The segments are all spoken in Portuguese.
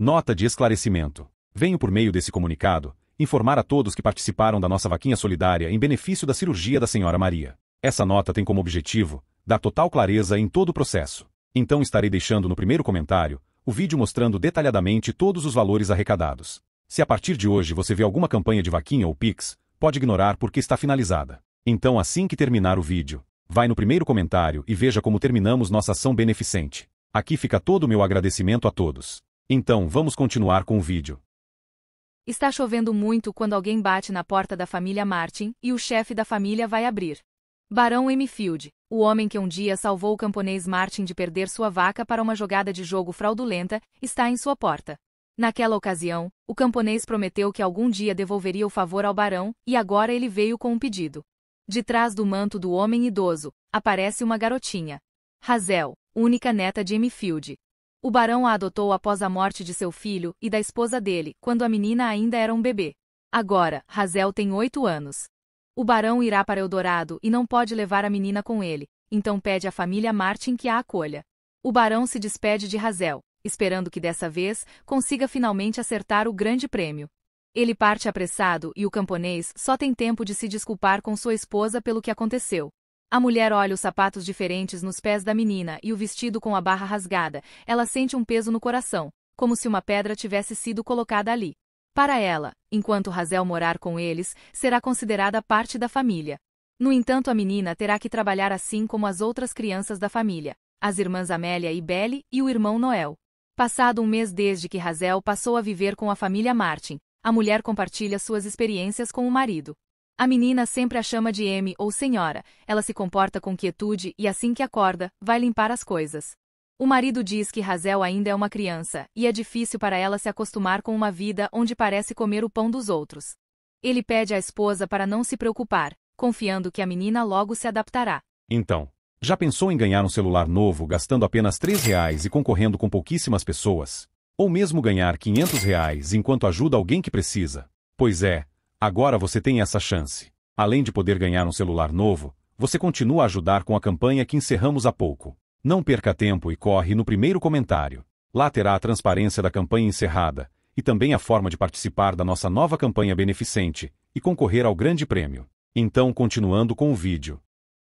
Nota de esclarecimento. Venho por meio desse comunicado informar a todos que participaram da nossa vaquinha solidária em benefício da cirurgia da senhora Maria. Essa nota tem como objetivo dar total clareza em todo o processo. Então estarei deixando no primeiro comentário o vídeo mostrando detalhadamente todos os valores arrecadados. Se a partir de hoje você vê alguma campanha de vaquinha ou Pix, pode ignorar porque está finalizada. Então assim que terminar o vídeo, vai no primeiro comentário e veja como terminamos nossa ação beneficente. Aqui fica todo o meu agradecimento a todos. Então vamos continuar com o vídeo. Está chovendo muito quando alguém bate na porta da família Martin e o chefe da família vai abrir. Barão M. Field, o homem que um dia salvou o camponês Martin de perder sua vaca para uma jogada de jogo fraudulenta, está em sua porta. Naquela ocasião, o camponês prometeu que algum dia devolveria o favor ao barão, e agora ele veio com um pedido. De trás do manto do homem idoso, aparece uma garotinha. Razel, única neta de M. Field, o barão a adotou após a morte de seu filho e da esposa dele, quando a menina ainda era um bebê. Agora, Razel tem oito anos. O barão irá para Eldorado e não pode levar a menina com ele, então pede à família Martin que a acolha. O barão se despede de Razel, esperando que dessa vez consiga finalmente acertar o grande prêmio. Ele parte apressado e o camponês só tem tempo de se desculpar com sua esposa pelo que aconteceu. A mulher olha os sapatos diferentes nos pés da menina e o vestido com a barra rasgada. Ela sente um peso no coração, como se uma pedra tivesse sido colocada ali. Para ela, enquanto Razel morar com eles, será considerada parte da família. No entanto, a menina terá que trabalhar assim como as outras crianças da família, as irmãs Amélia e Belle e o irmão Noel. Passado um mês desde que Razel passou a viver com a família Martin, a mulher compartilha suas experiências com o marido. A menina sempre a chama de M ou senhora, ela se comporta com quietude e assim que acorda, vai limpar as coisas. O marido diz que Razel ainda é uma criança, e é difícil para ela se acostumar com uma vida onde parece comer o pão dos outros. Ele pede à esposa para não se preocupar, confiando que a menina logo se adaptará. Então, já pensou em ganhar um celular novo gastando apenas 3 reais e concorrendo com pouquíssimas pessoas? Ou mesmo ganhar 500 reais enquanto ajuda alguém que precisa? Pois é, Agora você tem essa chance. Além de poder ganhar um celular novo, você continua a ajudar com a campanha que encerramos há pouco. Não perca tempo e corre no primeiro comentário. Lá terá a transparência da campanha encerrada e também a forma de participar da nossa nova campanha beneficente e concorrer ao grande prêmio. Então, continuando com o vídeo.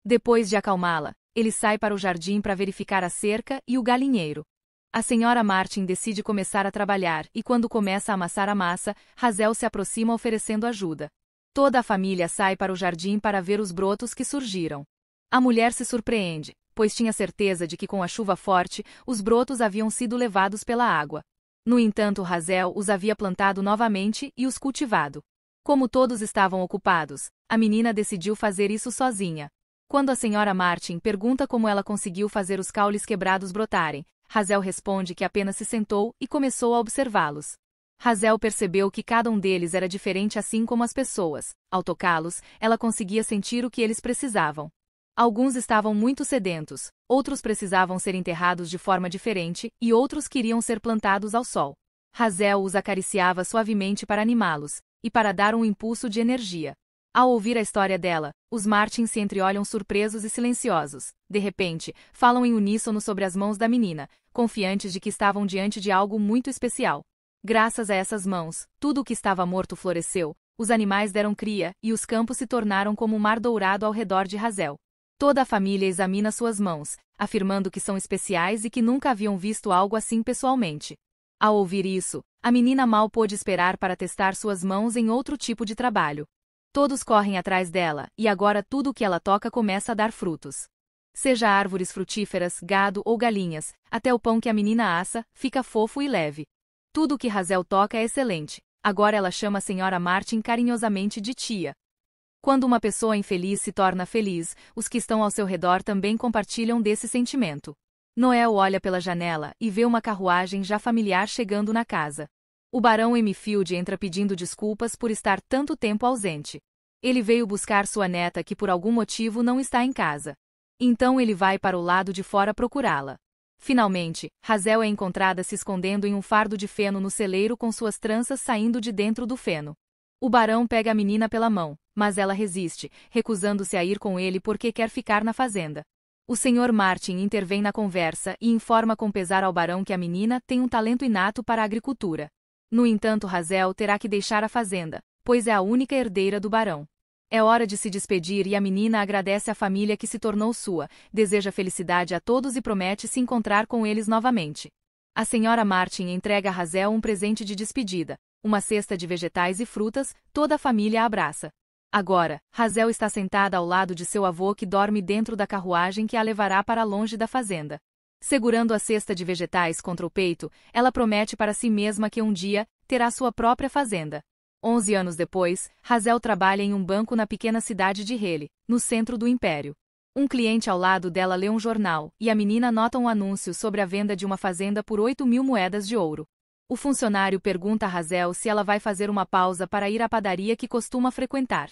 Depois de acalmá-la, ele sai para o jardim para verificar a cerca e o galinheiro. A senhora Martin decide começar a trabalhar, e quando começa a amassar a massa, Razel se aproxima oferecendo ajuda. Toda a família sai para o jardim para ver os brotos que surgiram. A mulher se surpreende, pois tinha certeza de que com a chuva forte, os brotos haviam sido levados pela água. No entanto, Razel os havia plantado novamente e os cultivado. Como todos estavam ocupados, a menina decidiu fazer isso sozinha. Quando a senhora Martin pergunta como ela conseguiu fazer os caules quebrados brotarem, Hazel responde que apenas se sentou e começou a observá-los. Hazel percebeu que cada um deles era diferente assim como as pessoas. Ao tocá-los, ela conseguia sentir o que eles precisavam. Alguns estavam muito sedentos, outros precisavam ser enterrados de forma diferente e outros queriam ser plantados ao sol. Hazel os acariciava suavemente para animá-los e para dar um impulso de energia. Ao ouvir a história dela, os Martins se entreolham surpresos e silenciosos. De repente, falam em uníssono sobre as mãos da menina, confiantes de que estavam diante de algo muito especial. Graças a essas mãos, tudo o que estava morto floresceu, os animais deram cria, e os campos se tornaram como um mar dourado ao redor de Razel. Toda a família examina suas mãos, afirmando que são especiais e que nunca haviam visto algo assim pessoalmente. Ao ouvir isso, a menina mal pôde esperar para testar suas mãos em outro tipo de trabalho. Todos correm atrás dela, e agora tudo o que ela toca começa a dar frutos. Seja árvores frutíferas, gado ou galinhas, até o pão que a menina assa, fica fofo e leve. Tudo o que Razel toca é excelente. Agora ela chama a senhora Martin carinhosamente de tia. Quando uma pessoa infeliz se torna feliz, os que estão ao seu redor também compartilham desse sentimento. Noel olha pela janela e vê uma carruagem já familiar chegando na casa. O barão M. Field entra pedindo desculpas por estar tanto tempo ausente. Ele veio buscar sua neta que por algum motivo não está em casa. Então ele vai para o lado de fora procurá-la. Finalmente, Razel é encontrada se escondendo em um fardo de feno no celeiro com suas tranças saindo de dentro do feno. O barão pega a menina pela mão, mas ela resiste, recusando-se a ir com ele porque quer ficar na fazenda. O senhor Martin intervém na conversa e informa com pesar ao barão que a menina tem um talento inato para a agricultura. No entanto, Razel terá que deixar a fazenda, pois é a única herdeira do barão. É hora de se despedir e a menina agradece à família que se tornou sua, deseja felicidade a todos e promete se encontrar com eles novamente. A senhora Martin entrega a Razel um presente de despedida, uma cesta de vegetais e frutas, toda a família a abraça. Agora, Razel está sentada ao lado de seu avô que dorme dentro da carruagem que a levará para longe da fazenda. Segurando a cesta de vegetais contra o peito, ela promete para si mesma que um dia terá sua própria fazenda. Onze anos depois, Hazel trabalha em um banco na pequena cidade de Rele, no centro do império. Um cliente ao lado dela lê um jornal, e a menina nota um anúncio sobre a venda de uma fazenda por 8 mil moedas de ouro. O funcionário pergunta a Hazel se ela vai fazer uma pausa para ir à padaria que costuma frequentar.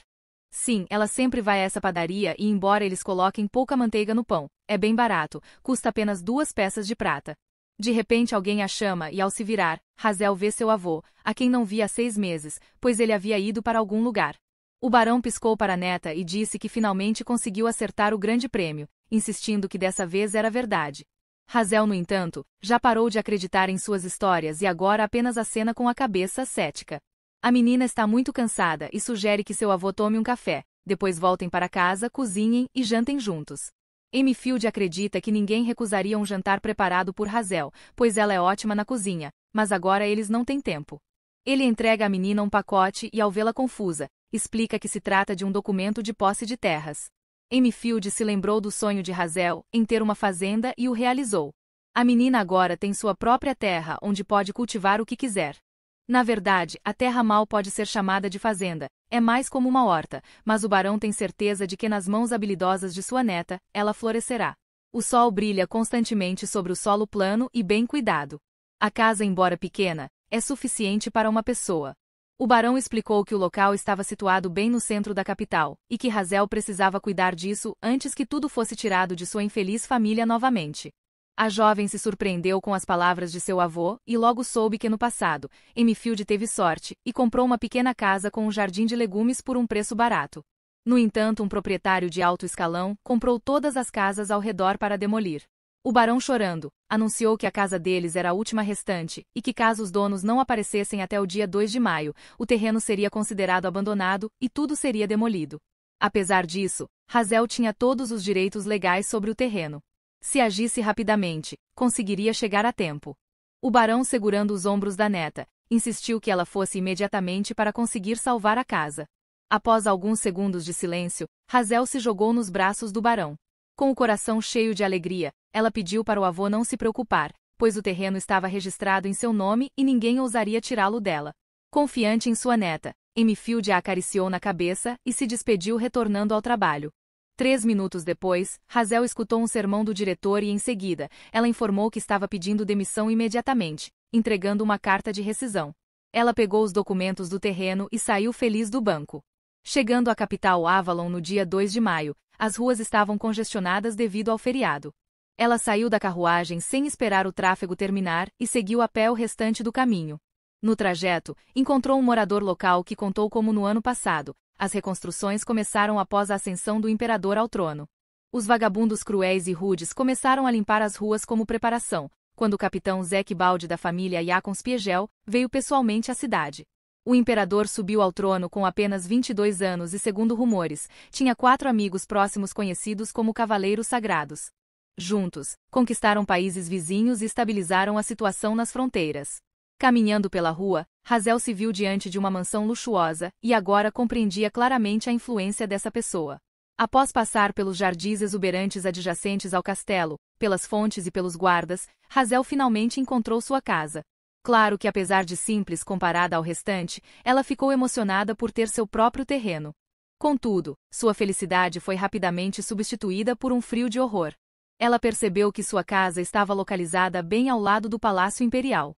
Sim, ela sempre vai a essa padaria e embora eles coloquem pouca manteiga no pão, é bem barato, custa apenas duas peças de prata. De repente alguém a chama e ao se virar, Razel vê seu avô, a quem não via há seis meses, pois ele havia ido para algum lugar. O barão piscou para a neta e disse que finalmente conseguiu acertar o grande prêmio, insistindo que dessa vez era verdade. Razel, no entanto, já parou de acreditar em suas histórias e agora apenas acena com a cabeça cética. A menina está muito cansada e sugere que seu avô tome um café, depois voltem para casa, cozinhem e jantem juntos. Amy Field acredita que ninguém recusaria um jantar preparado por Hazel, pois ela é ótima na cozinha, mas agora eles não têm tempo. Ele entrega à menina um pacote e, ao vê-la confusa, explica que se trata de um documento de posse de terras. Amy Field se lembrou do sonho de Hazel em ter uma fazenda e o realizou. A menina agora tem sua própria terra onde pode cultivar o que quiser. Na verdade, a terra mal pode ser chamada de fazenda, é mais como uma horta, mas o barão tem certeza de que nas mãos habilidosas de sua neta, ela florescerá. O sol brilha constantemente sobre o solo plano e bem cuidado. A casa, embora pequena, é suficiente para uma pessoa. O barão explicou que o local estava situado bem no centro da capital, e que Razel precisava cuidar disso antes que tudo fosse tirado de sua infeliz família novamente. A jovem se surpreendeu com as palavras de seu avô e logo soube que no passado, Emifield teve sorte e comprou uma pequena casa com um jardim de legumes por um preço barato. No entanto, um proprietário de alto escalão comprou todas as casas ao redor para demolir. O barão, chorando, anunciou que a casa deles era a última restante e que caso os donos não aparecessem até o dia 2 de maio, o terreno seria considerado abandonado e tudo seria demolido. Apesar disso, Hazel tinha todos os direitos legais sobre o terreno. Se agisse rapidamente, conseguiria chegar a tempo. O barão, segurando os ombros da neta, insistiu que ela fosse imediatamente para conseguir salvar a casa. Após alguns segundos de silêncio, Razel se jogou nos braços do barão. Com o coração cheio de alegria, ela pediu para o avô não se preocupar, pois o terreno estava registrado em seu nome e ninguém ousaria tirá-lo dela. Confiante em sua neta, Emifield a acariciou na cabeça e se despediu retornando ao trabalho. Três minutos depois, Razel escutou um sermão do diretor e, em seguida, ela informou que estava pedindo demissão imediatamente, entregando uma carta de rescisão. Ela pegou os documentos do terreno e saiu feliz do banco. Chegando à capital Avalon no dia 2 de maio, as ruas estavam congestionadas devido ao feriado. Ela saiu da carruagem sem esperar o tráfego terminar e seguiu a pé o restante do caminho. No trajeto, encontrou um morador local que contou como no ano passado, as reconstruções começaram após a ascensão do imperador ao trono. Os vagabundos cruéis e rudes começaram a limpar as ruas como preparação, quando o capitão Zeke Balde da família Jacons Piegel veio pessoalmente à cidade. O imperador subiu ao trono com apenas 22 anos e, segundo rumores, tinha quatro amigos próximos conhecidos como Cavaleiros Sagrados. Juntos, conquistaram países vizinhos e estabilizaram a situação nas fronteiras. Caminhando pela rua, Razel se viu diante de uma mansão luxuosa e agora compreendia claramente a influência dessa pessoa. Após passar pelos jardins exuberantes adjacentes ao castelo, pelas fontes e pelos guardas, Razel finalmente encontrou sua casa. Claro que apesar de simples comparada ao restante, ela ficou emocionada por ter seu próprio terreno. Contudo, sua felicidade foi rapidamente substituída por um frio de horror. Ela percebeu que sua casa estava localizada bem ao lado do Palácio Imperial.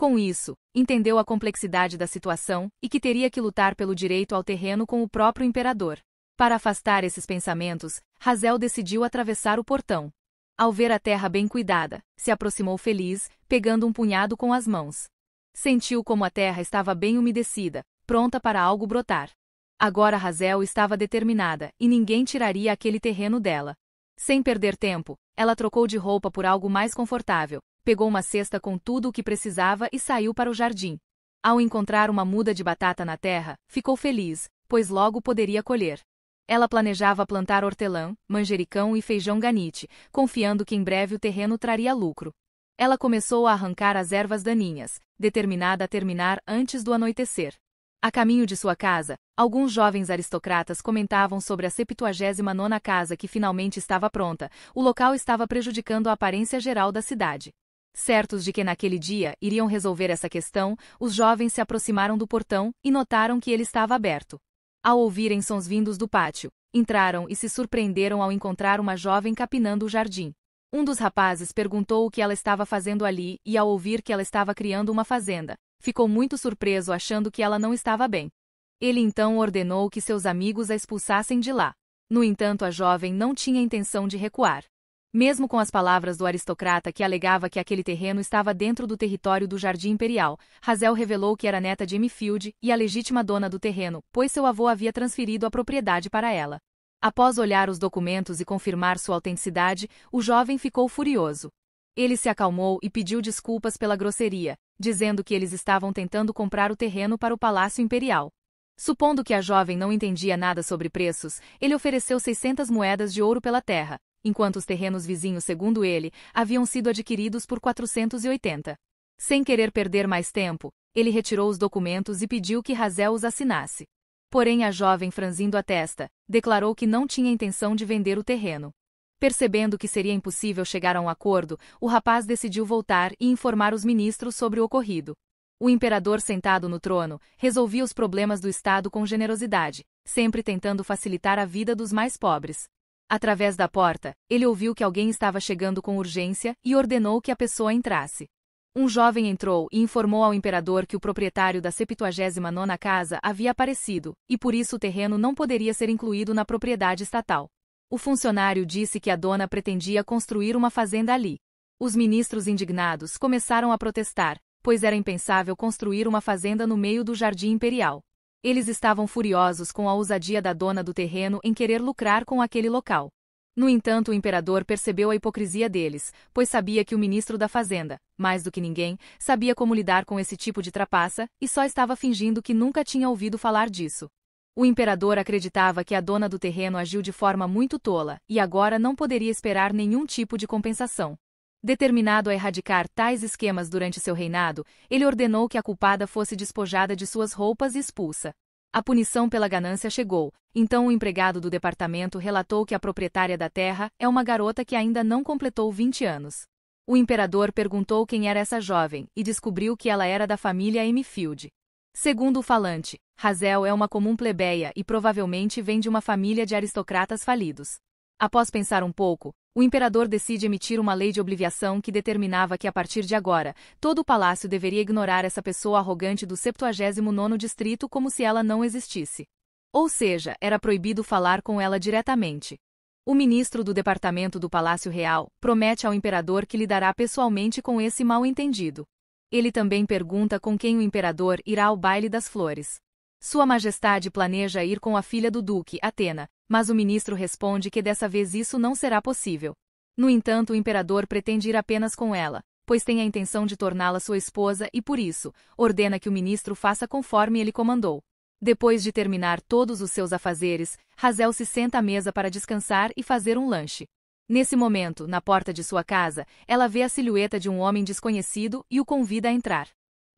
Com isso, entendeu a complexidade da situação e que teria que lutar pelo direito ao terreno com o próprio imperador. Para afastar esses pensamentos, Razel decidiu atravessar o portão. Ao ver a terra bem cuidada, se aproximou feliz, pegando um punhado com as mãos. Sentiu como a terra estava bem umedecida, pronta para algo brotar. Agora Razel estava determinada e ninguém tiraria aquele terreno dela. Sem perder tempo, ela trocou de roupa por algo mais confortável, pegou uma cesta com tudo o que precisava e saiu para o jardim. Ao encontrar uma muda de batata na terra, ficou feliz, pois logo poderia colher. Ela planejava plantar hortelã, manjericão e feijão ganite, confiando que em breve o terreno traria lucro. Ela começou a arrancar as ervas daninhas, determinada a terminar antes do anoitecer. A caminho de sua casa, alguns jovens aristocratas comentavam sobre a 79 casa que finalmente estava pronta. O local estava prejudicando a aparência geral da cidade. Certos de que naquele dia iriam resolver essa questão, os jovens se aproximaram do portão e notaram que ele estava aberto. Ao ouvirem sons vindos do pátio, entraram e se surpreenderam ao encontrar uma jovem capinando o jardim. Um dos rapazes perguntou o que ela estava fazendo ali e, ao ouvir que ela estava criando uma fazenda, ficou muito surpreso achando que ela não estava bem. Ele então ordenou que seus amigos a expulsassem de lá. No entanto, a jovem não tinha intenção de recuar. Mesmo com as palavras do aristocrata que alegava que aquele terreno estava dentro do território do Jardim Imperial, Hazel revelou que era neta de Amy Field e a legítima dona do terreno, pois seu avô havia transferido a propriedade para ela. Após olhar os documentos e confirmar sua autenticidade, o jovem ficou furioso. Ele se acalmou e pediu desculpas pela grosseria, dizendo que eles estavam tentando comprar o terreno para o Palácio Imperial. Supondo que a jovem não entendia nada sobre preços, ele ofereceu 600 moedas de ouro pela terra, enquanto os terrenos vizinhos, segundo ele, haviam sido adquiridos por 480. Sem querer perder mais tempo, ele retirou os documentos e pediu que Razel os assinasse. Porém a jovem, franzindo a testa, declarou que não tinha intenção de vender o terreno. Percebendo que seria impossível chegar a um acordo, o rapaz decidiu voltar e informar os ministros sobre o ocorrido. O imperador, sentado no trono, resolvia os problemas do Estado com generosidade, sempre tentando facilitar a vida dos mais pobres. Através da porta, ele ouviu que alguém estava chegando com urgência e ordenou que a pessoa entrasse. Um jovem entrou e informou ao imperador que o proprietário da 79 nona casa havia aparecido, e por isso o terreno não poderia ser incluído na propriedade estatal. O funcionário disse que a dona pretendia construir uma fazenda ali. Os ministros indignados começaram a protestar, pois era impensável construir uma fazenda no meio do jardim imperial. Eles estavam furiosos com a ousadia da dona do terreno em querer lucrar com aquele local. No entanto, o imperador percebeu a hipocrisia deles, pois sabia que o ministro da Fazenda, mais do que ninguém, sabia como lidar com esse tipo de trapaça e só estava fingindo que nunca tinha ouvido falar disso. O imperador acreditava que a dona do terreno agiu de forma muito tola e agora não poderia esperar nenhum tipo de compensação. Determinado a erradicar tais esquemas durante seu reinado, ele ordenou que a culpada fosse despojada de suas roupas e expulsa. A punição pela ganância chegou, então o empregado do departamento relatou que a proprietária da terra é uma garota que ainda não completou 20 anos. O imperador perguntou quem era essa jovem e descobriu que ela era da família Field. Segundo o falante, Hazel é uma comum plebeia e provavelmente vem de uma família de aristocratas falidos. Após pensar um pouco, o imperador decide emitir uma lei de obliviação que determinava que a partir de agora, todo o palácio deveria ignorar essa pessoa arrogante do 79 distrito como se ela não existisse. Ou seja, era proibido falar com ela diretamente. O ministro do departamento do Palácio Real promete ao imperador que lidará pessoalmente com esse mal-entendido. Ele também pergunta com quem o imperador irá ao baile das flores. Sua Majestade planeja ir com a filha do Duque, Atena, mas o ministro responde que dessa vez isso não será possível. No entanto, o imperador pretende ir apenas com ela, pois tem a intenção de torná-la sua esposa e, por isso, ordena que o ministro faça conforme ele comandou. Depois de terminar todos os seus afazeres, Hazel se senta à mesa para descansar e fazer um lanche. Nesse momento, na porta de sua casa, ela vê a silhueta de um homem desconhecido e o convida a entrar.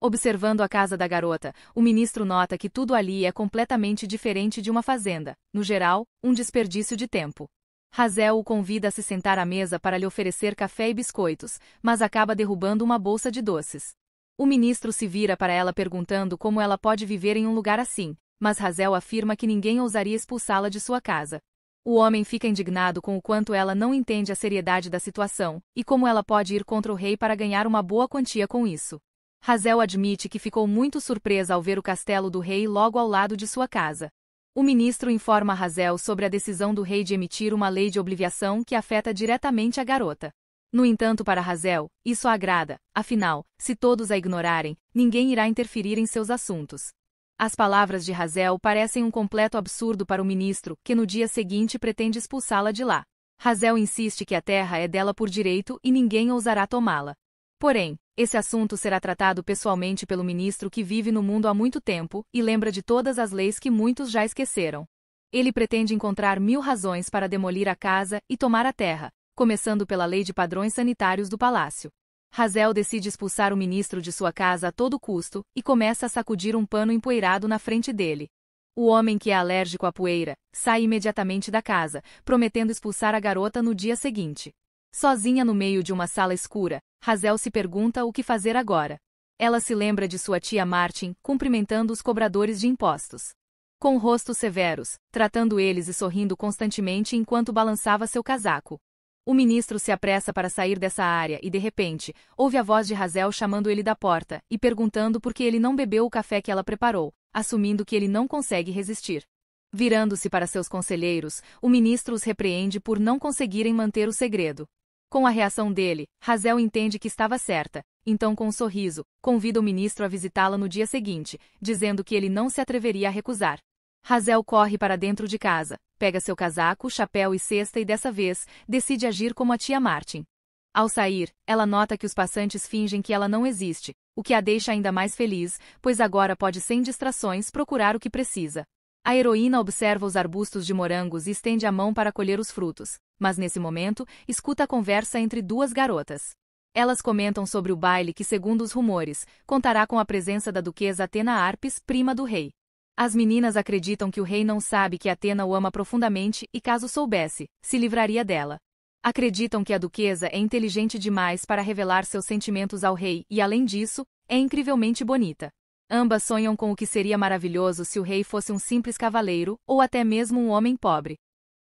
Observando a casa da garota, o ministro nota que tudo ali é completamente diferente de uma fazenda, no geral, um desperdício de tempo. Razel o convida a se sentar à mesa para lhe oferecer café e biscoitos, mas acaba derrubando uma bolsa de doces. O ministro se vira para ela perguntando como ela pode viver em um lugar assim, mas Razel afirma que ninguém ousaria expulsá-la de sua casa. O homem fica indignado com o quanto ela não entende a seriedade da situação, e como ela pode ir contra o rei para ganhar uma boa quantia com isso. Hazel admite que ficou muito surpresa ao ver o castelo do rei logo ao lado de sua casa. O ministro informa Hazel sobre a decisão do rei de emitir uma lei de obliviação que afeta diretamente a garota. No entanto, para Hazel, isso a agrada, afinal, se todos a ignorarem, ninguém irá interferir em seus assuntos. As palavras de Hazel parecem um completo absurdo para o ministro, que no dia seguinte pretende expulsá-la de lá. Hazel insiste que a terra é dela por direito e ninguém ousará tomá-la. Porém, esse assunto será tratado pessoalmente pelo ministro que vive no mundo há muito tempo e lembra de todas as leis que muitos já esqueceram. Ele pretende encontrar mil razões para demolir a casa e tomar a terra, começando pela lei de padrões sanitários do palácio. Razel decide expulsar o ministro de sua casa a todo custo e começa a sacudir um pano empoeirado na frente dele. O homem que é alérgico à poeira sai imediatamente da casa, prometendo expulsar a garota no dia seguinte. Sozinha no meio de uma sala escura, Razel se pergunta o que fazer agora. Ela se lembra de sua tia Martin cumprimentando os cobradores de impostos. Com rostos severos, tratando eles e sorrindo constantemente enquanto balançava seu casaco. O ministro se apressa para sair dessa área e, de repente, ouve a voz de Razel chamando ele da porta e perguntando por que ele não bebeu o café que ela preparou, assumindo que ele não consegue resistir. Virando-se para seus conselheiros, o ministro os repreende por não conseguirem manter o segredo. Com a reação dele, Razel entende que estava certa, então com um sorriso, convida o ministro a visitá-la no dia seguinte, dizendo que ele não se atreveria a recusar. Razel corre para dentro de casa, pega seu casaco, chapéu e cesta e dessa vez, decide agir como a tia Martin. Ao sair, ela nota que os passantes fingem que ela não existe, o que a deixa ainda mais feliz, pois agora pode sem distrações procurar o que precisa. A heroína observa os arbustos de morangos e estende a mão para colher os frutos, mas nesse momento, escuta a conversa entre duas garotas. Elas comentam sobre o baile que, segundo os rumores, contará com a presença da duquesa Atena Arpes, prima do rei. As meninas acreditam que o rei não sabe que Atena o ama profundamente e, caso soubesse, se livraria dela. Acreditam que a duquesa é inteligente demais para revelar seus sentimentos ao rei e, além disso, é incrivelmente bonita. Ambas sonham com o que seria maravilhoso se o rei fosse um simples cavaleiro, ou até mesmo um homem pobre.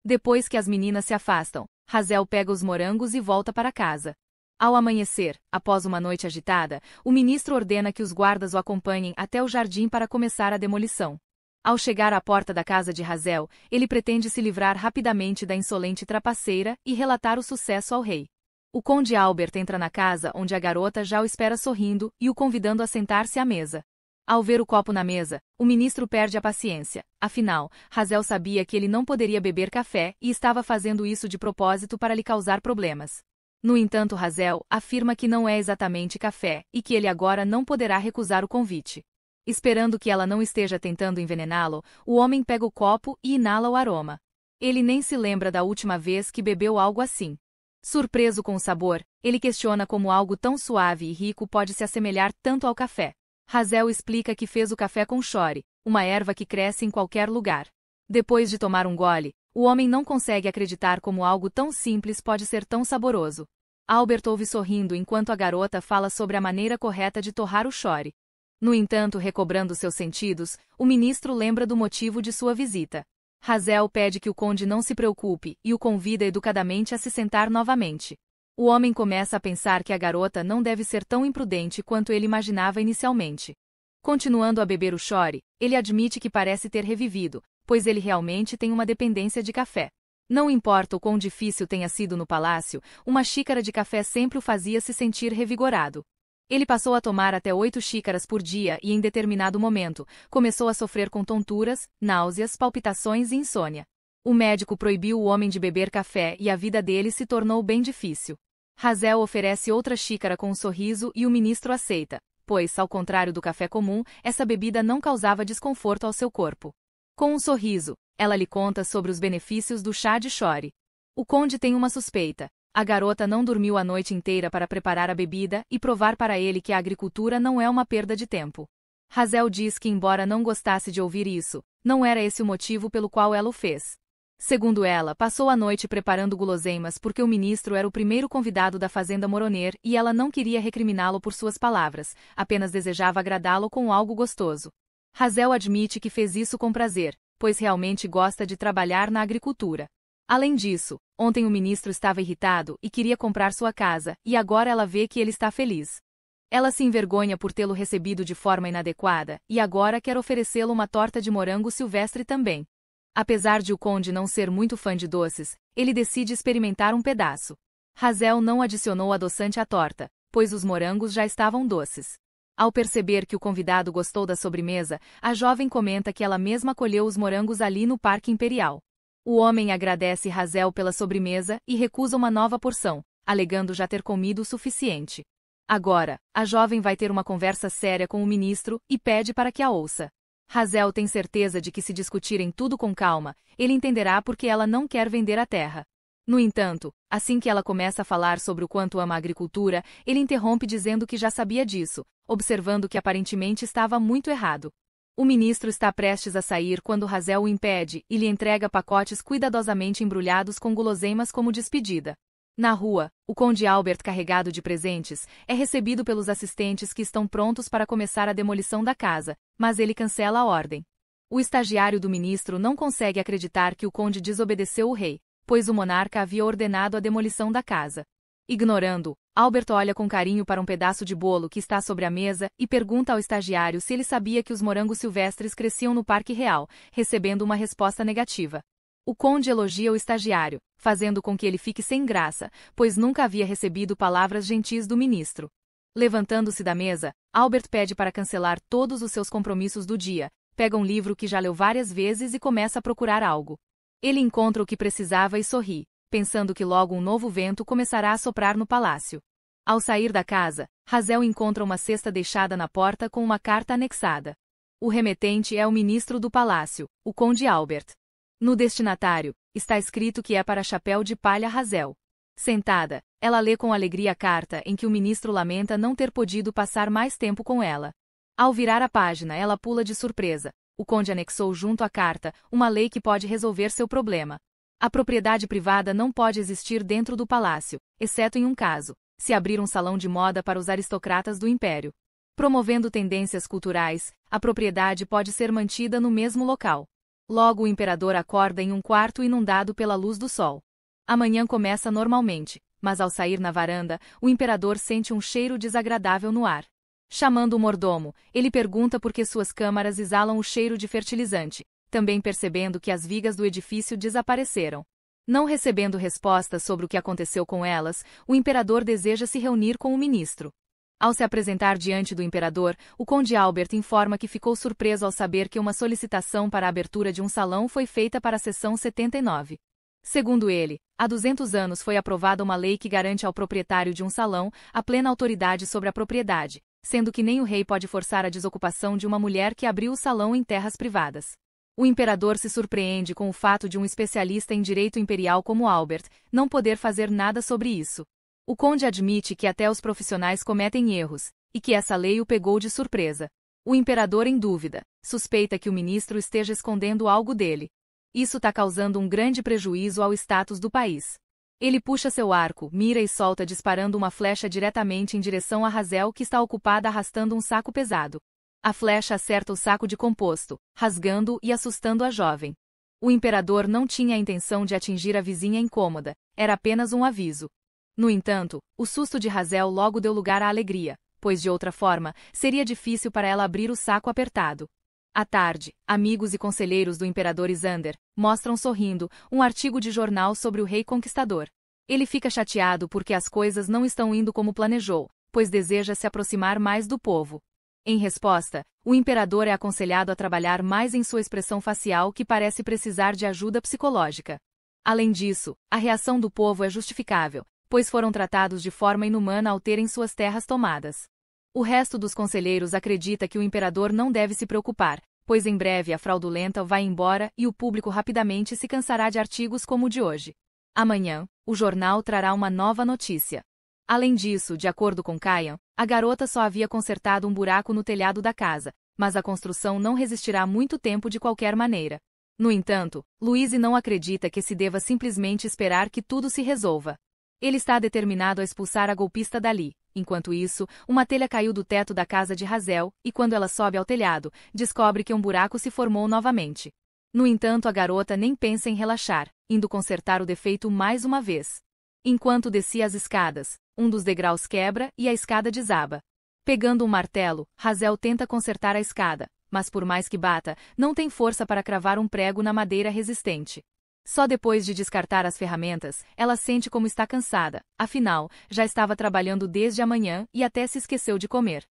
Depois que as meninas se afastam, Razel pega os morangos e volta para casa. Ao amanhecer, após uma noite agitada, o ministro ordena que os guardas o acompanhem até o jardim para começar a demolição. Ao chegar à porta da casa de Razel, ele pretende se livrar rapidamente da insolente trapaceira e relatar o sucesso ao rei. O conde Albert entra na casa onde a garota já o espera sorrindo e o convidando a sentar-se à mesa. Ao ver o copo na mesa, o ministro perde a paciência. Afinal, Razel sabia que ele não poderia beber café e estava fazendo isso de propósito para lhe causar problemas. No entanto, Razel afirma que não é exatamente café e que ele agora não poderá recusar o convite. Esperando que ela não esteja tentando envenená-lo, o homem pega o copo e inala o aroma. Ele nem se lembra da última vez que bebeu algo assim. Surpreso com o sabor, ele questiona como algo tão suave e rico pode se assemelhar tanto ao café. Hazel explica que fez o café com chore, uma erva que cresce em qualquer lugar. Depois de tomar um gole, o homem não consegue acreditar como algo tão simples pode ser tão saboroso. Albert ouve sorrindo enquanto a garota fala sobre a maneira correta de torrar o chore. No entanto, recobrando seus sentidos, o ministro lembra do motivo de sua visita. Hazel pede que o conde não se preocupe e o convida educadamente a se sentar novamente. O homem começa a pensar que a garota não deve ser tão imprudente quanto ele imaginava inicialmente. Continuando a beber o chore, ele admite que parece ter revivido, pois ele realmente tem uma dependência de café. Não importa o quão difícil tenha sido no palácio, uma xícara de café sempre o fazia se sentir revigorado. Ele passou a tomar até oito xícaras por dia e, em determinado momento, começou a sofrer com tonturas, náuseas, palpitações e insônia. O médico proibiu o homem de beber café e a vida dele se tornou bem difícil. Hazel oferece outra xícara com um sorriso e o ministro aceita, pois, ao contrário do café comum, essa bebida não causava desconforto ao seu corpo. Com um sorriso, ela lhe conta sobre os benefícios do chá de chore. O conde tem uma suspeita. A garota não dormiu a noite inteira para preparar a bebida e provar para ele que a agricultura não é uma perda de tempo. Hazel diz que, embora não gostasse de ouvir isso, não era esse o motivo pelo qual ela o fez. Segundo ela, passou a noite preparando guloseimas porque o ministro era o primeiro convidado da Fazenda Moroner e ela não queria recriminá-lo por suas palavras, apenas desejava agradá-lo com algo gostoso. Razel admite que fez isso com prazer, pois realmente gosta de trabalhar na agricultura. Além disso, ontem o ministro estava irritado e queria comprar sua casa, e agora ela vê que ele está feliz. Ela se envergonha por tê-lo recebido de forma inadequada, e agora quer oferecê-lo uma torta de morango silvestre também. Apesar de o conde não ser muito fã de doces, ele decide experimentar um pedaço. Razel não adicionou adoçante à torta, pois os morangos já estavam doces. Ao perceber que o convidado gostou da sobremesa, a jovem comenta que ela mesma colheu os morangos ali no Parque Imperial. O homem agradece Razel pela sobremesa e recusa uma nova porção, alegando já ter comido o suficiente. Agora, a jovem vai ter uma conversa séria com o ministro e pede para que a ouça. Hazel tem certeza de que se discutirem tudo com calma, ele entenderá porque ela não quer vender a terra. No entanto, assim que ela começa a falar sobre o quanto ama a agricultura, ele interrompe dizendo que já sabia disso, observando que aparentemente estava muito errado. O ministro está prestes a sair quando Hazel o impede e lhe entrega pacotes cuidadosamente embrulhados com guloseimas como despedida. Na rua, o conde Albert carregado de presentes é recebido pelos assistentes que estão prontos para começar a demolição da casa, mas ele cancela a ordem. O estagiário do ministro não consegue acreditar que o conde desobedeceu o rei, pois o monarca havia ordenado a demolição da casa. Ignorando, Albert olha com carinho para um pedaço de bolo que está sobre a mesa e pergunta ao estagiário se ele sabia que os morangos silvestres cresciam no Parque Real, recebendo uma resposta negativa. O conde elogia o estagiário, fazendo com que ele fique sem graça, pois nunca havia recebido palavras gentis do ministro. Levantando-se da mesa, Albert pede para cancelar todos os seus compromissos do dia, pega um livro que já leu várias vezes e começa a procurar algo. Ele encontra o que precisava e sorri, pensando que logo um novo vento começará a soprar no palácio. Ao sair da casa, Razel encontra uma cesta deixada na porta com uma carta anexada. O remetente é o ministro do palácio, o conde Albert. No destinatário, está escrito que é para chapéu de palha Razel. Sentada, ela lê com alegria a carta em que o ministro lamenta não ter podido passar mais tempo com ela. Ao virar a página, ela pula de surpresa. O conde anexou junto à carta uma lei que pode resolver seu problema. A propriedade privada não pode existir dentro do palácio, exceto em um caso: se abrir um salão de moda para os aristocratas do império. Promovendo tendências culturais, a propriedade pode ser mantida no mesmo local. Logo o imperador acorda em um quarto inundado pela luz do sol. Amanhã começa normalmente, mas ao sair na varanda, o imperador sente um cheiro desagradável no ar. Chamando o mordomo, ele pergunta por que suas câmaras exalam o cheiro de fertilizante, também percebendo que as vigas do edifício desapareceram. Não recebendo resposta sobre o que aconteceu com elas, o imperador deseja se reunir com o ministro. Ao se apresentar diante do imperador, o conde Albert informa que ficou surpreso ao saber que uma solicitação para a abertura de um salão foi feita para a sessão 79. Segundo ele, há 200 anos foi aprovada uma lei que garante ao proprietário de um salão a plena autoridade sobre a propriedade, sendo que nem o rei pode forçar a desocupação de uma mulher que abriu o salão em terras privadas. O imperador se surpreende com o fato de um especialista em direito imperial como Albert não poder fazer nada sobre isso. O conde admite que até os profissionais cometem erros, e que essa lei o pegou de surpresa. O imperador, em dúvida, suspeita que o ministro esteja escondendo algo dele, isso tá causando um grande prejuízo ao status do país. Ele puxa seu arco, mira e solta disparando uma flecha diretamente em direção a Razel que está ocupada arrastando um saco pesado. A flecha acerta o saco de composto, rasgando e assustando a jovem. O imperador não tinha a intenção de atingir a vizinha incômoda, era apenas um aviso. No entanto, o susto de Razel logo deu lugar à alegria, pois de outra forma, seria difícil para ela abrir o saco apertado. À tarde, amigos e conselheiros do imperador Isander mostram sorrindo um artigo de jornal sobre o rei conquistador. Ele fica chateado porque as coisas não estão indo como planejou, pois deseja se aproximar mais do povo. Em resposta, o imperador é aconselhado a trabalhar mais em sua expressão facial que parece precisar de ajuda psicológica. Além disso, a reação do povo é justificável, pois foram tratados de forma inumana ao terem suas terras tomadas. O resto dos conselheiros acredita que o imperador não deve se preocupar, pois em breve a fraudulenta vai embora e o público rapidamente se cansará de artigos como o de hoje. Amanhã, o jornal trará uma nova notícia. Além disso, de acordo com Kayan, a garota só havia consertado um buraco no telhado da casa, mas a construção não resistirá muito tempo de qualquer maneira. No entanto, Louise não acredita que se deva simplesmente esperar que tudo se resolva. Ele está determinado a expulsar a golpista dali. Enquanto isso, uma telha caiu do teto da casa de Razel, e quando ela sobe ao telhado, descobre que um buraco se formou novamente. No entanto, a garota nem pensa em relaxar, indo consertar o defeito mais uma vez. Enquanto descia as escadas, um dos degraus quebra e a escada desaba. Pegando um martelo, Razel tenta consertar a escada, mas por mais que bata, não tem força para cravar um prego na madeira resistente. Só depois de descartar as ferramentas, ela sente como está cansada, afinal, já estava trabalhando desde amanhã e até se esqueceu de comer.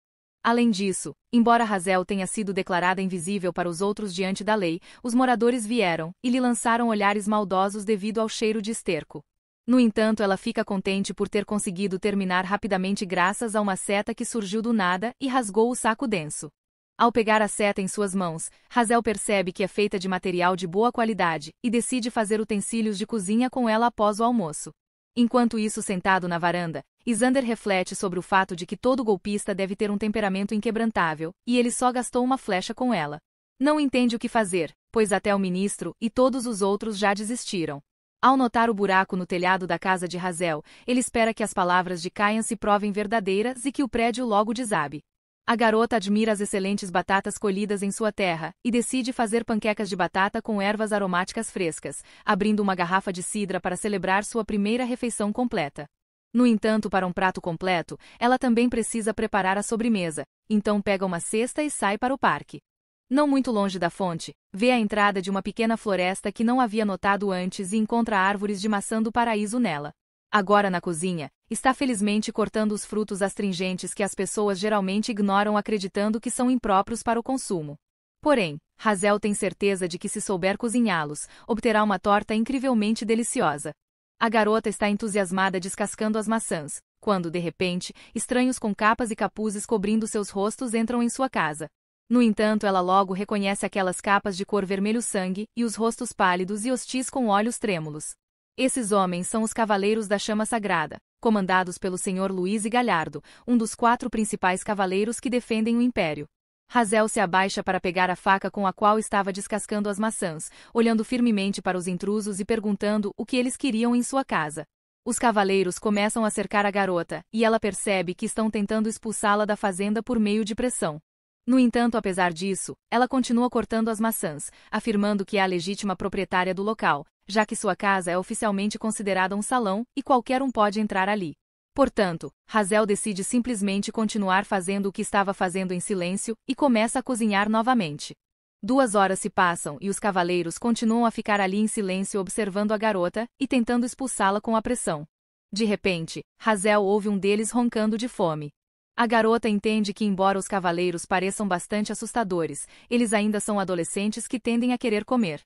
Além disso, embora Razel tenha sido declarada invisível para os outros diante da lei, os moradores vieram e lhe lançaram olhares maldosos devido ao cheiro de esterco. No entanto, ela fica contente por ter conseguido terminar rapidamente graças a uma seta que surgiu do nada e rasgou o saco denso. Ao pegar a seta em suas mãos, Hazel percebe que é feita de material de boa qualidade e decide fazer utensílios de cozinha com ela após o almoço. Enquanto isso, sentado na varanda, Isander reflete sobre o fato de que todo golpista deve ter um temperamento inquebrantável, e ele só gastou uma flecha com ela. Não entende o que fazer, pois até o ministro e todos os outros já desistiram. Ao notar o buraco no telhado da casa de Hazel, ele espera que as palavras de Kayan se provem verdadeiras e que o prédio logo desabe. A garota admira as excelentes batatas colhidas em sua terra e decide fazer panquecas de batata com ervas aromáticas frescas, abrindo uma garrafa de cidra para celebrar sua primeira refeição completa. No entanto, para um prato completo, ela também precisa preparar a sobremesa, então pega uma cesta e sai para o parque. Não muito longe da fonte, vê a entrada de uma pequena floresta que não havia notado antes e encontra árvores de maçã do paraíso nela. Agora na cozinha, está felizmente cortando os frutos astringentes que as pessoas geralmente ignoram acreditando que são impróprios para o consumo. Porém, Hazel tem certeza de que se souber cozinhá-los, obterá uma torta incrivelmente deliciosa. A garota está entusiasmada descascando as maçãs, quando, de repente, estranhos com capas e capuzes cobrindo seus rostos entram em sua casa. No entanto, ela logo reconhece aquelas capas de cor vermelho-sangue e os rostos pálidos e hostis com olhos trêmulos. Esses homens são os cavaleiros da chama sagrada, comandados pelo senhor Luiz e Galhardo, um dos quatro principais cavaleiros que defendem o império. Razel se abaixa para pegar a faca com a qual estava descascando as maçãs, olhando firmemente para os intrusos e perguntando o que eles queriam em sua casa. Os cavaleiros começam a cercar a garota, e ela percebe que estão tentando expulsá-la da fazenda por meio de pressão. No entanto, apesar disso, ela continua cortando as maçãs, afirmando que é a legítima proprietária do local, já que sua casa é oficialmente considerada um salão e qualquer um pode entrar ali. Portanto, Hazel decide simplesmente continuar fazendo o que estava fazendo em silêncio e começa a cozinhar novamente. Duas horas se passam e os cavaleiros continuam a ficar ali em silêncio observando a garota e tentando expulsá-la com a pressão. De repente, Hazel ouve um deles roncando de fome. A garota entende que, embora os cavaleiros pareçam bastante assustadores, eles ainda são adolescentes que tendem a querer comer.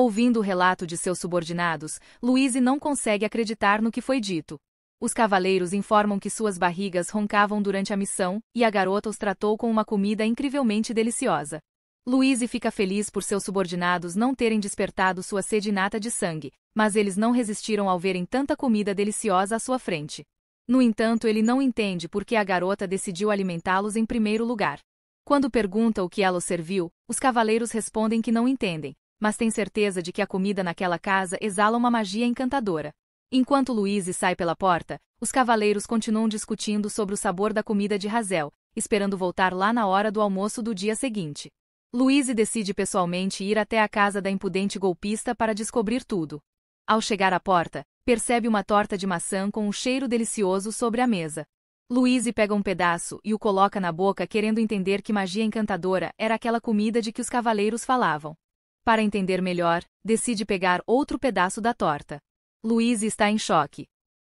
Ouvindo o relato de seus subordinados, Louise não consegue acreditar no que foi dito. Os cavaleiros informam que suas barrigas roncavam durante a missão, e a garota os tratou com uma comida incrivelmente deliciosa. Louise fica feliz por seus subordinados não terem despertado sua sede inata de sangue, mas eles não resistiram ao verem tanta comida deliciosa à sua frente. No entanto, ele não entende por que a garota decidiu alimentá-los em primeiro lugar. Quando pergunta o que ela os serviu, os cavaleiros respondem que não entendem, mas tem certeza de que a comida naquela casa exala uma magia encantadora. Enquanto Louise sai pela porta, os cavaleiros continuam discutindo sobre o sabor da comida de Razel, esperando voltar lá na hora do almoço do dia seguinte. Louise decide pessoalmente ir até a casa da impudente golpista para descobrir tudo. Ao chegar à porta, percebe uma torta de maçã com um cheiro delicioso sobre a mesa. Louise pega um pedaço e o coloca na boca querendo entender que magia encantadora era aquela comida de que os cavaleiros falavam. Para entender melhor, decide pegar outro pedaço da torta. Luiz está em choque.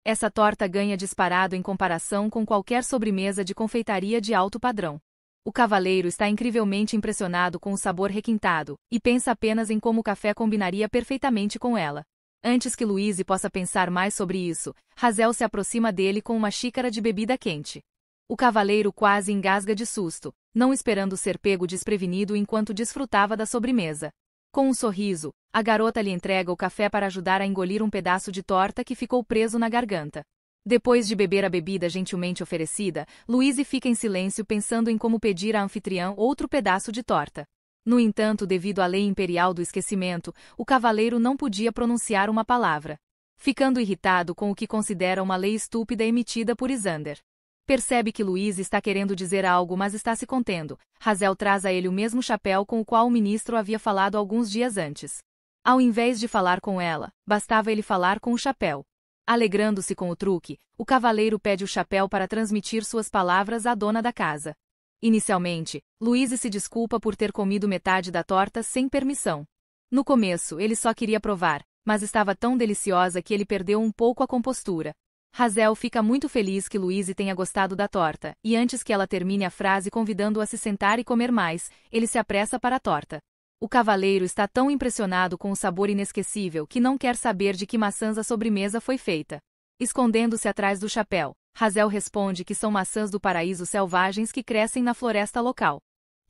Essa torta ganha disparado em comparação com qualquer sobremesa de confeitaria de alto padrão. O cavaleiro está incrivelmente impressionado com o sabor requintado e pensa apenas em como o café combinaria perfeitamente com ela. Antes que Luiz possa pensar mais sobre isso, Razel se aproxima dele com uma xícara de bebida quente. O cavaleiro quase engasga de susto, não esperando ser pego desprevenido enquanto desfrutava da sobremesa. Com um sorriso, a garota lhe entrega o café para ajudar a engolir um pedaço de torta que ficou preso na garganta. Depois de beber a bebida gentilmente oferecida, Louise fica em silêncio pensando em como pedir à anfitriã outro pedaço de torta. No entanto, devido à lei imperial do esquecimento, o cavaleiro não podia pronunciar uma palavra. Ficando irritado com o que considera uma lei estúpida emitida por Isander. Percebe que Luiz está querendo dizer algo, mas está se contendo. Razel traz a ele o mesmo chapéu com o qual o ministro havia falado alguns dias antes. Ao invés de falar com ela, bastava ele falar com o chapéu. Alegrando-se com o truque, o cavaleiro pede o chapéu para transmitir suas palavras à dona da casa. Inicialmente, Luiz se desculpa por ter comido metade da torta sem permissão. No começo, ele só queria provar, mas estava tão deliciosa que ele perdeu um pouco a compostura. Razel fica muito feliz que Louise tenha gostado da torta, e antes que ela termine a frase convidando-o a se sentar e comer mais, ele se apressa para a torta. O cavaleiro está tão impressionado com o sabor inesquecível que não quer saber de que maçãs a sobremesa foi feita. Escondendo-se atrás do chapéu, Razel responde que são maçãs do paraíso selvagens que crescem na floresta local.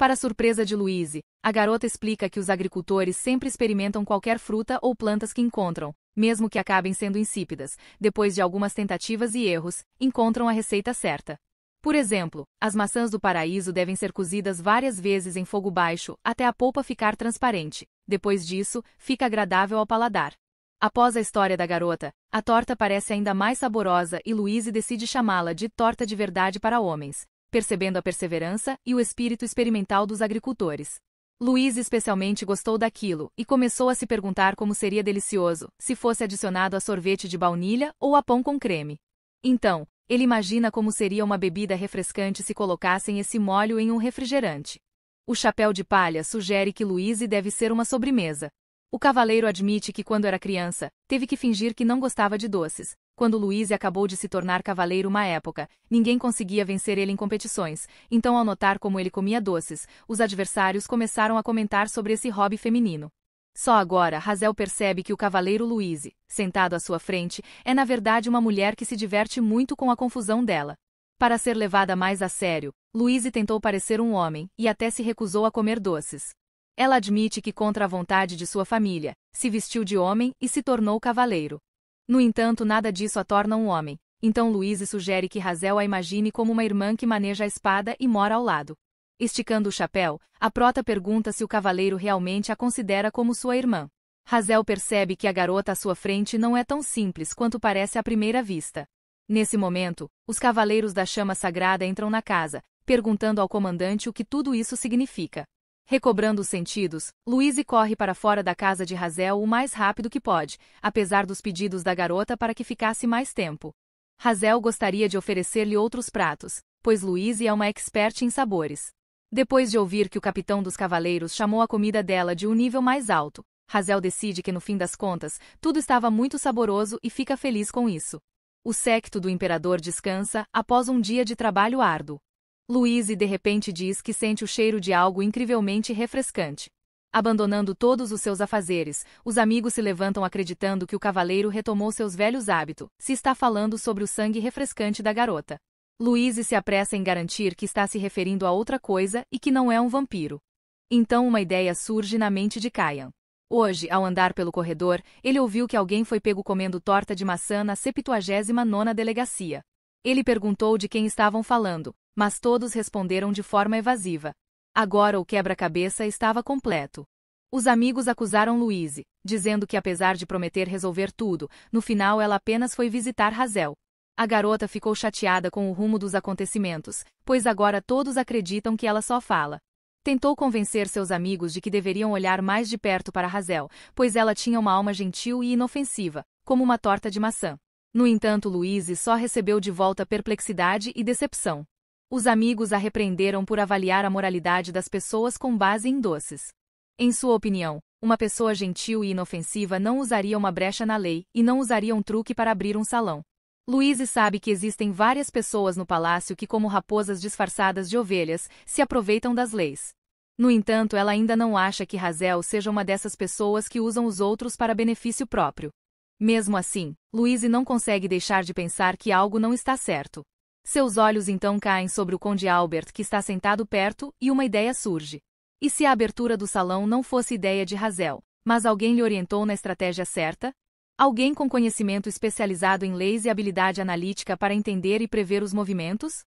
Para surpresa de Louise, a garota explica que os agricultores sempre experimentam qualquer fruta ou plantas que encontram, mesmo que acabem sendo insípidas, depois de algumas tentativas e erros, encontram a receita certa. Por exemplo, as maçãs do paraíso devem ser cozidas várias vezes em fogo baixo até a polpa ficar transparente. Depois disso, fica agradável ao paladar. Após a história da garota, a torta parece ainda mais saborosa e Louise decide chamá-la de torta de verdade para homens, percebendo a perseverança e o espírito experimental dos agricultores. Luiz especialmente gostou daquilo e começou a se perguntar como seria delicioso se fosse adicionado a sorvete de baunilha ou a pão com creme. Então, ele imagina como seria uma bebida refrescante se colocassem esse molho em um refrigerante. O chapéu de palha sugere que Luiz deve ser uma sobremesa. O cavaleiro admite que quando era criança, teve que fingir que não gostava de doces, quando Luiz acabou de se tornar cavaleiro uma época, ninguém conseguia vencer ele em competições, então ao notar como ele comia doces, os adversários começaram a comentar sobre esse hobby feminino. Só agora Razel percebe que o cavaleiro Luiz, sentado à sua frente, é na verdade uma mulher que se diverte muito com a confusão dela. Para ser levada mais a sério, Luiz tentou parecer um homem e até se recusou a comer doces. Ela admite que contra a vontade de sua família, se vestiu de homem e se tornou cavaleiro. No entanto, nada disso a torna um homem. Então Louise sugere que Razel a imagine como uma irmã que maneja a espada e mora ao lado. Esticando o chapéu, a prota pergunta se o cavaleiro realmente a considera como sua irmã. Razel percebe que a garota à sua frente não é tão simples quanto parece à primeira vista. Nesse momento, os cavaleiros da chama sagrada entram na casa, perguntando ao comandante o que tudo isso significa. Recobrando os sentidos, Louise corre para fora da casa de Razel o mais rápido que pode, apesar dos pedidos da garota para que ficasse mais tempo. Razel gostaria de oferecer-lhe outros pratos, pois Louise é uma experte em sabores. Depois de ouvir que o capitão dos cavaleiros chamou a comida dela de um nível mais alto, Razel decide que no fim das contas, tudo estava muito saboroso e fica feliz com isso. O séquito do imperador descansa após um dia de trabalho árduo. Louise de repente diz que sente o cheiro de algo incrivelmente refrescante. Abandonando todos os seus afazeres, os amigos se levantam acreditando que o cavaleiro retomou seus velhos hábitos, se está falando sobre o sangue refrescante da garota. Louise se apressa em garantir que está se referindo a outra coisa e que não é um vampiro. Então uma ideia surge na mente de Kayan. Hoje, ao andar pelo corredor, ele ouviu que alguém foi pego comendo torta de maçã na 79ª delegacia. Ele perguntou de quem estavam falando, mas todos responderam de forma evasiva. Agora o quebra-cabeça estava completo. Os amigos acusaram Louise, dizendo que apesar de prometer resolver tudo, no final ela apenas foi visitar Razel. A garota ficou chateada com o rumo dos acontecimentos, pois agora todos acreditam que ela só fala. Tentou convencer seus amigos de que deveriam olhar mais de perto para Razel, pois ela tinha uma alma gentil e inofensiva, como uma torta de maçã. No entanto, Louise só recebeu de volta perplexidade e decepção. Os amigos a repreenderam por avaliar a moralidade das pessoas com base em doces. Em sua opinião, uma pessoa gentil e inofensiva não usaria uma brecha na lei e não usaria um truque para abrir um salão. Louise sabe que existem várias pessoas no palácio que, como raposas disfarçadas de ovelhas, se aproveitam das leis. No entanto, ela ainda não acha que Razel seja uma dessas pessoas que usam os outros para benefício próprio. Mesmo assim, Louise não consegue deixar de pensar que algo não está certo. Seus olhos então caem sobre o Conde Albert que está sentado perto, e uma ideia surge. E se a abertura do salão não fosse ideia de Hazel, mas alguém lhe orientou na estratégia certa? Alguém com conhecimento especializado em leis e habilidade analítica para entender e prever os movimentos?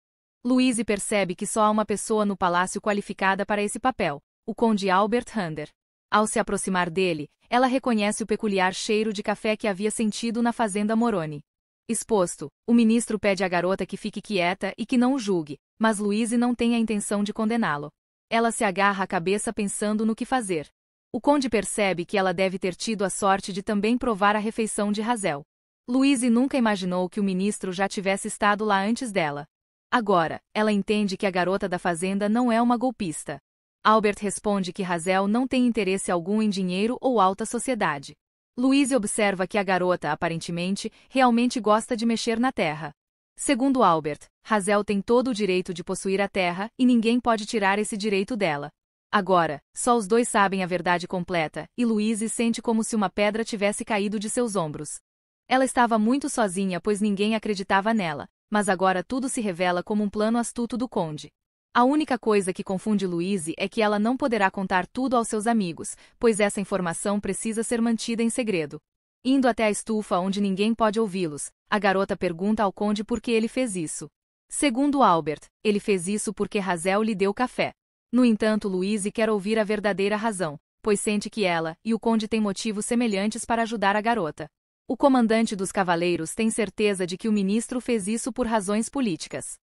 Louise percebe que só há uma pessoa no palácio qualificada para esse papel, o Conde Albert Hunter. Ao se aproximar dele, ela reconhece o peculiar cheiro de café que havia sentido na fazenda Moroni. Exposto, o ministro pede à garota que fique quieta e que não o julgue, mas Louise não tem a intenção de condená-lo. Ela se agarra à cabeça pensando no que fazer. O conde percebe que ela deve ter tido a sorte de também provar a refeição de Razel. Louise nunca imaginou que o ministro já tivesse estado lá antes dela. Agora, ela entende que a garota da fazenda não é uma golpista. Albert responde que Hazel não tem interesse algum em dinheiro ou alta sociedade. Louise observa que a garota, aparentemente, realmente gosta de mexer na terra. Segundo Albert, Hazel tem todo o direito de possuir a terra e ninguém pode tirar esse direito dela. Agora, só os dois sabem a verdade completa, e Louise sente como se uma pedra tivesse caído de seus ombros. Ela estava muito sozinha pois ninguém acreditava nela, mas agora tudo se revela como um plano astuto do conde. A única coisa que confunde Louise é que ela não poderá contar tudo aos seus amigos, pois essa informação precisa ser mantida em segredo. Indo até a estufa onde ninguém pode ouvi-los, a garota pergunta ao conde por que ele fez isso. Segundo Albert, ele fez isso porque Razel lhe deu café. No entanto, Louise quer ouvir a verdadeira razão, pois sente que ela e o conde têm motivos semelhantes para ajudar a garota. O comandante dos cavaleiros tem certeza de que o ministro fez isso por razões políticas.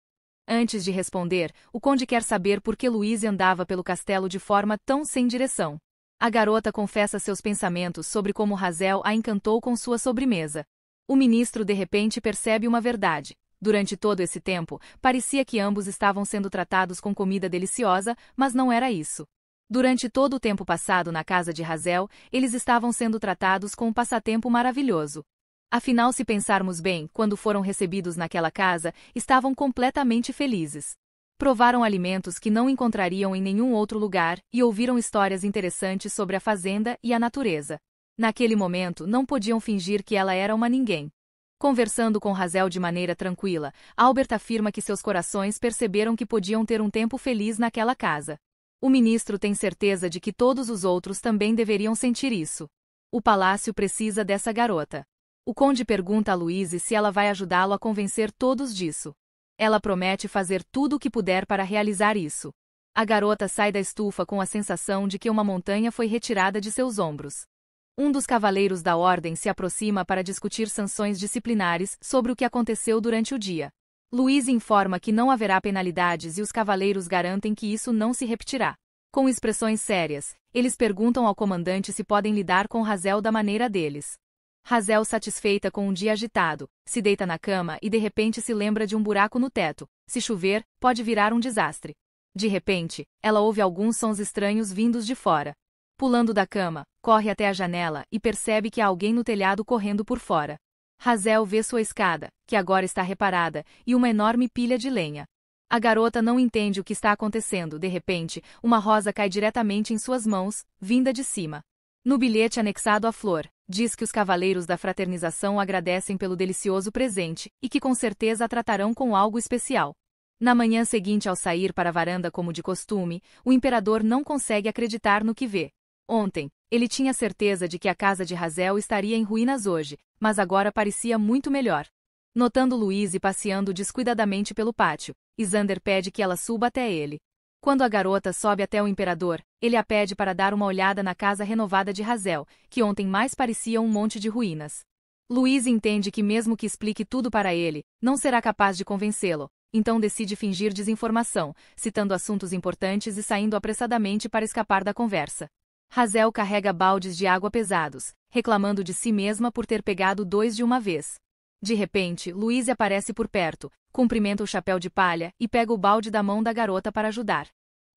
Antes de responder, o conde quer saber por que Luiz andava pelo castelo de forma tão sem direção. A garota confessa seus pensamentos sobre como Razel a encantou com sua sobremesa. O ministro de repente percebe uma verdade. Durante todo esse tempo, parecia que ambos estavam sendo tratados com comida deliciosa, mas não era isso. Durante todo o tempo passado na casa de Razel, eles estavam sendo tratados com um passatempo maravilhoso. Afinal, se pensarmos bem, quando foram recebidos naquela casa, estavam completamente felizes. Provaram alimentos que não encontrariam em nenhum outro lugar e ouviram histórias interessantes sobre a fazenda e a natureza. Naquele momento, não podiam fingir que ela era uma ninguém. Conversando com Razel de maneira tranquila, Albert afirma que seus corações perceberam que podiam ter um tempo feliz naquela casa. O ministro tem certeza de que todos os outros também deveriam sentir isso. O palácio precisa dessa garota. O conde pergunta a Louise se ela vai ajudá-lo a convencer todos disso. Ela promete fazer tudo o que puder para realizar isso. A garota sai da estufa com a sensação de que uma montanha foi retirada de seus ombros. Um dos cavaleiros da ordem se aproxima para discutir sanções disciplinares sobre o que aconteceu durante o dia. Louise informa que não haverá penalidades e os cavaleiros garantem que isso não se repetirá. Com expressões sérias, eles perguntam ao comandante se podem lidar com Razel da maneira deles. Razel, satisfeita com um dia agitado, se deita na cama e de repente se lembra de um buraco no teto. Se chover, pode virar um desastre. De repente, ela ouve alguns sons estranhos vindos de fora. Pulando da cama, corre até a janela e percebe que há alguém no telhado correndo por fora. Razel vê sua escada, que agora está reparada, e uma enorme pilha de lenha. A garota não entende o que está acontecendo, de repente, uma rosa cai diretamente em suas mãos, vinda de cima. No bilhete anexado à flor, diz que os cavaleiros da fraternização agradecem pelo delicioso presente e que com certeza a tratarão com algo especial. Na manhã seguinte, ao sair para a varanda como de costume, o imperador não consegue acreditar no que vê. Ontem, ele tinha certeza de que a casa de Razel estaria em ruínas hoje, mas agora parecia muito melhor. Notando Luiz passeando descuidadamente pelo pátio, Isander pede que ela suba até ele. Quando a garota sobe até o imperador, ele a pede para dar uma olhada na casa renovada de Razel, que ontem mais parecia um monte de ruínas. Luiz entende que mesmo que explique tudo para ele, não será capaz de convencê-lo, então decide fingir desinformação, citando assuntos importantes e saindo apressadamente para escapar da conversa. Razel carrega baldes de água pesados, reclamando de si mesma por ter pegado dois de uma vez. De repente, Luiz aparece por perto, cumprimenta o chapéu de palha e pega o balde da mão da garota para ajudar.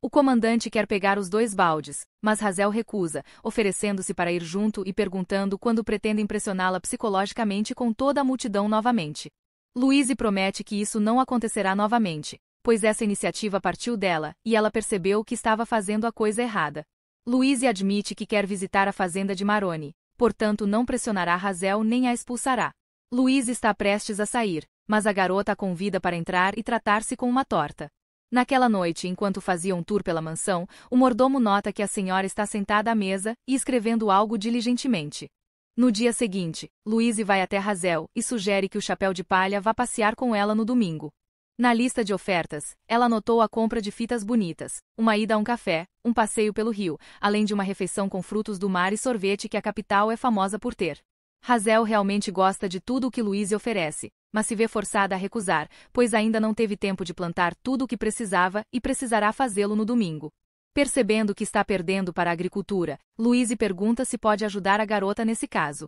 O comandante quer pegar os dois baldes, mas Razel recusa, oferecendo-se para ir junto e perguntando quando pretende impressioná-la psicologicamente com toda a multidão novamente. Luiz promete que isso não acontecerá novamente, pois essa iniciativa partiu dela e ela percebeu que estava fazendo a coisa errada. Luiz admite que quer visitar a fazenda de Maroni, portanto não pressionará Razel nem a expulsará. Luiz está prestes a sair, mas a garota a convida para entrar e tratar-se com uma torta. Naquela noite, enquanto fazia um tour pela mansão, o mordomo nota que a senhora está sentada à mesa e escrevendo algo diligentemente. No dia seguinte, Luiz vai até Razel e sugere que o chapéu de palha vá passear com ela no domingo. Na lista de ofertas, ela anotou a compra de fitas bonitas, uma ida a um café, um passeio pelo rio, além de uma refeição com frutos do mar e sorvete que a capital é famosa por ter. Hazel realmente gosta de tudo o que Louise oferece, mas se vê forçada a recusar, pois ainda não teve tempo de plantar tudo o que precisava e precisará fazê-lo no domingo. Percebendo que está perdendo para a agricultura, Louise pergunta se pode ajudar a garota nesse caso.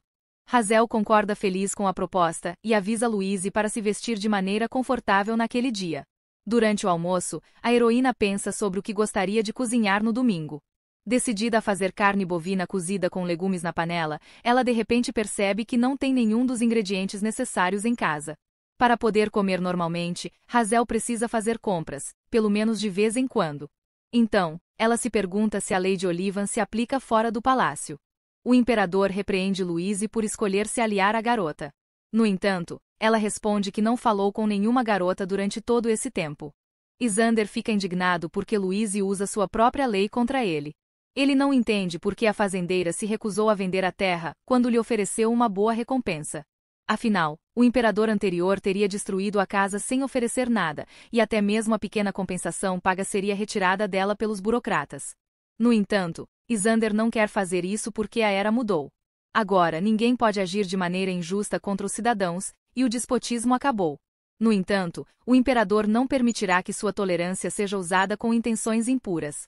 Hazel concorda feliz com a proposta e avisa Louise para se vestir de maneira confortável naquele dia. Durante o almoço, a heroína pensa sobre o que gostaria de cozinhar no domingo. Decidida a fazer carne bovina cozida com legumes na panela, ela de repente percebe que não tem nenhum dos ingredientes necessários em casa. Para poder comer normalmente, Razel precisa fazer compras, pelo menos de vez em quando. Então, ela se pergunta se a lei de Olivan se aplica fora do palácio. O imperador repreende Louise por escolher se aliar à garota. No entanto, ela responde que não falou com nenhuma garota durante todo esse tempo. Isander fica indignado porque Louise usa sua própria lei contra ele. Ele não entende por que a fazendeira se recusou a vender a terra, quando lhe ofereceu uma boa recompensa. Afinal, o imperador anterior teria destruído a casa sem oferecer nada, e até mesmo a pequena compensação paga seria retirada dela pelos burocratas. No entanto, Isander não quer fazer isso porque a era mudou. Agora ninguém pode agir de maneira injusta contra os cidadãos, e o despotismo acabou. No entanto, o imperador não permitirá que sua tolerância seja usada com intenções impuras.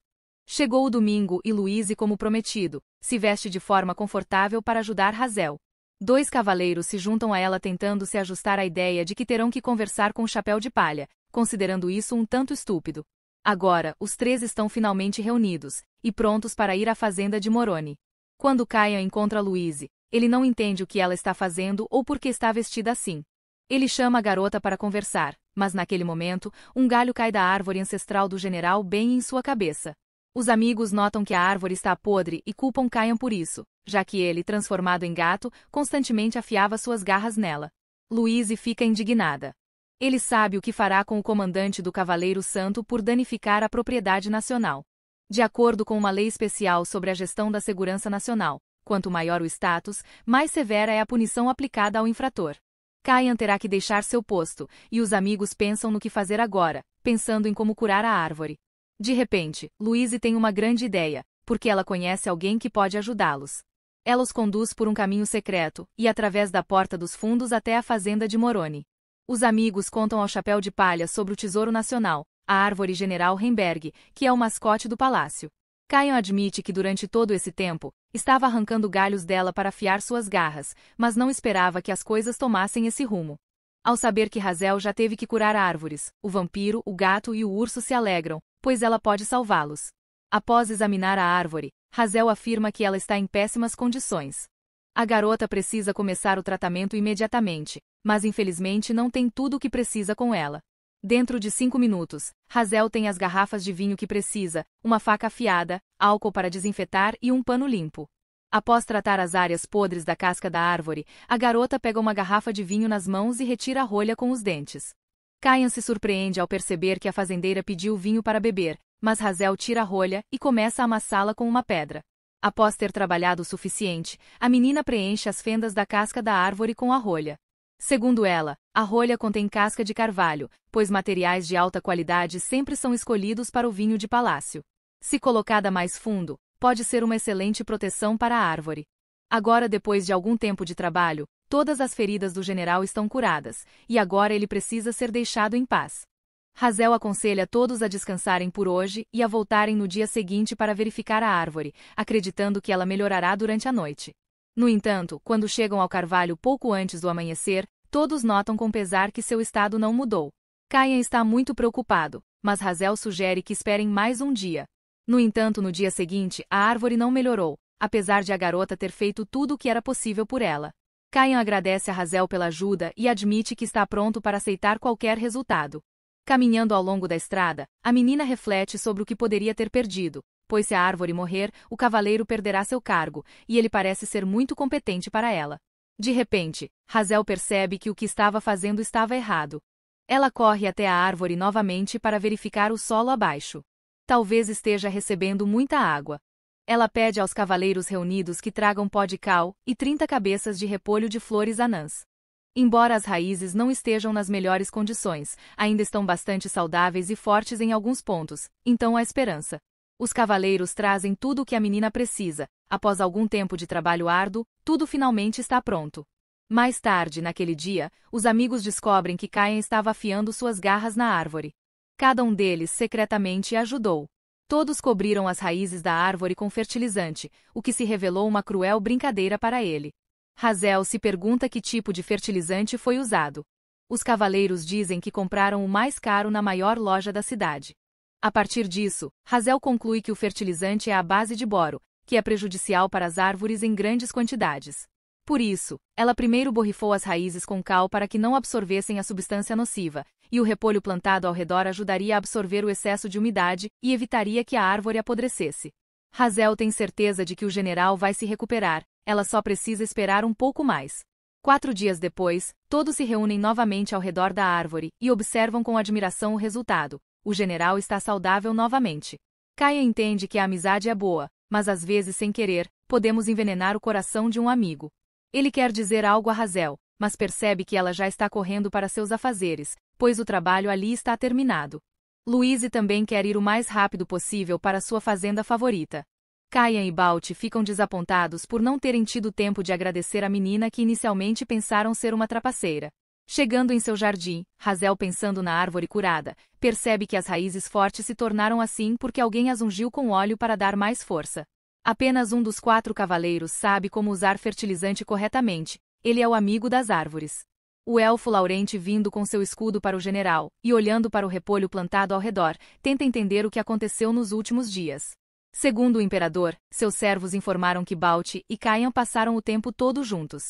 Chegou o domingo e Louise, como prometido, se veste de forma confortável para ajudar Razel. Dois cavaleiros se juntam a ela tentando se ajustar à ideia de que terão que conversar com o chapéu de palha, considerando isso um tanto estúpido. Agora, os três estão finalmente reunidos, e prontos para ir à fazenda de Moroni. Quando Caia encontra Louise, ele não entende o que ela está fazendo ou por que está vestida assim. Ele chama a garota para conversar, mas naquele momento, um galho cai da árvore ancestral do general bem em sua cabeça. Os amigos notam que a árvore está podre e culpam Caian por isso, já que ele, transformado em gato, constantemente afiava suas garras nela. Louise fica indignada. Ele sabe o que fará com o comandante do Cavaleiro Santo por danificar a propriedade nacional. De acordo com uma lei especial sobre a gestão da segurança nacional, quanto maior o status, mais severa é a punição aplicada ao infrator. Caian terá que deixar seu posto, e os amigos pensam no que fazer agora, pensando em como curar a árvore. De repente, Louise tem uma grande ideia, porque ela conhece alguém que pode ajudá-los. Ela os conduz por um caminho secreto, e através da porta dos fundos até a fazenda de Moroni. Os amigos contam ao Chapéu de Palha sobre o Tesouro Nacional, a árvore General Remberg, que é o mascote do palácio. Caio admite que durante todo esse tempo, estava arrancando galhos dela para afiar suas garras, mas não esperava que as coisas tomassem esse rumo. Ao saber que Hazel já teve que curar árvores, o vampiro, o gato e o urso se alegram, pois ela pode salvá-los. Após examinar a árvore, Hazel afirma que ela está em péssimas condições. A garota precisa começar o tratamento imediatamente, mas infelizmente não tem tudo o que precisa com ela. Dentro de cinco minutos, Hazel tem as garrafas de vinho que precisa, uma faca afiada, álcool para desinfetar e um pano limpo. Após tratar as áreas podres da casca da árvore, a garota pega uma garrafa de vinho nas mãos e retira a rolha com os dentes. Caian se surpreende ao perceber que a fazendeira pediu vinho para beber, mas Razel tira a rolha e começa a amassá-la com uma pedra. Após ter trabalhado o suficiente, a menina preenche as fendas da casca da árvore com a rolha. Segundo ela, a rolha contém casca de carvalho, pois materiais de alta qualidade sempre são escolhidos para o vinho de palácio. Se colocada mais fundo, pode ser uma excelente proteção para a árvore. Agora, depois de algum tempo de trabalho, Todas as feridas do general estão curadas, e agora ele precisa ser deixado em paz. Razel aconselha todos a descansarem por hoje e a voltarem no dia seguinte para verificar a árvore, acreditando que ela melhorará durante a noite. No entanto, quando chegam ao carvalho pouco antes do amanhecer, todos notam com pesar que seu estado não mudou. Caia está muito preocupado, mas Razel sugere que esperem mais um dia. No entanto, no dia seguinte, a árvore não melhorou, apesar de a garota ter feito tudo o que era possível por ela. Kayan agradece a Razel pela ajuda e admite que está pronto para aceitar qualquer resultado. Caminhando ao longo da estrada, a menina reflete sobre o que poderia ter perdido, pois se a árvore morrer, o cavaleiro perderá seu cargo, e ele parece ser muito competente para ela. De repente, Razel percebe que o que estava fazendo estava errado. Ela corre até a árvore novamente para verificar o solo abaixo. Talvez esteja recebendo muita água, ela pede aos cavaleiros reunidos que tragam pó de cal e 30 cabeças de repolho de flores anãs. Embora as raízes não estejam nas melhores condições, ainda estão bastante saudáveis e fortes em alguns pontos, então há esperança. Os cavaleiros trazem tudo o que a menina precisa. Após algum tempo de trabalho árduo, tudo finalmente está pronto. Mais tarde, naquele dia, os amigos descobrem que Caia estava afiando suas garras na árvore. Cada um deles secretamente ajudou. Todos cobriram as raízes da árvore com fertilizante, o que se revelou uma cruel brincadeira para ele. Hazel se pergunta que tipo de fertilizante foi usado. Os cavaleiros dizem que compraram o mais caro na maior loja da cidade. A partir disso, Hazel conclui que o fertilizante é a base de boro, que é prejudicial para as árvores em grandes quantidades. Por isso, ela primeiro borrifou as raízes com cal para que não absorvessem a substância nociva, e o repolho plantado ao redor ajudaria a absorver o excesso de umidade e evitaria que a árvore apodrecesse. Hazel tem certeza de que o general vai se recuperar, ela só precisa esperar um pouco mais. Quatro dias depois, todos se reúnem novamente ao redor da árvore e observam com admiração o resultado. O general está saudável novamente. Kaia entende que a amizade é boa, mas às vezes, sem querer, podemos envenenar o coração de um amigo. Ele quer dizer algo a Hazel, mas percebe que ela já está correndo para seus afazeres, pois o trabalho ali está terminado. Louise também quer ir o mais rápido possível para sua fazenda favorita. Kayan e Balt ficam desapontados por não terem tido tempo de agradecer a menina que inicialmente pensaram ser uma trapaceira. Chegando em seu jardim, Razel pensando na árvore curada, percebe que as raízes fortes se tornaram assim porque alguém as ungiu com óleo para dar mais força. Apenas um dos quatro cavaleiros sabe como usar fertilizante corretamente, ele é o amigo das árvores. O elfo Laurente vindo com seu escudo para o general, e olhando para o repolho plantado ao redor, tenta entender o que aconteceu nos últimos dias. Segundo o imperador, seus servos informaram que Balti e Caian passaram o tempo todo juntos.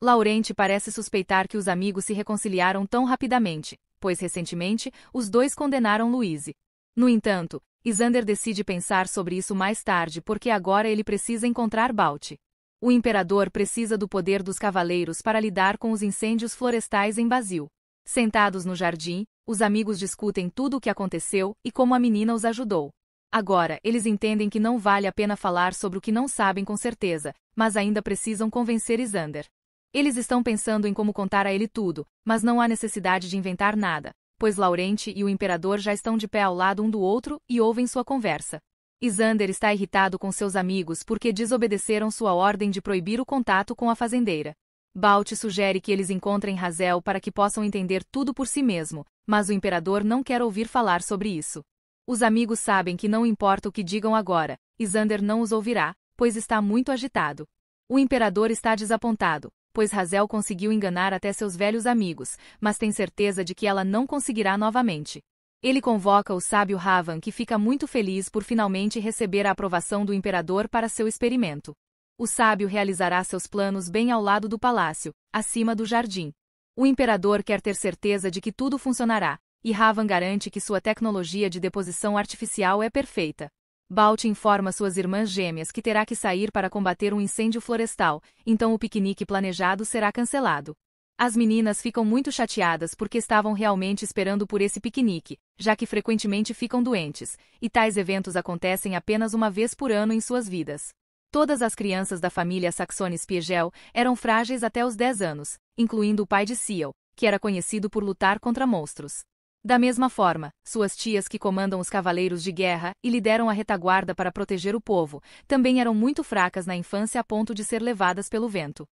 Laurente parece suspeitar que os amigos se reconciliaram tão rapidamente, pois recentemente, os dois condenaram Louise. No entanto, Isander decide pensar sobre isso mais tarde porque agora ele precisa encontrar Balti. O imperador precisa do poder dos cavaleiros para lidar com os incêndios florestais em Basil. Sentados no jardim, os amigos discutem tudo o que aconteceu e como a menina os ajudou. Agora, eles entendem que não vale a pena falar sobre o que não sabem com certeza, mas ainda precisam convencer Isander. Eles estão pensando em como contar a ele tudo, mas não há necessidade de inventar nada, pois Laurente e o imperador já estão de pé ao lado um do outro e ouvem sua conversa. Isander está irritado com seus amigos porque desobedeceram sua ordem de proibir o contato com a fazendeira. Balt sugere que eles encontrem Razel para que possam entender tudo por si mesmo, mas o imperador não quer ouvir falar sobre isso. Os amigos sabem que não importa o que digam agora, Isander não os ouvirá, pois está muito agitado. O imperador está desapontado, pois Razel conseguiu enganar até seus velhos amigos, mas tem certeza de que ela não conseguirá novamente. Ele convoca o sábio Ravan que fica muito feliz por finalmente receber a aprovação do imperador para seu experimento. O sábio realizará seus planos bem ao lado do palácio, acima do jardim. O imperador quer ter certeza de que tudo funcionará, e Ravan garante que sua tecnologia de deposição artificial é perfeita. Balt informa suas irmãs gêmeas que terá que sair para combater um incêndio florestal, então o piquenique planejado será cancelado. As meninas ficam muito chateadas porque estavam realmente esperando por esse piquenique, já que frequentemente ficam doentes, e tais eventos acontecem apenas uma vez por ano em suas vidas. Todas as crianças da família Saxones Piegel eram frágeis até os 10 anos, incluindo o pai de Seal, que era conhecido por lutar contra monstros. Da mesma forma, suas tias que comandam os cavaleiros de guerra e lideram a retaguarda para proteger o povo, também eram muito fracas na infância a ponto de ser levadas pelo vento.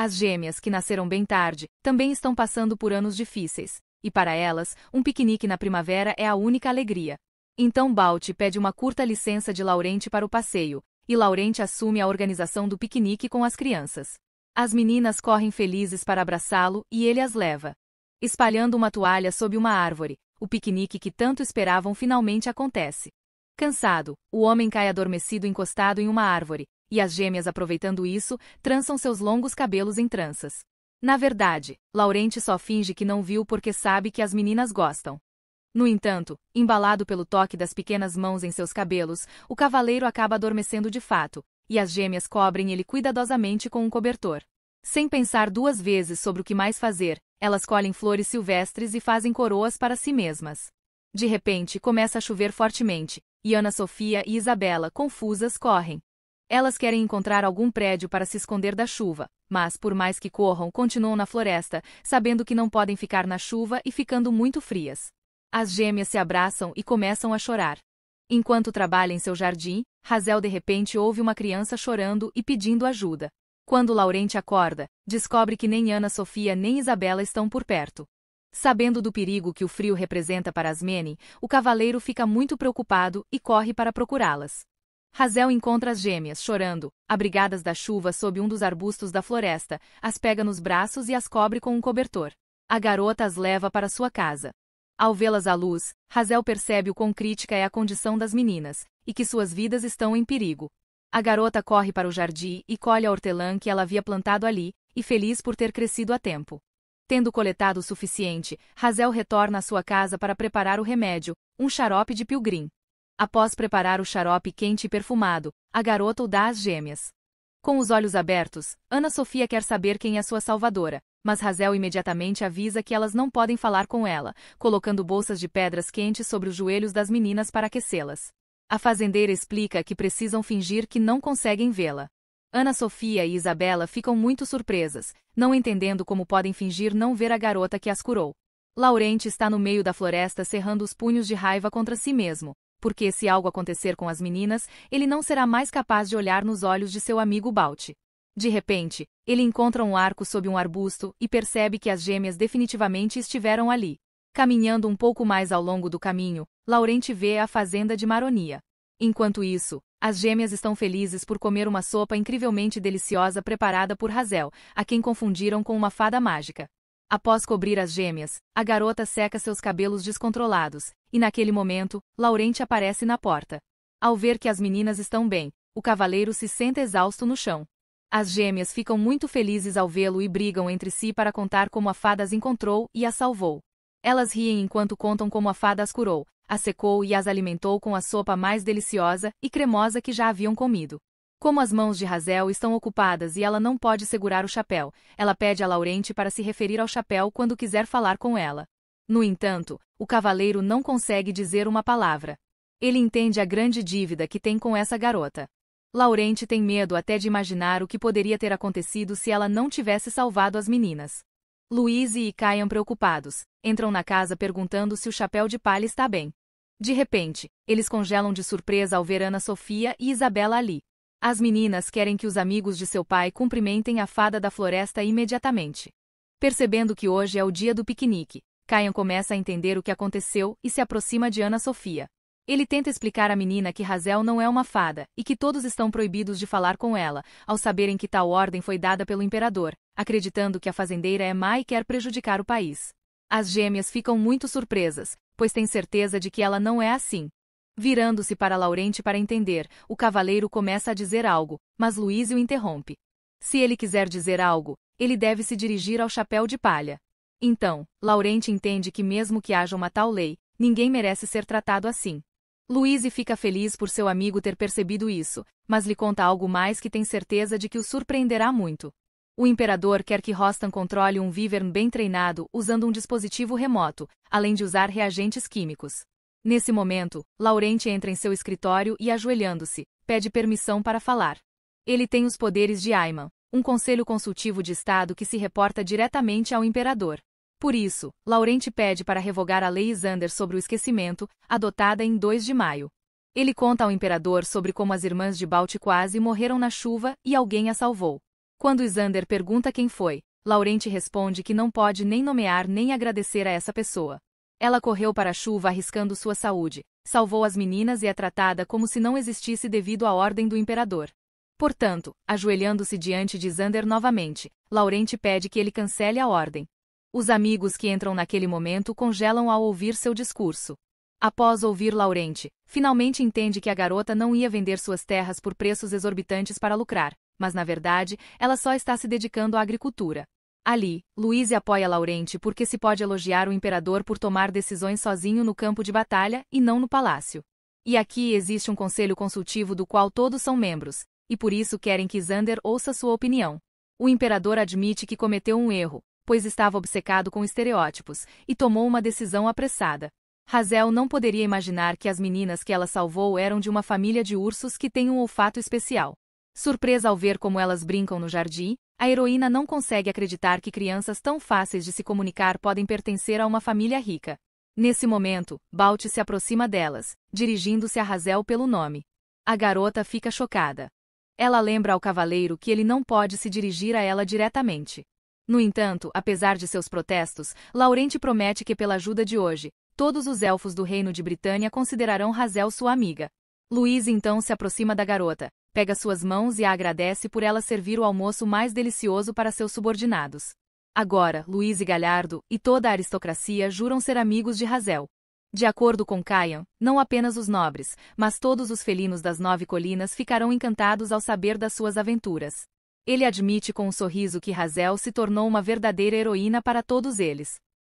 As gêmeas, que nasceram bem tarde, também estão passando por anos difíceis, e para elas, um piquenique na primavera é a única alegria. Então Balt pede uma curta licença de Laurente para o passeio, e Laurente assume a organização do piquenique com as crianças. As meninas correm felizes para abraçá-lo e ele as leva. Espalhando uma toalha sob uma árvore, o piquenique que tanto esperavam finalmente acontece. Cansado, o homem cai adormecido encostado em uma árvore, e as gêmeas, aproveitando isso, trançam seus longos cabelos em tranças. Na verdade, Laurente só finge que não viu porque sabe que as meninas gostam. No entanto, embalado pelo toque das pequenas mãos em seus cabelos, o cavaleiro acaba adormecendo de fato, e as gêmeas cobrem ele cuidadosamente com um cobertor. Sem pensar duas vezes sobre o que mais fazer, elas colhem flores silvestres e fazem coroas para si mesmas. De repente, começa a chover fortemente, e Ana Sofia e Isabela, confusas, correm. Elas querem encontrar algum prédio para se esconder da chuva, mas, por mais que corram, continuam na floresta, sabendo que não podem ficar na chuva e ficando muito frias. As gêmeas se abraçam e começam a chorar. Enquanto trabalha em seu jardim, Hazel de repente ouve uma criança chorando e pedindo ajuda. Quando Laurente acorda, descobre que nem Ana Sofia nem Isabela estão por perto. Sabendo do perigo que o frio representa para as Menin, o cavaleiro fica muito preocupado e corre para procurá-las. Razel encontra as gêmeas, chorando, abrigadas da chuva sob um dos arbustos da floresta, as pega nos braços e as cobre com um cobertor. A garota as leva para sua casa. Ao vê-las à luz, Razel percebe o quão crítica é a condição das meninas, e que suas vidas estão em perigo. A garota corre para o jardim e colhe a hortelã que ela havia plantado ali, e feliz por ter crescido a tempo. Tendo coletado o suficiente, Razel retorna à sua casa para preparar o remédio, um xarope de pilgrim. Após preparar o xarope quente e perfumado, a garota o dá às gêmeas. Com os olhos abertos, Ana Sofia quer saber quem é sua salvadora, mas Razel imediatamente avisa que elas não podem falar com ela, colocando bolsas de pedras quentes sobre os joelhos das meninas para aquecê-las. A fazendeira explica que precisam fingir que não conseguem vê-la. Ana Sofia e Isabela ficam muito surpresas, não entendendo como podem fingir não ver a garota que as curou. Laurente está no meio da floresta cerrando os punhos de raiva contra si mesmo, porque se algo acontecer com as meninas, ele não será mais capaz de olhar nos olhos de seu amigo Balt. De repente, ele encontra um arco sob um arbusto e percebe que as gêmeas definitivamente estiveram ali. Caminhando um pouco mais ao longo do caminho, Laurent vê a fazenda de Maronia. Enquanto isso, as gêmeas estão felizes por comer uma sopa incrivelmente deliciosa preparada por Razel, a quem confundiram com uma fada mágica. Após cobrir as gêmeas, a garota seca seus cabelos descontrolados, e naquele momento, Laurente aparece na porta. Ao ver que as meninas estão bem, o cavaleiro se senta exausto no chão. As gêmeas ficam muito felizes ao vê-lo e brigam entre si para contar como a fada as encontrou e as salvou. Elas riem enquanto contam como a fada as curou, as secou e as alimentou com a sopa mais deliciosa e cremosa que já haviam comido. Como as mãos de Razel estão ocupadas e ela não pode segurar o chapéu, ela pede a Laurente para se referir ao chapéu quando quiser falar com ela. No entanto, o cavaleiro não consegue dizer uma palavra. Ele entende a grande dívida que tem com essa garota. Laurente tem medo até de imaginar o que poderia ter acontecido se ela não tivesse salvado as meninas. Louise e Caian preocupados, entram na casa perguntando se o chapéu de palha está bem. De repente, eles congelam de surpresa ao ver Ana Sofia e Isabela ali. As meninas querem que os amigos de seu pai cumprimentem a fada da floresta imediatamente. Percebendo que hoje é o dia do piquenique, Kayan começa a entender o que aconteceu e se aproxima de Ana Sofia. Ele tenta explicar à menina que Razel não é uma fada, e que todos estão proibidos de falar com ela, ao saberem que tal ordem foi dada pelo imperador, acreditando que a fazendeira é má e quer prejudicar o país. As gêmeas ficam muito surpresas, pois têm certeza de que ela não é assim. Virando-se para Laurente para entender, o cavaleiro começa a dizer algo, mas Luiz o interrompe. Se ele quiser dizer algo, ele deve se dirigir ao chapéu de palha. Então, Laurenti entende que mesmo que haja uma tal lei, ninguém merece ser tratado assim. Louise fica feliz por seu amigo ter percebido isso, mas lhe conta algo mais que tem certeza de que o surpreenderá muito. O imperador quer que Rostam controle um Vivern bem treinado usando um dispositivo remoto, além de usar reagentes químicos. Nesse momento, Laurenti entra em seu escritório e, ajoelhando-se, pede permissão para falar. Ele tem os poderes de Aiman um conselho consultivo de Estado que se reporta diretamente ao imperador. Por isso, Laurenti pede para revogar a Lei Isander sobre o esquecimento, adotada em 2 de maio. Ele conta ao imperador sobre como as irmãs de Balti quase morreram na chuva e alguém a salvou. Quando Isander pergunta quem foi, Laurenti responde que não pode nem nomear nem agradecer a essa pessoa. Ela correu para a chuva arriscando sua saúde, salvou as meninas e é tratada como se não existisse devido à ordem do imperador. Portanto, ajoelhando-se diante de Xander novamente, Laurenti pede que ele cancele a ordem. Os amigos que entram naquele momento congelam ao ouvir seu discurso. Após ouvir Laurenti, finalmente entende que a garota não ia vender suas terras por preços exorbitantes para lucrar, mas na verdade, ela só está se dedicando à agricultura. Ali, Luiz apoia Laurenti porque se pode elogiar o imperador por tomar decisões sozinho no campo de batalha e não no palácio. E aqui existe um conselho consultivo do qual todos são membros, e por isso querem que Xander ouça sua opinião. O imperador admite que cometeu um erro, pois estava obcecado com estereótipos, e tomou uma decisão apressada. Hazel não poderia imaginar que as meninas que ela salvou eram de uma família de ursos que tem um olfato especial. Surpresa ao ver como elas brincam no jardim, a heroína não consegue acreditar que crianças tão fáceis de se comunicar podem pertencer a uma família rica. Nesse momento, Balt se aproxima delas, dirigindo-se a Hazel pelo nome. A garota fica chocada. Ela lembra ao cavaleiro que ele não pode se dirigir a ela diretamente. No entanto, apesar de seus protestos, Laurente promete que pela ajuda de hoje, todos os elfos do reino de Britânia considerarão Hazel sua amiga. Luiz então se aproxima da garota, pega suas mãos e a agradece por ela servir o almoço mais delicioso para seus subordinados. Agora, Luiz e Galhardo e toda a aristocracia juram ser amigos de Hazel. De acordo com Caian, não apenas os nobres, mas todos os felinos das nove colinas ficarão encantados ao saber das suas aventuras. Ele admite com um sorriso que Hazel se tornou uma verdadeira heroína para todos eles.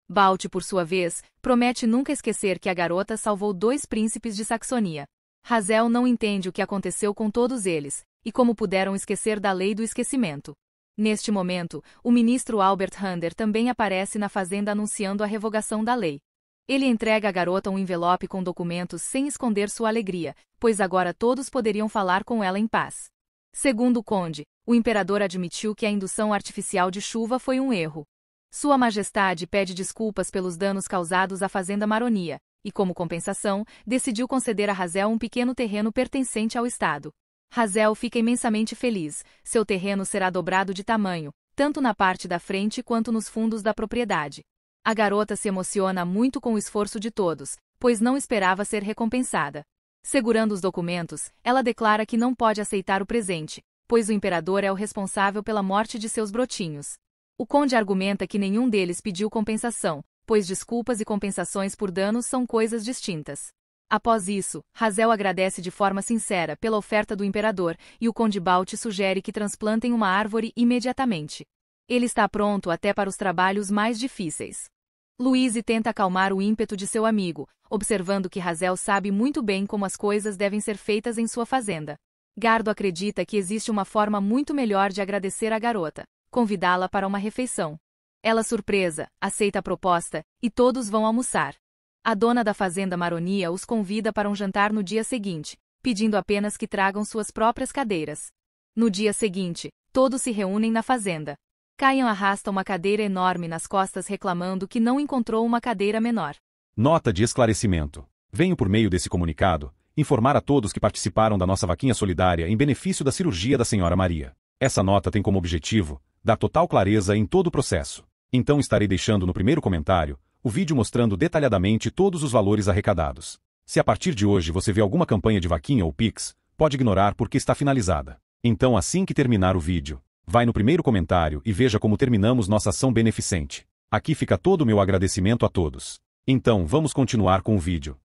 Balt, por sua vez, promete nunca esquecer que a garota salvou dois príncipes de Saxonia. Hazel não entende o que aconteceu com todos eles, e como puderam esquecer da lei do esquecimento. Neste momento, o ministro Albert Hander também aparece na fazenda anunciando a revogação da lei. Ele entrega à garota um envelope com documentos sem esconder sua alegria, pois agora todos poderiam falar com ela em paz. Segundo o conde, o imperador admitiu que a indução artificial de chuva foi um erro. Sua Majestade pede desculpas pelos danos causados à Fazenda Maronia, e como compensação, decidiu conceder a Razel um pequeno terreno pertencente ao Estado. Razel fica imensamente feliz, seu terreno será dobrado de tamanho, tanto na parte da frente quanto nos fundos da propriedade. A garota se emociona muito com o esforço de todos, pois não esperava ser recompensada. Segurando os documentos, ela declara que não pode aceitar o presente, pois o imperador é o responsável pela morte de seus brotinhos. O conde argumenta que nenhum deles pediu compensação, pois desculpas e compensações por danos são coisas distintas. Após isso, Razel agradece de forma sincera pela oferta do imperador e o conde Balt sugere que transplantem uma árvore imediatamente. Ele está pronto até para os trabalhos mais difíceis. Louise tenta acalmar o ímpeto de seu amigo, observando que Razel sabe muito bem como as coisas devem ser feitas em sua fazenda. Gardo acredita que existe uma forma muito melhor de agradecer à garota: convidá-la para uma refeição. Ela, surpresa, aceita a proposta e todos vão almoçar. A dona da fazenda Maronia os convida para um jantar no dia seguinte, pedindo apenas que tragam suas próprias cadeiras. No dia seguinte, todos se reúnem na fazenda, Caian arrasta uma cadeira enorme nas costas reclamando que não encontrou uma cadeira menor. Nota de esclarecimento. Venho por meio desse comunicado informar a todos que participaram da nossa vaquinha solidária em benefício da cirurgia da senhora Maria. Essa nota tem como objetivo dar total clareza em todo o processo. Então estarei deixando no primeiro comentário o vídeo mostrando detalhadamente todos os valores arrecadados. Se a partir de hoje você vê alguma campanha de vaquinha ou Pix, pode ignorar porque está finalizada. Então assim que terminar o vídeo, Vai no primeiro comentário e veja como terminamos nossa ação beneficente. Aqui fica todo o meu agradecimento a todos. Então vamos continuar com o vídeo.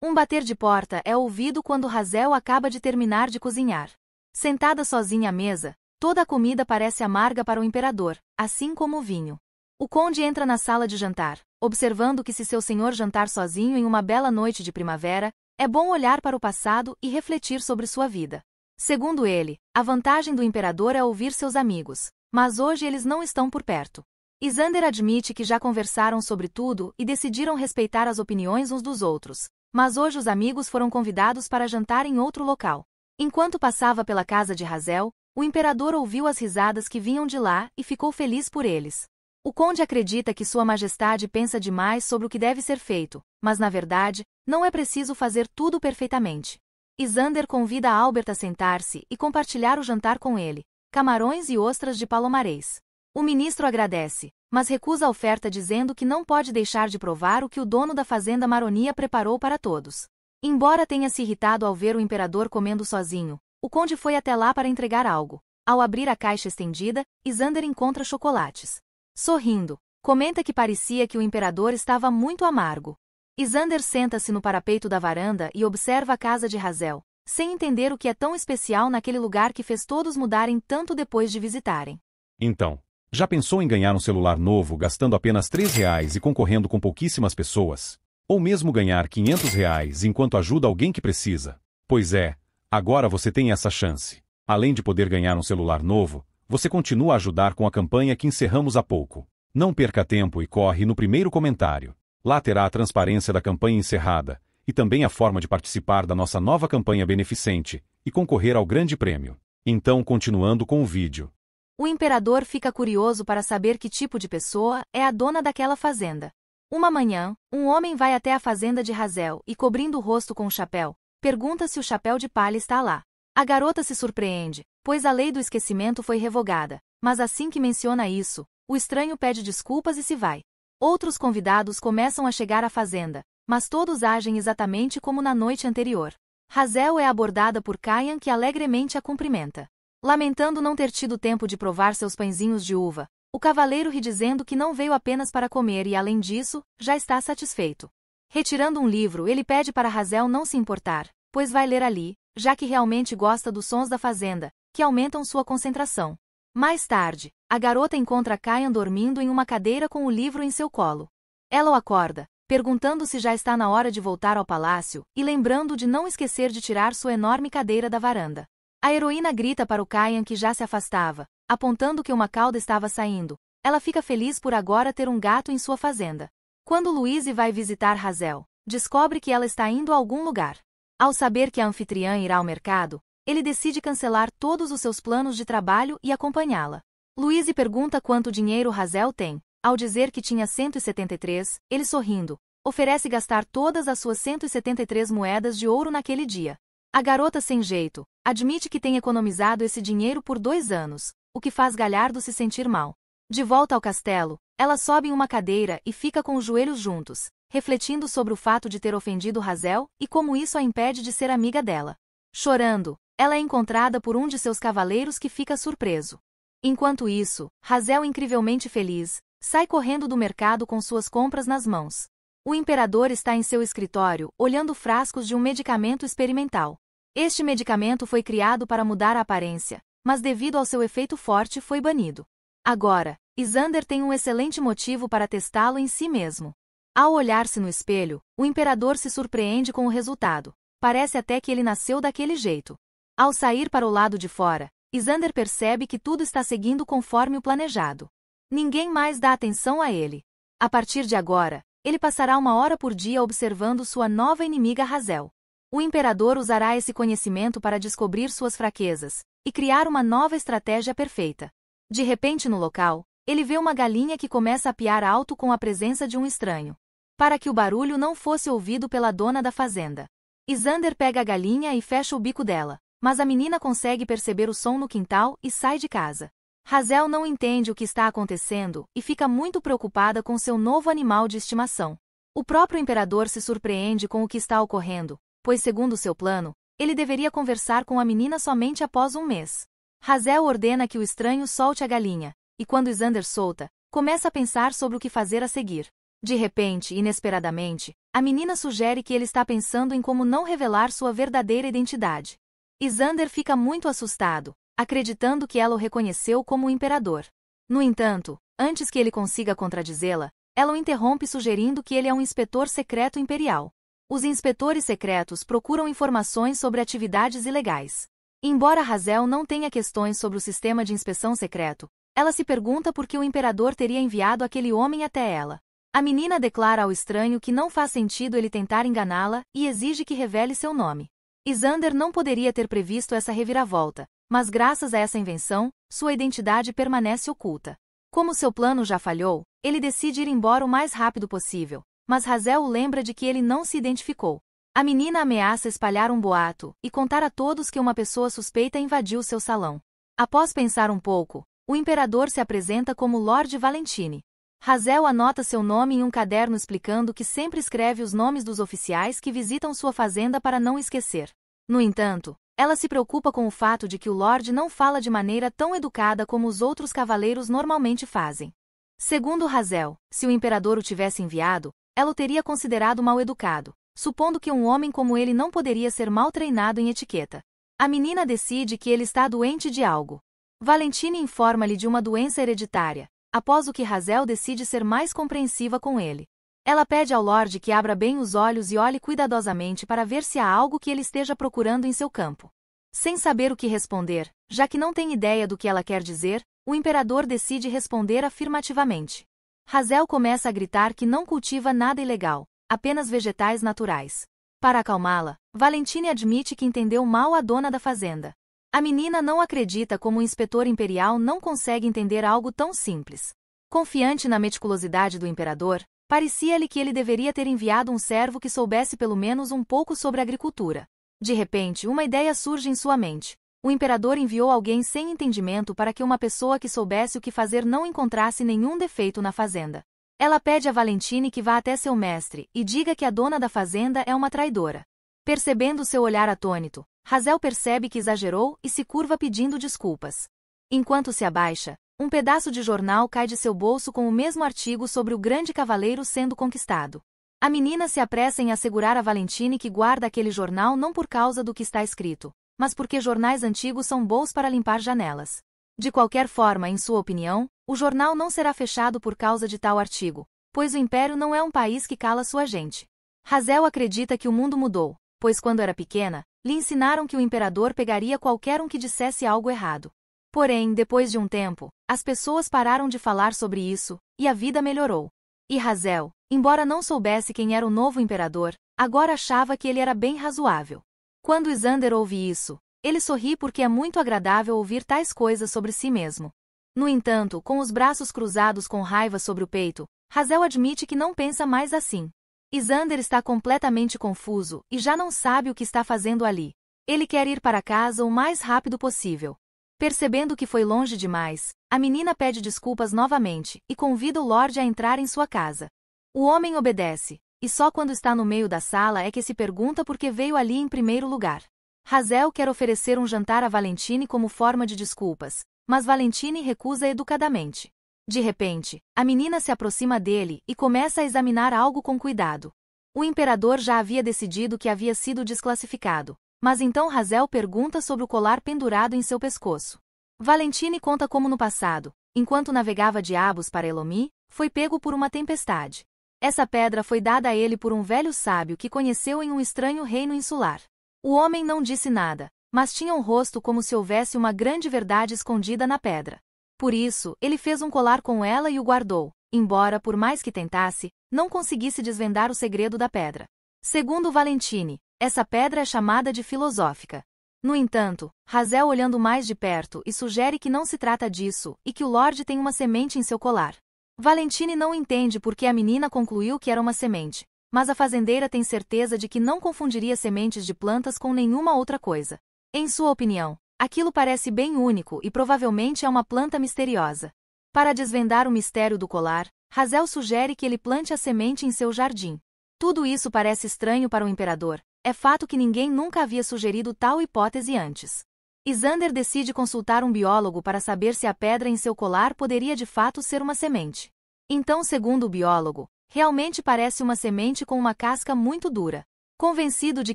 Um bater de porta é ouvido quando Razel acaba de terminar de cozinhar. Sentada sozinha à mesa, toda a comida parece amarga para o imperador, assim como o vinho. O conde entra na sala de jantar, observando que se seu senhor jantar sozinho em uma bela noite de primavera, é bom olhar para o passado e refletir sobre sua vida. Segundo ele, a vantagem do imperador é ouvir seus amigos, mas hoje eles não estão por perto. Isander admite que já conversaram sobre tudo e decidiram respeitar as opiniões uns dos outros, mas hoje os amigos foram convidados para jantar em outro local. Enquanto passava pela casa de Hazel, o imperador ouviu as risadas que vinham de lá e ficou feliz por eles. O conde acredita que sua majestade pensa demais sobre o que deve ser feito, mas na verdade, não é preciso fazer tudo perfeitamente. Isander convida Albert a sentar-se e compartilhar o jantar com ele. Camarões e ostras de palomarês. O ministro agradece, mas recusa a oferta dizendo que não pode deixar de provar o que o dono da fazenda Maronia preparou para todos. Embora tenha se irritado ao ver o imperador comendo sozinho, o conde foi até lá para entregar algo. Ao abrir a caixa estendida, Isander encontra chocolates. Sorrindo, comenta que parecia que o imperador estava muito amargo. Isander senta-se no parapeito da varanda e observa a casa de Razel, sem entender o que é tão especial naquele lugar que fez todos mudarem tanto depois de visitarem. Então, já pensou em ganhar um celular novo gastando apenas 3 reais e concorrendo com pouquíssimas pessoas? Ou mesmo ganhar 500 reais enquanto ajuda alguém que precisa? Pois é, agora você tem essa chance. Além de poder ganhar um celular novo, você continua a ajudar com a campanha que encerramos há pouco. Não perca tempo e corre no primeiro comentário. Lá terá a transparência da campanha encerrada, e também a forma de participar da nossa nova campanha beneficente e concorrer ao grande prêmio. Então, continuando com o vídeo. O imperador fica curioso para saber que tipo de pessoa é a dona daquela fazenda. Uma manhã, um homem vai até a fazenda de Razel e, cobrindo o rosto com o um chapéu, pergunta se o chapéu de palha está lá. A garota se surpreende, pois a lei do esquecimento foi revogada, mas assim que menciona isso, o estranho pede desculpas e se vai. Outros convidados começam a chegar à fazenda, mas todos agem exatamente como na noite anterior. Razel é abordada por Kayan que alegremente a cumprimenta. Lamentando não ter tido tempo de provar seus pãezinhos de uva, o cavaleiro ri dizendo que não veio apenas para comer e além disso, já está satisfeito. Retirando um livro, ele pede para Razel não se importar, pois vai ler ali, já que realmente gosta dos sons da fazenda, que aumentam sua concentração. Mais tarde, a garota encontra Kayan dormindo em uma cadeira com o livro em seu colo. Ela o acorda, perguntando se já está na hora de voltar ao palácio e lembrando de não esquecer de tirar sua enorme cadeira da varanda. A heroína grita para o Kayan que já se afastava, apontando que uma cauda estava saindo. Ela fica feliz por agora ter um gato em sua fazenda. Quando Louise vai visitar Razel, descobre que ela está indo a algum lugar. Ao saber que a anfitriã irá ao mercado, ele decide cancelar todos os seus planos de trabalho e acompanhá-la. Louise pergunta quanto dinheiro Razel tem. Ao dizer que tinha 173, ele sorrindo, oferece gastar todas as suas 173 moedas de ouro naquele dia. A garota sem jeito, admite que tem economizado esse dinheiro por dois anos, o que faz Galhardo se sentir mal. De volta ao castelo, ela sobe em uma cadeira e fica com os joelhos juntos, refletindo sobre o fato de ter ofendido Razel e como isso a impede de ser amiga dela. Chorando, ela é encontrada por um de seus cavaleiros que fica surpreso. Enquanto isso, Razel incrivelmente feliz, sai correndo do mercado com suas compras nas mãos. O imperador está em seu escritório, olhando frascos de um medicamento experimental. Este medicamento foi criado para mudar a aparência, mas devido ao seu efeito forte foi banido. Agora, Isander tem um excelente motivo para testá-lo em si mesmo. Ao olhar-se no espelho, o imperador se surpreende com o resultado. Parece até que ele nasceu daquele jeito. Ao sair para o lado de fora, Isander percebe que tudo está seguindo conforme o planejado. Ninguém mais dá atenção a ele. A partir de agora, ele passará uma hora por dia observando sua nova inimiga Razel. O imperador usará esse conhecimento para descobrir suas fraquezas e criar uma nova estratégia perfeita. De repente, no local, ele vê uma galinha que começa a piar alto com a presença de um estranho. Para que o barulho não fosse ouvido pela dona da fazenda, Isander pega a galinha e fecha o bico dela. Mas a menina consegue perceber o som no quintal e sai de casa. Razel não entende o que está acontecendo e fica muito preocupada com seu novo animal de estimação. O próprio imperador se surpreende com o que está ocorrendo, pois, segundo seu plano, ele deveria conversar com a menina somente após um mês. Razel ordena que o estranho solte a galinha, e quando Isander solta, começa a pensar sobre o que fazer a seguir. De repente, inesperadamente, a menina sugere que ele está pensando em como não revelar sua verdadeira identidade. Isander fica muito assustado, acreditando que ela o reconheceu como o imperador. No entanto, antes que ele consiga contradizê-la, ela o interrompe sugerindo que ele é um inspetor secreto imperial. Os inspetores secretos procuram informações sobre atividades ilegais. Embora Razel não tenha questões sobre o sistema de inspeção secreto, ela se pergunta por que o imperador teria enviado aquele homem até ela. A menina declara ao estranho que não faz sentido ele tentar enganá-la e exige que revele seu nome. Isander não poderia ter previsto essa reviravolta, mas graças a essa invenção, sua identidade permanece oculta. Como seu plano já falhou, ele decide ir embora o mais rápido possível, mas Razel o lembra de que ele não se identificou. A menina ameaça espalhar um boato e contar a todos que uma pessoa suspeita invadiu seu salão. Após pensar um pouco, o imperador se apresenta como Lord Valentine, Razel anota seu nome em um caderno explicando que sempre escreve os nomes dos oficiais que visitam sua fazenda para não esquecer. No entanto, ela se preocupa com o fato de que o Lorde não fala de maneira tão educada como os outros cavaleiros normalmente fazem. Segundo Razel, se o imperador o tivesse enviado, ela o teria considerado mal educado, supondo que um homem como ele não poderia ser mal treinado em etiqueta. A menina decide que ele está doente de algo. Valentine informa-lhe de uma doença hereditária, após o que Hazel decide ser mais compreensiva com ele. Ela pede ao Lorde que abra bem os olhos e olhe cuidadosamente para ver se há algo que ele esteja procurando em seu campo. Sem saber o que responder, já que não tem ideia do que ela quer dizer, o imperador decide responder afirmativamente. Hazel começa a gritar que não cultiva nada ilegal, apenas vegetais naturais. Para acalmá-la, Valentine admite que entendeu mal a dona da fazenda. A menina não acredita como o inspetor imperial não consegue entender algo tão simples. Confiante na meticulosidade do imperador, parecia-lhe que ele deveria ter enviado um servo que soubesse pelo menos um pouco sobre agricultura. De repente, uma ideia surge em sua mente. O imperador enviou alguém sem entendimento para que uma pessoa que soubesse o que fazer não encontrasse nenhum defeito na fazenda. Ela pede a Valentine que vá até seu mestre e diga que a dona da fazenda é uma traidora. Percebendo seu olhar atônito, Razel percebe que exagerou e se curva pedindo desculpas. Enquanto se abaixa, um pedaço de jornal cai de seu bolso com o mesmo artigo sobre o grande cavaleiro sendo conquistado. A menina se apressa em assegurar a Valentine que guarda aquele jornal não por causa do que está escrito, mas porque jornais antigos são bons para limpar janelas. De qualquer forma, em sua opinião, o jornal não será fechado por causa de tal artigo, pois o império não é um país que cala sua gente. Hazel acredita que o mundo mudou, pois quando era pequena, lhe ensinaram que o imperador pegaria qualquer um que dissesse algo errado. Porém, depois de um tempo, as pessoas pararam de falar sobre isso, e a vida melhorou. E Razel, embora não soubesse quem era o novo imperador, agora achava que ele era bem razoável. Quando Isander ouve isso, ele sorri porque é muito agradável ouvir tais coisas sobre si mesmo. No entanto, com os braços cruzados com raiva sobre o peito, Razel admite que não pensa mais assim. Isander está completamente confuso e já não sabe o que está fazendo ali. Ele quer ir para casa o mais rápido possível. Percebendo que foi longe demais, a menina pede desculpas novamente e convida o Lorde a entrar em sua casa. O homem obedece, e só quando está no meio da sala é que se pergunta por que veio ali em primeiro lugar. Razel quer oferecer um jantar a Valentine como forma de desculpas, mas Valentine recusa educadamente. De repente, a menina se aproxima dele e começa a examinar algo com cuidado. O imperador já havia decidido que havia sido desclassificado, mas então Razel pergunta sobre o colar pendurado em seu pescoço. Valentine conta como no passado, enquanto navegava diabos para Elomi, foi pego por uma tempestade. Essa pedra foi dada a ele por um velho sábio que conheceu em um estranho reino insular. O homem não disse nada, mas tinha um rosto como se houvesse uma grande verdade escondida na pedra. Por isso, ele fez um colar com ela e o guardou, embora, por mais que tentasse, não conseguisse desvendar o segredo da pedra. Segundo Valentini, essa pedra é chamada de filosófica. No entanto, Hazel olhando mais de perto e sugere que não se trata disso e que o Lorde tem uma semente em seu colar. Valentine não entende por que a menina concluiu que era uma semente, mas a fazendeira tem certeza de que não confundiria sementes de plantas com nenhuma outra coisa. Em sua opinião, Aquilo parece bem único e provavelmente é uma planta misteriosa. Para desvendar o mistério do colar, Razel sugere que ele plante a semente em seu jardim. Tudo isso parece estranho para o imperador, é fato que ninguém nunca havia sugerido tal hipótese antes. Isander decide consultar um biólogo para saber se a pedra em seu colar poderia de fato ser uma semente. Então, segundo o biólogo, realmente parece uma semente com uma casca muito dura. Convencido de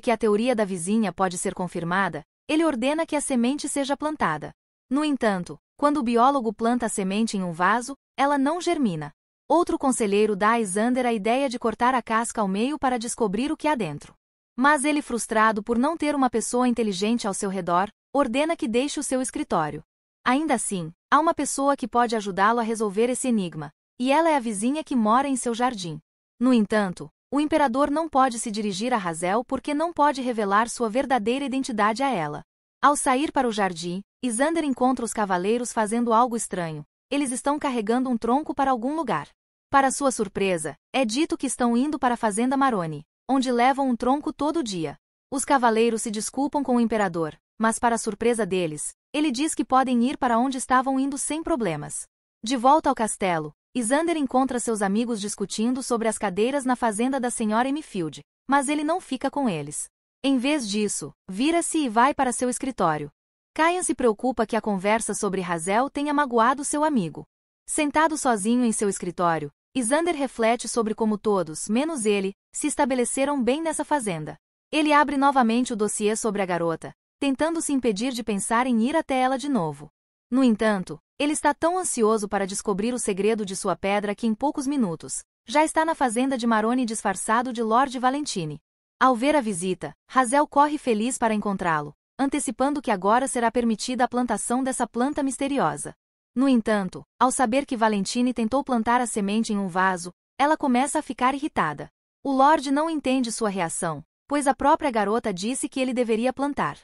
que a teoria da vizinha pode ser confirmada, ele ordena que a semente seja plantada. No entanto, quando o biólogo planta a semente em um vaso, ela não germina. Outro conselheiro dá a Isander a ideia de cortar a casca ao meio para descobrir o que há dentro. Mas ele, frustrado por não ter uma pessoa inteligente ao seu redor, ordena que deixe o seu escritório. Ainda assim, há uma pessoa que pode ajudá-lo a resolver esse enigma, e ela é a vizinha que mora em seu jardim. No entanto, o imperador não pode se dirigir a Razel porque não pode revelar sua verdadeira identidade a ela. Ao sair para o jardim, Isander encontra os cavaleiros fazendo algo estranho. Eles estão carregando um tronco para algum lugar. Para sua surpresa, é dito que estão indo para a fazenda Maroni, onde levam um tronco todo dia. Os cavaleiros se desculpam com o imperador, mas para surpresa deles, ele diz que podem ir para onde estavam indo sem problemas. De volta ao castelo, Isander encontra seus amigos discutindo sobre as cadeiras na fazenda da senhora Emfield, mas ele não fica com eles. Em vez disso, vira-se e vai para seu escritório. Kyan se preocupa que a conversa sobre Hazel tenha magoado seu amigo. Sentado sozinho em seu escritório, Isander reflete sobre como todos, menos ele, se estabeleceram bem nessa fazenda. Ele abre novamente o dossiê sobre a garota, tentando se impedir de pensar em ir até ela de novo. No entanto, ele está tão ansioso para descobrir o segredo de sua pedra que em poucos minutos, já está na fazenda de Maroni disfarçado de Lord Valentine. Ao ver a visita, Razel corre feliz para encontrá-lo, antecipando que agora será permitida a plantação dessa planta misteriosa. No entanto, ao saber que Valentine tentou plantar a semente em um vaso, ela começa a ficar irritada. O Lorde não entende sua reação, pois a própria garota disse que ele deveria plantar.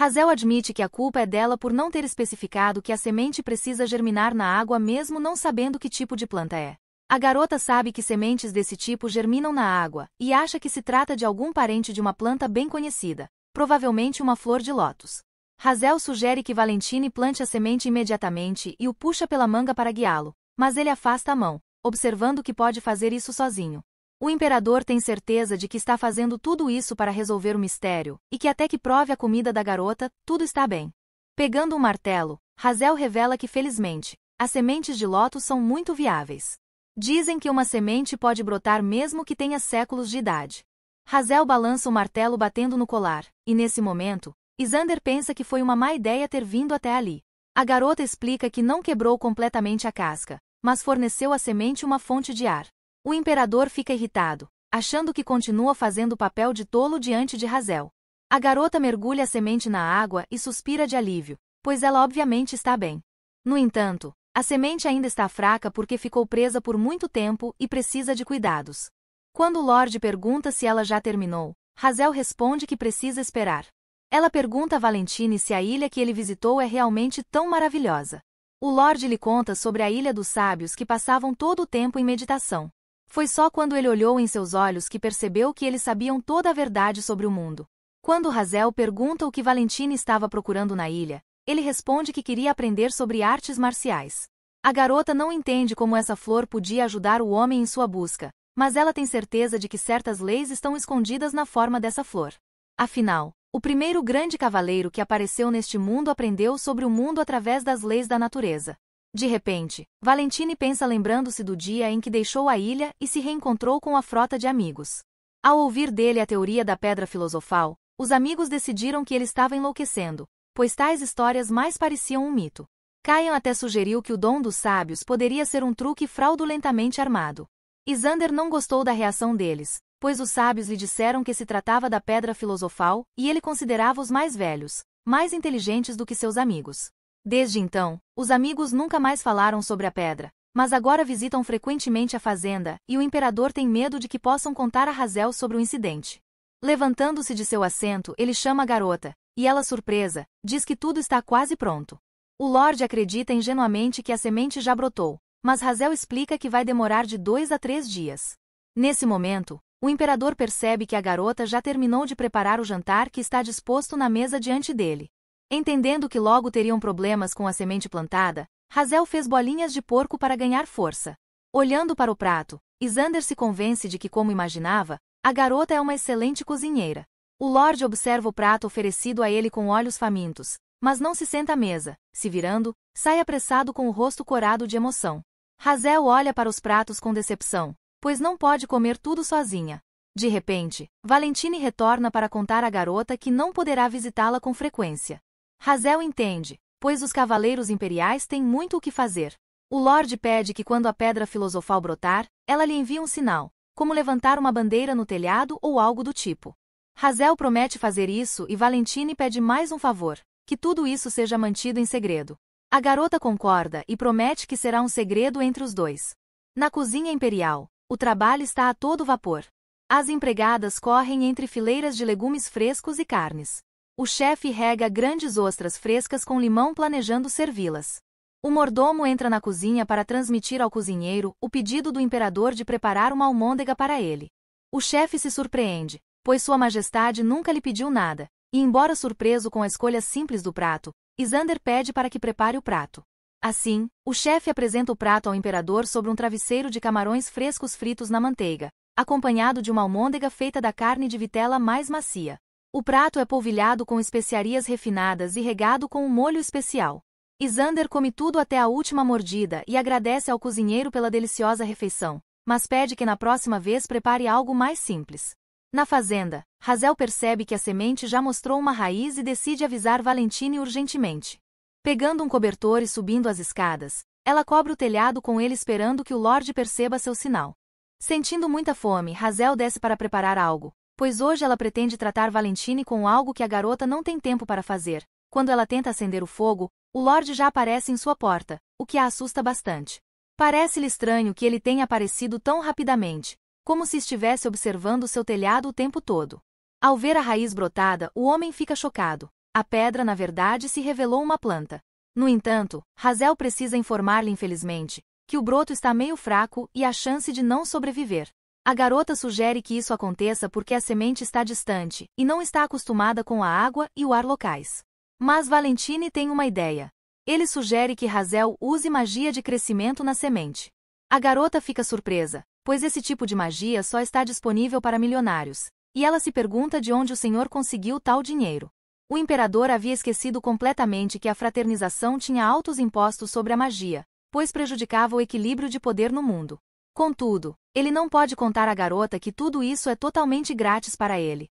Hazel admite que a culpa é dela por não ter especificado que a semente precisa germinar na água mesmo não sabendo que tipo de planta é. A garota sabe que sementes desse tipo germinam na água e acha que se trata de algum parente de uma planta bem conhecida, provavelmente uma flor de lótus. Hazel sugere que Valentine plante a semente imediatamente e o puxa pela manga para guiá-lo, mas ele afasta a mão, observando que pode fazer isso sozinho. O imperador tem certeza de que está fazendo tudo isso para resolver o mistério, e que até que prove a comida da garota, tudo está bem. Pegando um martelo, Razel revela que felizmente, as sementes de lótus são muito viáveis. Dizem que uma semente pode brotar mesmo que tenha séculos de idade. Razel balança o martelo batendo no colar, e nesse momento, Isander pensa que foi uma má ideia ter vindo até ali. A garota explica que não quebrou completamente a casca, mas forneceu à semente uma fonte de ar. O imperador fica irritado, achando que continua fazendo o papel de tolo diante de Razel. A garota mergulha a semente na água e suspira de alívio, pois ela obviamente está bem. No entanto, a semente ainda está fraca porque ficou presa por muito tempo e precisa de cuidados. Quando o Lorde pergunta se ela já terminou, Razel responde que precisa esperar. Ela pergunta a Valentine se a ilha que ele visitou é realmente tão maravilhosa. O Lorde lhe conta sobre a Ilha dos Sábios que passavam todo o tempo em meditação. Foi só quando ele olhou em seus olhos que percebeu que eles sabiam toda a verdade sobre o mundo. Quando Razel pergunta o que Valentina estava procurando na ilha, ele responde que queria aprender sobre artes marciais. A garota não entende como essa flor podia ajudar o homem em sua busca, mas ela tem certeza de que certas leis estão escondidas na forma dessa flor. Afinal, o primeiro grande cavaleiro que apareceu neste mundo aprendeu sobre o mundo através das leis da natureza. De repente, Valentine pensa lembrando-se do dia em que deixou a ilha e se reencontrou com a frota de amigos. Ao ouvir dele a teoria da pedra filosofal, os amigos decidiram que ele estava enlouquecendo, pois tais histórias mais pareciam um mito. Kayan até sugeriu que o dom dos sábios poderia ser um truque fraudulentamente armado. Isander não gostou da reação deles, pois os sábios lhe disseram que se tratava da pedra filosofal e ele considerava os mais velhos, mais inteligentes do que seus amigos. Desde então, os amigos nunca mais falaram sobre a pedra, mas agora visitam frequentemente a fazenda, e o imperador tem medo de que possam contar a Razel sobre o incidente. Levantando-se de seu assento, ele chama a garota, e ela, surpresa, diz que tudo está quase pronto. O Lorde acredita ingenuamente que a semente já brotou, mas Razel explica que vai demorar de dois a três dias. Nesse momento, o imperador percebe que a garota já terminou de preparar o jantar que está disposto na mesa diante dele. Entendendo que logo teriam problemas com a semente plantada, Hazel fez bolinhas de porco para ganhar força. Olhando para o prato, Isander se convence de que, como imaginava, a garota é uma excelente cozinheira. O Lorde observa o prato oferecido a ele com olhos famintos, mas não se senta à mesa, se virando, sai apressado com o rosto corado de emoção. Hazel olha para os pratos com decepção, pois não pode comer tudo sozinha. De repente, Valentine retorna para contar à garota que não poderá visitá-la com frequência. Razel entende, pois os cavaleiros imperiais têm muito o que fazer. O Lorde pede que quando a pedra filosofal brotar, ela lhe envie um sinal, como levantar uma bandeira no telhado ou algo do tipo. Razel promete fazer isso e Valentine pede mais um favor, que tudo isso seja mantido em segredo. A garota concorda e promete que será um segredo entre os dois. Na cozinha imperial, o trabalho está a todo vapor. As empregadas correm entre fileiras de legumes frescos e carnes. O chefe rega grandes ostras frescas com limão planejando servi-las. O mordomo entra na cozinha para transmitir ao cozinheiro o pedido do imperador de preparar uma almôndega para ele. O chefe se surpreende, pois Sua Majestade nunca lhe pediu nada, e embora surpreso com a escolha simples do prato, Isander pede para que prepare o prato. Assim, o chefe apresenta o prato ao imperador sobre um travesseiro de camarões frescos fritos na manteiga, acompanhado de uma almôndega feita da carne de vitela mais macia. O prato é polvilhado com especiarias refinadas e regado com um molho especial. Isander come tudo até a última mordida e agradece ao cozinheiro pela deliciosa refeição, mas pede que na próxima vez prepare algo mais simples. Na fazenda, Razel percebe que a semente já mostrou uma raiz e decide avisar Valentine urgentemente. Pegando um cobertor e subindo as escadas, ela cobre o telhado com ele esperando que o Lorde perceba seu sinal. Sentindo muita fome, Razel desce para preparar algo, pois hoje ela pretende tratar Valentine com algo que a garota não tem tempo para fazer. Quando ela tenta acender o fogo, o Lorde já aparece em sua porta, o que a assusta bastante. Parece-lhe estranho que ele tenha aparecido tão rapidamente, como se estivesse observando seu telhado o tempo todo. Ao ver a raiz brotada, o homem fica chocado. A pedra, na verdade, se revelou uma planta. No entanto, Razel precisa informar-lhe infelizmente que o broto está meio fraco e há chance de não sobreviver. A garota sugere que isso aconteça porque a semente está distante e não está acostumada com a água e o ar locais. Mas Valentine tem uma ideia. Ele sugere que Razel use magia de crescimento na semente. A garota fica surpresa, pois esse tipo de magia só está disponível para milionários, e ela se pergunta de onde o senhor conseguiu tal dinheiro. O imperador havia esquecido completamente que a fraternização tinha altos impostos sobre a magia, pois prejudicava o equilíbrio de poder no mundo. Contudo, ele não pode contar à garota que tudo isso é totalmente grátis para ele.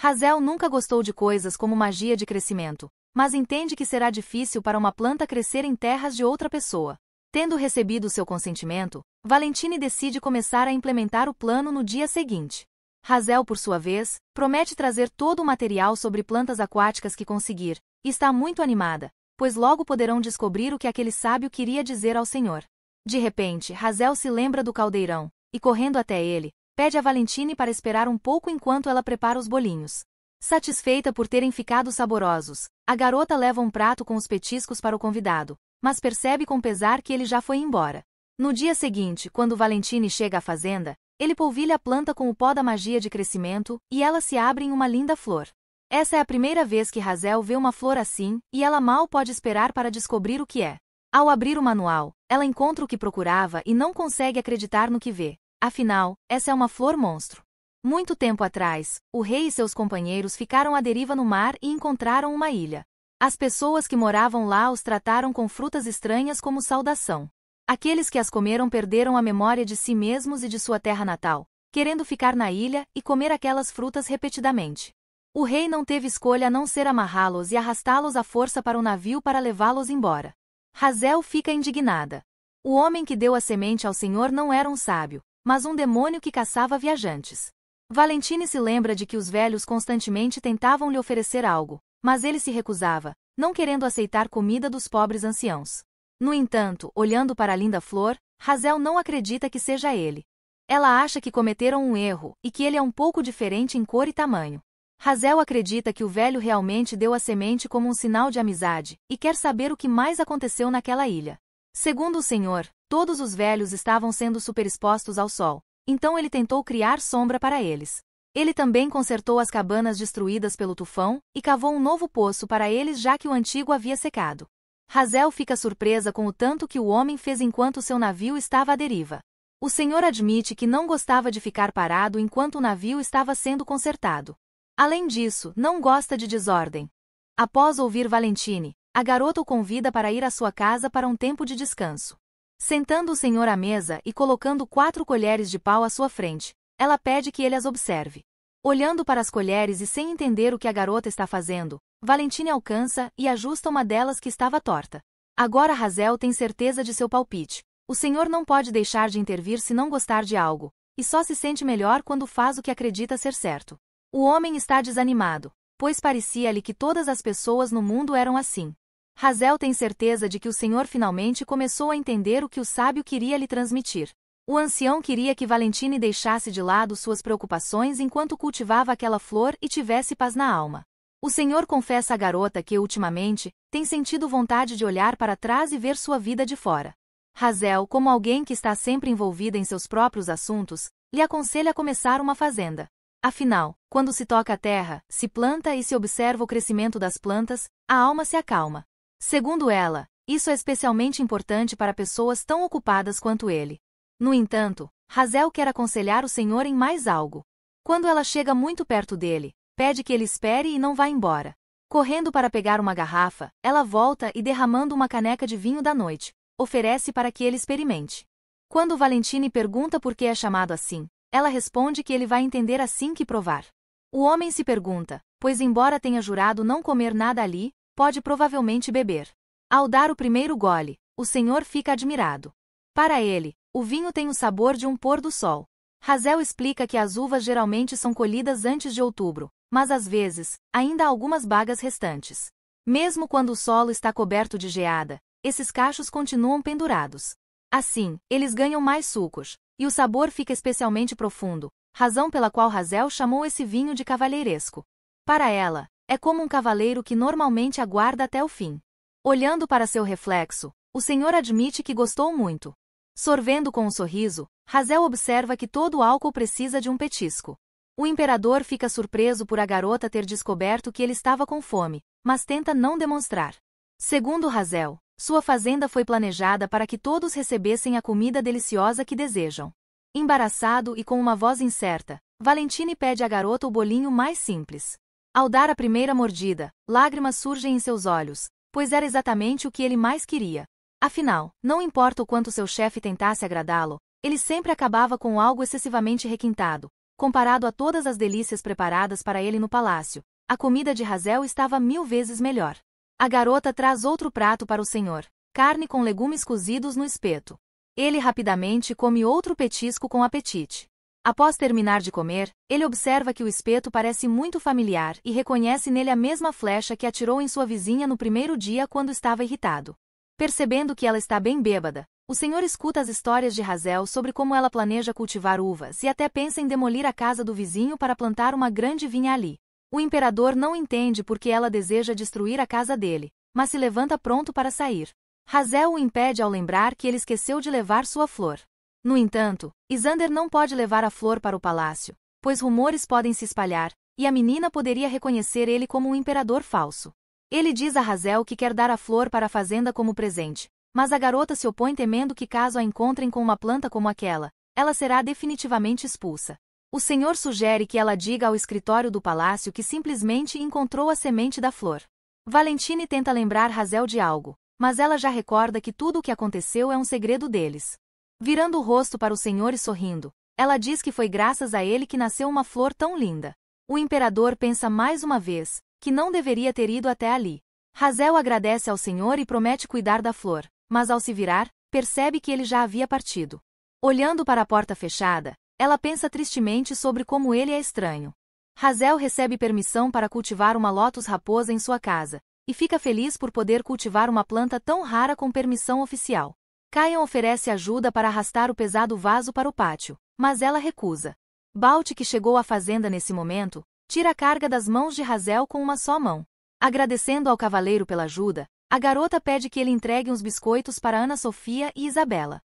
Hazel nunca gostou de coisas como magia de crescimento, mas entende que será difícil para uma planta crescer em terras de outra pessoa. Tendo recebido seu consentimento, Valentine decide começar a implementar o plano no dia seguinte. Hazel, por sua vez, promete trazer todo o material sobre plantas aquáticas que conseguir, e está muito animada, pois logo poderão descobrir o que aquele sábio queria dizer ao senhor. De repente, Razel se lembra do caldeirão, e correndo até ele, pede a Valentine para esperar um pouco enquanto ela prepara os bolinhos. Satisfeita por terem ficado saborosos, a garota leva um prato com os petiscos para o convidado, mas percebe com pesar que ele já foi embora. No dia seguinte, quando Valentine chega à fazenda, ele polvilha a planta com o pó da magia de crescimento e ela se abre em uma linda flor. Essa é a primeira vez que Razel vê uma flor assim, e ela mal pode esperar para descobrir o que é. Ao abrir o manual, ela encontra o que procurava e não consegue acreditar no que vê. Afinal, essa é uma flor monstro. Muito tempo atrás, o rei e seus companheiros ficaram à deriva no mar e encontraram uma ilha. As pessoas que moravam lá os trataram com frutas estranhas como saudação. Aqueles que as comeram perderam a memória de si mesmos e de sua terra natal, querendo ficar na ilha e comer aquelas frutas repetidamente. O rei não teve escolha a não ser amarrá-los e arrastá-los à força para um navio para levá-los embora. Razel fica indignada. O homem que deu a semente ao Senhor não era um sábio, mas um demônio que caçava viajantes. Valentine se lembra de que os velhos constantemente tentavam lhe oferecer algo, mas ele se recusava, não querendo aceitar comida dos pobres anciãos. No entanto, olhando para a linda flor, Razel não acredita que seja ele. Ela acha que cometeram um erro e que ele é um pouco diferente em cor e tamanho. Hazel acredita que o velho realmente deu a semente como um sinal de amizade, e quer saber o que mais aconteceu naquela ilha. Segundo o senhor, todos os velhos estavam sendo superexpostos ao sol, então ele tentou criar sombra para eles. Ele também consertou as cabanas destruídas pelo tufão e cavou um novo poço para eles já que o antigo havia secado. Hazel fica surpresa com o tanto que o homem fez enquanto seu navio estava à deriva. O senhor admite que não gostava de ficar parado enquanto o navio estava sendo consertado. Além disso, não gosta de desordem. Após ouvir Valentine, a garota o convida para ir à sua casa para um tempo de descanso. Sentando o senhor à mesa e colocando quatro colheres de pau à sua frente, ela pede que ele as observe. Olhando para as colheres e sem entender o que a garota está fazendo, Valentine alcança e ajusta uma delas que estava torta. Agora Razel tem certeza de seu palpite. O senhor não pode deixar de intervir se não gostar de algo, e só se sente melhor quando faz o que acredita ser certo. O homem está desanimado, pois parecia-lhe que todas as pessoas no mundo eram assim. Razel tem certeza de que o senhor finalmente começou a entender o que o sábio queria lhe transmitir. O ancião queria que Valentine deixasse de lado suas preocupações enquanto cultivava aquela flor e tivesse paz na alma. O senhor confessa à garota que, ultimamente, tem sentido vontade de olhar para trás e ver sua vida de fora. Razel, como alguém que está sempre envolvida em seus próprios assuntos, lhe aconselha a começar uma fazenda. Afinal, quando se toca a terra, se planta e se observa o crescimento das plantas, a alma se acalma. Segundo ela, isso é especialmente importante para pessoas tão ocupadas quanto ele. No entanto, Razel quer aconselhar o senhor em mais algo. Quando ela chega muito perto dele, pede que ele espere e não vá embora. Correndo para pegar uma garrafa, ela volta e derramando uma caneca de vinho da noite, oferece para que ele experimente. Quando Valentine pergunta por que é chamado assim, ela responde que ele vai entender assim que provar. O homem se pergunta, pois embora tenha jurado não comer nada ali, pode provavelmente beber. Ao dar o primeiro gole, o senhor fica admirado. Para ele, o vinho tem o sabor de um pôr do sol. Hazel explica que as uvas geralmente são colhidas antes de outubro, mas às vezes, ainda há algumas bagas restantes. Mesmo quando o solo está coberto de geada, esses cachos continuam pendurados. Assim, eles ganham mais sucos, e o sabor fica especialmente profundo, razão pela qual Razel chamou esse vinho de cavalheiresco. Para ela, é como um cavaleiro que normalmente aguarda até o fim. Olhando para seu reflexo, o senhor admite que gostou muito. Sorvendo com um sorriso, Razel observa que todo álcool precisa de um petisco. O imperador fica surpreso por a garota ter descoberto que ele estava com fome, mas tenta não demonstrar. Segundo Razel, sua fazenda foi planejada para que todos recebessem a comida deliciosa que desejam. Embaraçado e com uma voz incerta, Valentine pede à garota o bolinho mais simples. Ao dar a primeira mordida, lágrimas surgem em seus olhos, pois era exatamente o que ele mais queria. Afinal, não importa o quanto seu chefe tentasse agradá-lo, ele sempre acabava com algo excessivamente requintado, comparado a todas as delícias preparadas para ele no palácio. A comida de Razel estava mil vezes melhor. A garota traz outro prato para o senhor. Carne com legumes cozidos no espeto. Ele rapidamente come outro petisco com apetite. Após terminar de comer, ele observa que o espeto parece muito familiar e reconhece nele a mesma flecha que atirou em sua vizinha no primeiro dia quando estava irritado. Percebendo que ela está bem bêbada, o senhor escuta as histórias de Razel sobre como ela planeja cultivar uvas e até pensa em demolir a casa do vizinho para plantar uma grande vinha ali. O imperador não entende porque ela deseja destruir a casa dele, mas se levanta pronto para sair. Hazel o impede ao lembrar que ele esqueceu de levar sua flor. No entanto, Isander não pode levar a flor para o palácio, pois rumores podem se espalhar, e a menina poderia reconhecer ele como um imperador falso. Ele diz a Hazel que quer dar a flor para a fazenda como presente, mas a garota se opõe temendo que caso a encontrem com uma planta como aquela, ela será definitivamente expulsa. O senhor sugere que ela diga ao escritório do palácio que simplesmente encontrou a semente da flor. Valentine tenta lembrar Razel de algo, mas ela já recorda que tudo o que aconteceu é um segredo deles. Virando o rosto para o senhor e sorrindo, ela diz que foi graças a ele que nasceu uma flor tão linda. O imperador pensa mais uma vez, que não deveria ter ido até ali. Razel agradece ao senhor e promete cuidar da flor, mas ao se virar, percebe que ele já havia partido. Olhando para a porta fechada, ela pensa tristemente sobre como ele é estranho. Razel recebe permissão para cultivar uma lotus raposa em sua casa, e fica feliz por poder cultivar uma planta tão rara com permissão oficial. Kayan oferece ajuda para arrastar o pesado vaso para o pátio, mas ela recusa. Balt, que chegou à fazenda nesse momento, tira a carga das mãos de Razel com uma só mão. Agradecendo ao cavaleiro pela ajuda, a garota pede que ele entregue uns biscoitos para Ana Sofia e Isabela.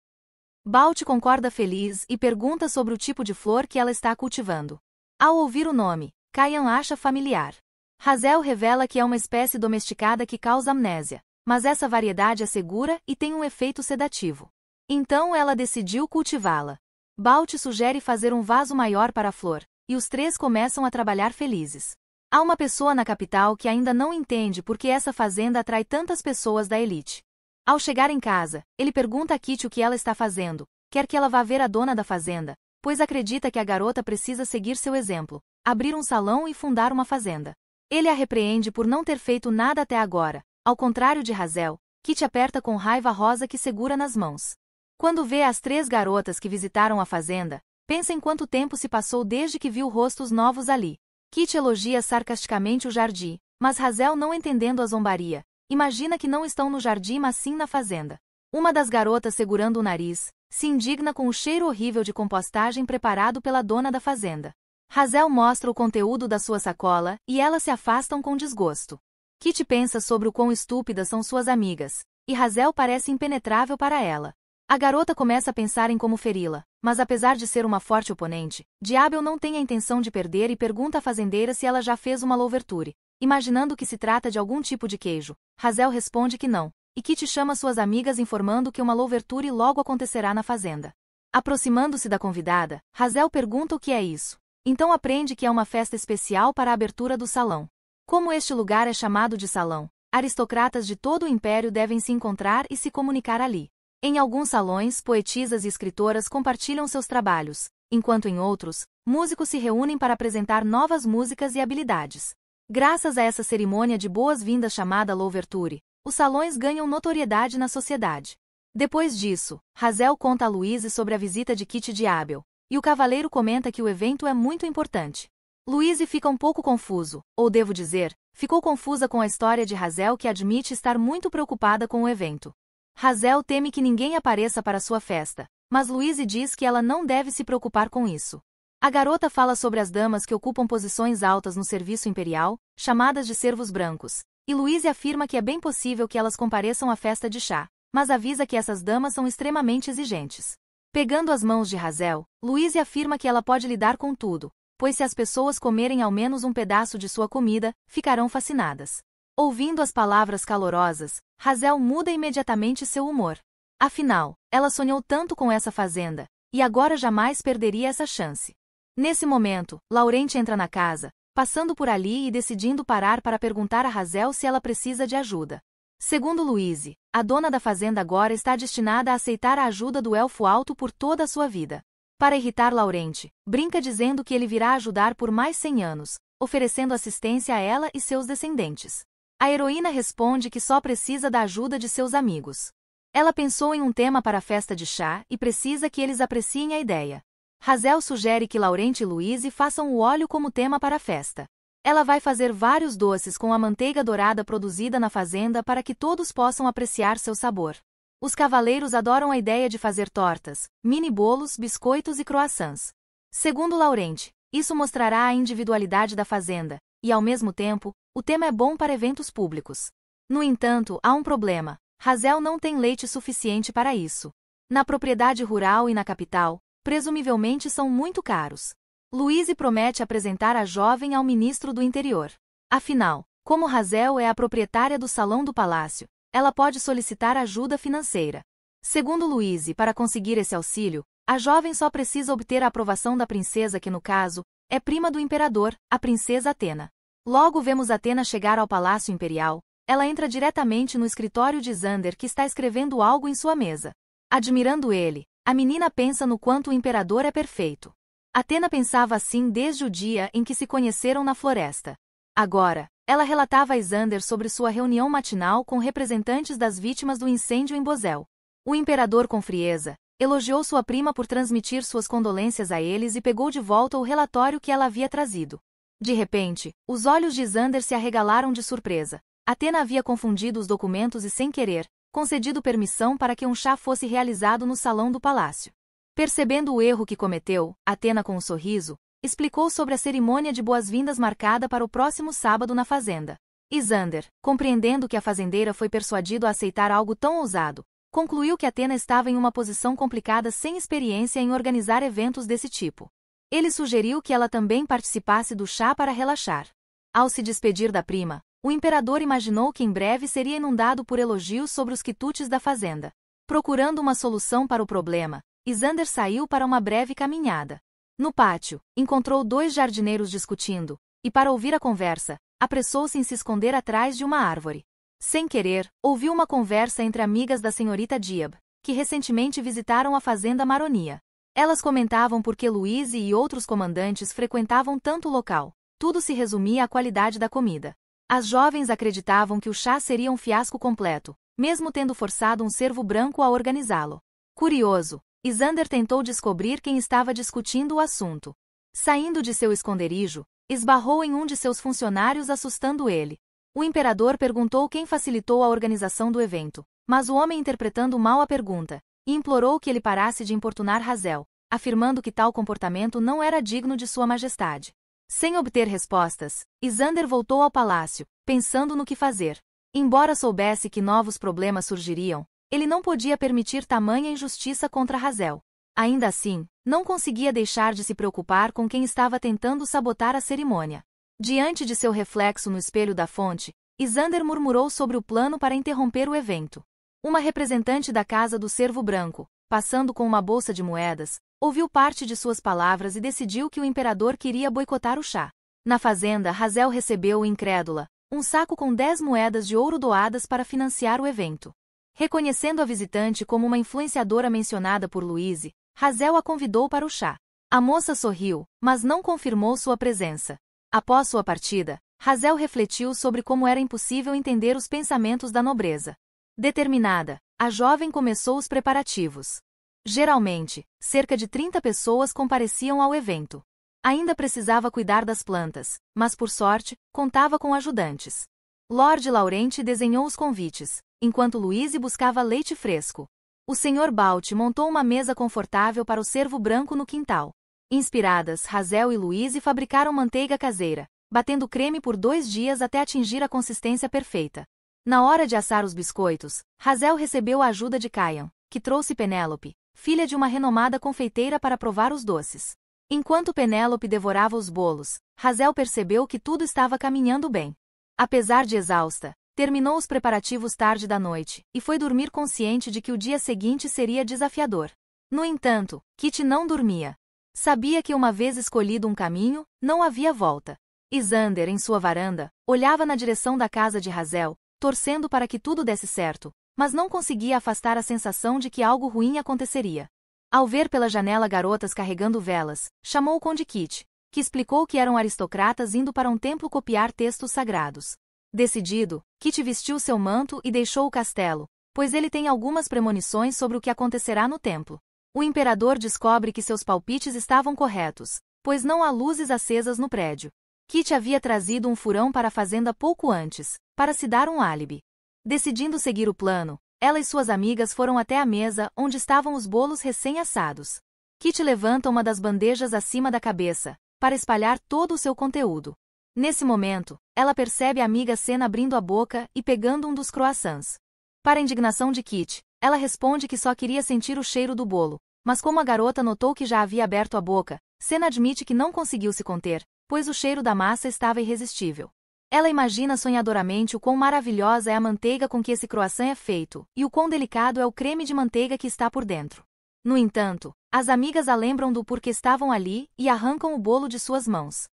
Balt concorda feliz e pergunta sobre o tipo de flor que ela está cultivando. Ao ouvir o nome, Kayan acha familiar. Hazel revela que é uma espécie domesticada que causa amnésia, mas essa variedade é segura e tem um efeito sedativo. Então ela decidiu cultivá-la. Balt sugere fazer um vaso maior para a flor, e os três começam a trabalhar felizes. Há uma pessoa na capital que ainda não entende por que essa fazenda atrai tantas pessoas da elite. Ao chegar em casa, ele pergunta a Kitty o que ela está fazendo, quer que ela vá ver a dona da fazenda, pois acredita que a garota precisa seguir seu exemplo, abrir um salão e fundar uma fazenda. Ele a repreende por não ter feito nada até agora, ao contrário de Razel, Kitty aperta com raiva a rosa que segura nas mãos. Quando vê as três garotas que visitaram a fazenda, pensa em quanto tempo se passou desde que viu rostos novos ali. Kitty elogia sarcasticamente o jardim, mas Razel não entendendo a zombaria, Imagina que não estão no jardim, mas sim na fazenda. Uma das garotas segurando o nariz, se indigna com o cheiro horrível de compostagem preparado pela dona da fazenda. Razel mostra o conteúdo da sua sacola e elas se afastam com desgosto. Kit pensa sobre o quão estúpidas são suas amigas, e Razel parece impenetrável para ela. A garota começa a pensar em como feri-la, mas apesar de ser uma forte oponente, Diabel não tem a intenção de perder e pergunta à fazendeira se ela já fez uma louverture. Imaginando que se trata de algum tipo de queijo, Razel responde que não, e Kitty chama suas amigas informando que uma louverture logo acontecerá na fazenda. Aproximando-se da convidada, Razel pergunta o que é isso. Então aprende que é uma festa especial para a abertura do salão. Como este lugar é chamado de salão, aristocratas de todo o império devem se encontrar e se comunicar ali. Em alguns salões, poetisas e escritoras compartilham seus trabalhos, enquanto em outros, músicos se reúnem para apresentar novas músicas e habilidades. Graças a essa cerimônia de boas-vindas chamada Louverture, os salões ganham notoriedade na sociedade. Depois disso, Hazel conta a Louise sobre a visita de Kit de Abel, e o cavaleiro comenta que o evento é muito importante. Louise fica um pouco confuso, ou devo dizer, ficou confusa com a história de Hazel que admite estar muito preocupada com o evento. Hazel teme que ninguém apareça para sua festa, mas Louise diz que ela não deve se preocupar com isso. A garota fala sobre as damas que ocupam posições altas no serviço imperial, chamadas de servos brancos, e Louise afirma que é bem possível que elas compareçam à festa de chá, mas avisa que essas damas são extremamente exigentes. Pegando as mãos de Razel, Louise afirma que ela pode lidar com tudo, pois se as pessoas comerem ao menos um pedaço de sua comida, ficarão fascinadas. Ouvindo as palavras calorosas, Razel muda imediatamente seu humor. Afinal, ela sonhou tanto com essa fazenda, e agora jamais perderia essa chance. Nesse momento, Laurent entra na casa, passando por ali e decidindo parar para perguntar a Razel se ela precisa de ajuda. Segundo Louise, a dona da fazenda agora está destinada a aceitar a ajuda do elfo alto por toda a sua vida. Para irritar Laurent, brinca dizendo que ele virá ajudar por mais 100 anos, oferecendo assistência a ela e seus descendentes. A heroína responde que só precisa da ajuda de seus amigos. Ela pensou em um tema para a festa de chá e precisa que eles apreciem a ideia. Razel sugere que Laurente e Louise façam o óleo como tema para a festa. Ela vai fazer vários doces com a manteiga dourada produzida na fazenda para que todos possam apreciar seu sabor. Os cavaleiros adoram a ideia de fazer tortas, mini bolos, biscoitos e croissants. Segundo Laurente, isso mostrará a individualidade da fazenda, e ao mesmo tempo, o tema é bom para eventos públicos. No entanto, há um problema. Razel não tem leite suficiente para isso. Na propriedade rural e na capital, presumivelmente são muito caros. Luiz promete apresentar a jovem ao ministro do interior. Afinal, como Razel é a proprietária do salão do palácio, ela pode solicitar ajuda financeira. Segundo Luiz, para conseguir esse auxílio, a jovem só precisa obter a aprovação da princesa que, no caso, é prima do imperador, a princesa Atena. Logo vemos Atena chegar ao palácio imperial, ela entra diretamente no escritório de Xander que está escrevendo algo em sua mesa. Admirando ele, a menina pensa no quanto o imperador é perfeito. Atena pensava assim desde o dia em que se conheceram na floresta. Agora, ela relatava a Isander sobre sua reunião matinal com representantes das vítimas do incêndio em Bozel. O imperador, com frieza, elogiou sua prima por transmitir suas condolências a eles e pegou de volta o relatório que ela havia trazido. De repente, os olhos de Isander se arregalaram de surpresa. Atena havia confundido os documentos e, sem querer, concedido permissão para que um chá fosse realizado no salão do palácio. Percebendo o erro que cometeu, Atena com um sorriso, explicou sobre a cerimônia de boas-vindas marcada para o próximo sábado na fazenda. Isander, compreendendo que a fazendeira foi persuadido a aceitar algo tão ousado, concluiu que Atena estava em uma posição complicada sem experiência em organizar eventos desse tipo. Ele sugeriu que ela também participasse do chá para relaxar. Ao se despedir da prima, o imperador imaginou que em breve seria inundado por elogios sobre os quitutes da fazenda. Procurando uma solução para o problema, Isander saiu para uma breve caminhada. No pátio, encontrou dois jardineiros discutindo, e para ouvir a conversa, apressou-se em se esconder atrás de uma árvore. Sem querer, ouviu uma conversa entre amigas da senhorita Diab, que recentemente visitaram a fazenda Maronia. Elas comentavam por que Luiz e outros comandantes frequentavam tanto o local. Tudo se resumia à qualidade da comida. As jovens acreditavam que o chá seria um fiasco completo, mesmo tendo forçado um servo branco a organizá-lo. Curioso, Isander tentou descobrir quem estava discutindo o assunto. Saindo de seu esconderijo, esbarrou em um de seus funcionários assustando ele. O imperador perguntou quem facilitou a organização do evento, mas o homem interpretando mal a pergunta, implorou que ele parasse de importunar Razel, afirmando que tal comportamento não era digno de sua majestade. Sem obter respostas, Isander voltou ao palácio, pensando no que fazer. Embora soubesse que novos problemas surgiriam, ele não podia permitir tamanha injustiça contra Razel. Ainda assim, não conseguia deixar de se preocupar com quem estava tentando sabotar a cerimônia. Diante de seu reflexo no espelho da fonte, Isander murmurou sobre o plano para interromper o evento. Uma representante da Casa do Cervo Branco, passando com uma bolsa de moedas, ouviu parte de suas palavras e decidiu que o imperador queria boicotar o chá. Na fazenda, Razel recebeu, incrédula, um saco com 10 moedas de ouro doadas para financiar o evento. Reconhecendo a visitante como uma influenciadora mencionada por Louise, Razel a convidou para o chá. A moça sorriu, mas não confirmou sua presença. Após sua partida, Razel refletiu sobre como era impossível entender os pensamentos da nobreza. Determinada, a jovem começou os preparativos. Geralmente, cerca de 30 pessoas compareciam ao evento. Ainda precisava cuidar das plantas, mas por sorte, contava com ajudantes. Lord Laurenti desenhou os convites, enquanto Louise buscava leite fresco. O Sr. Balt montou uma mesa confortável para o cervo branco no quintal. Inspiradas, Razel e Louise fabricaram manteiga caseira, batendo creme por dois dias até atingir a consistência perfeita. Na hora de assar os biscoitos, Razel recebeu a ajuda de Caian, que trouxe Penélope, filha de uma renomada confeiteira para provar os doces. Enquanto Penélope devorava os bolos, Hazel percebeu que tudo estava caminhando bem. Apesar de exausta, terminou os preparativos tarde da noite e foi dormir consciente de que o dia seguinte seria desafiador. No entanto, Kitty não dormia. Sabia que uma vez escolhido um caminho, não havia volta. Isander, em sua varanda, olhava na direção da casa de Hazel, torcendo para que tudo desse certo, mas não conseguia afastar a sensação de que algo ruim aconteceria. Ao ver pela janela garotas carregando velas, chamou o Conde Kit, que explicou que eram aristocratas indo para um templo copiar textos sagrados. Decidido, Kit vestiu seu manto e deixou o castelo, pois ele tem algumas premonições sobre o que acontecerá no templo. O imperador descobre que seus palpites estavam corretos, pois não há luzes acesas no prédio. Kit havia trazido um furão para a fazenda pouco antes, para se dar um álibi. Decidindo seguir o plano, ela e suas amigas foram até a mesa onde estavam os bolos recém-assados. Kit levanta uma das bandejas acima da cabeça, para espalhar todo o seu conteúdo. Nesse momento, ela percebe a amiga Senna abrindo a boca e pegando um dos croissants. Para indignação de Kit, ela responde que só queria sentir o cheiro do bolo, mas como a garota notou que já havia aberto a boca, Senna admite que não conseguiu se conter, pois o cheiro da massa estava irresistível. Ela imagina sonhadoramente o quão maravilhosa é a manteiga com que esse croissant é feito, e o quão delicado é o creme de manteiga que está por dentro. No entanto, as amigas a lembram do porquê estavam ali e arrancam o bolo de suas mãos.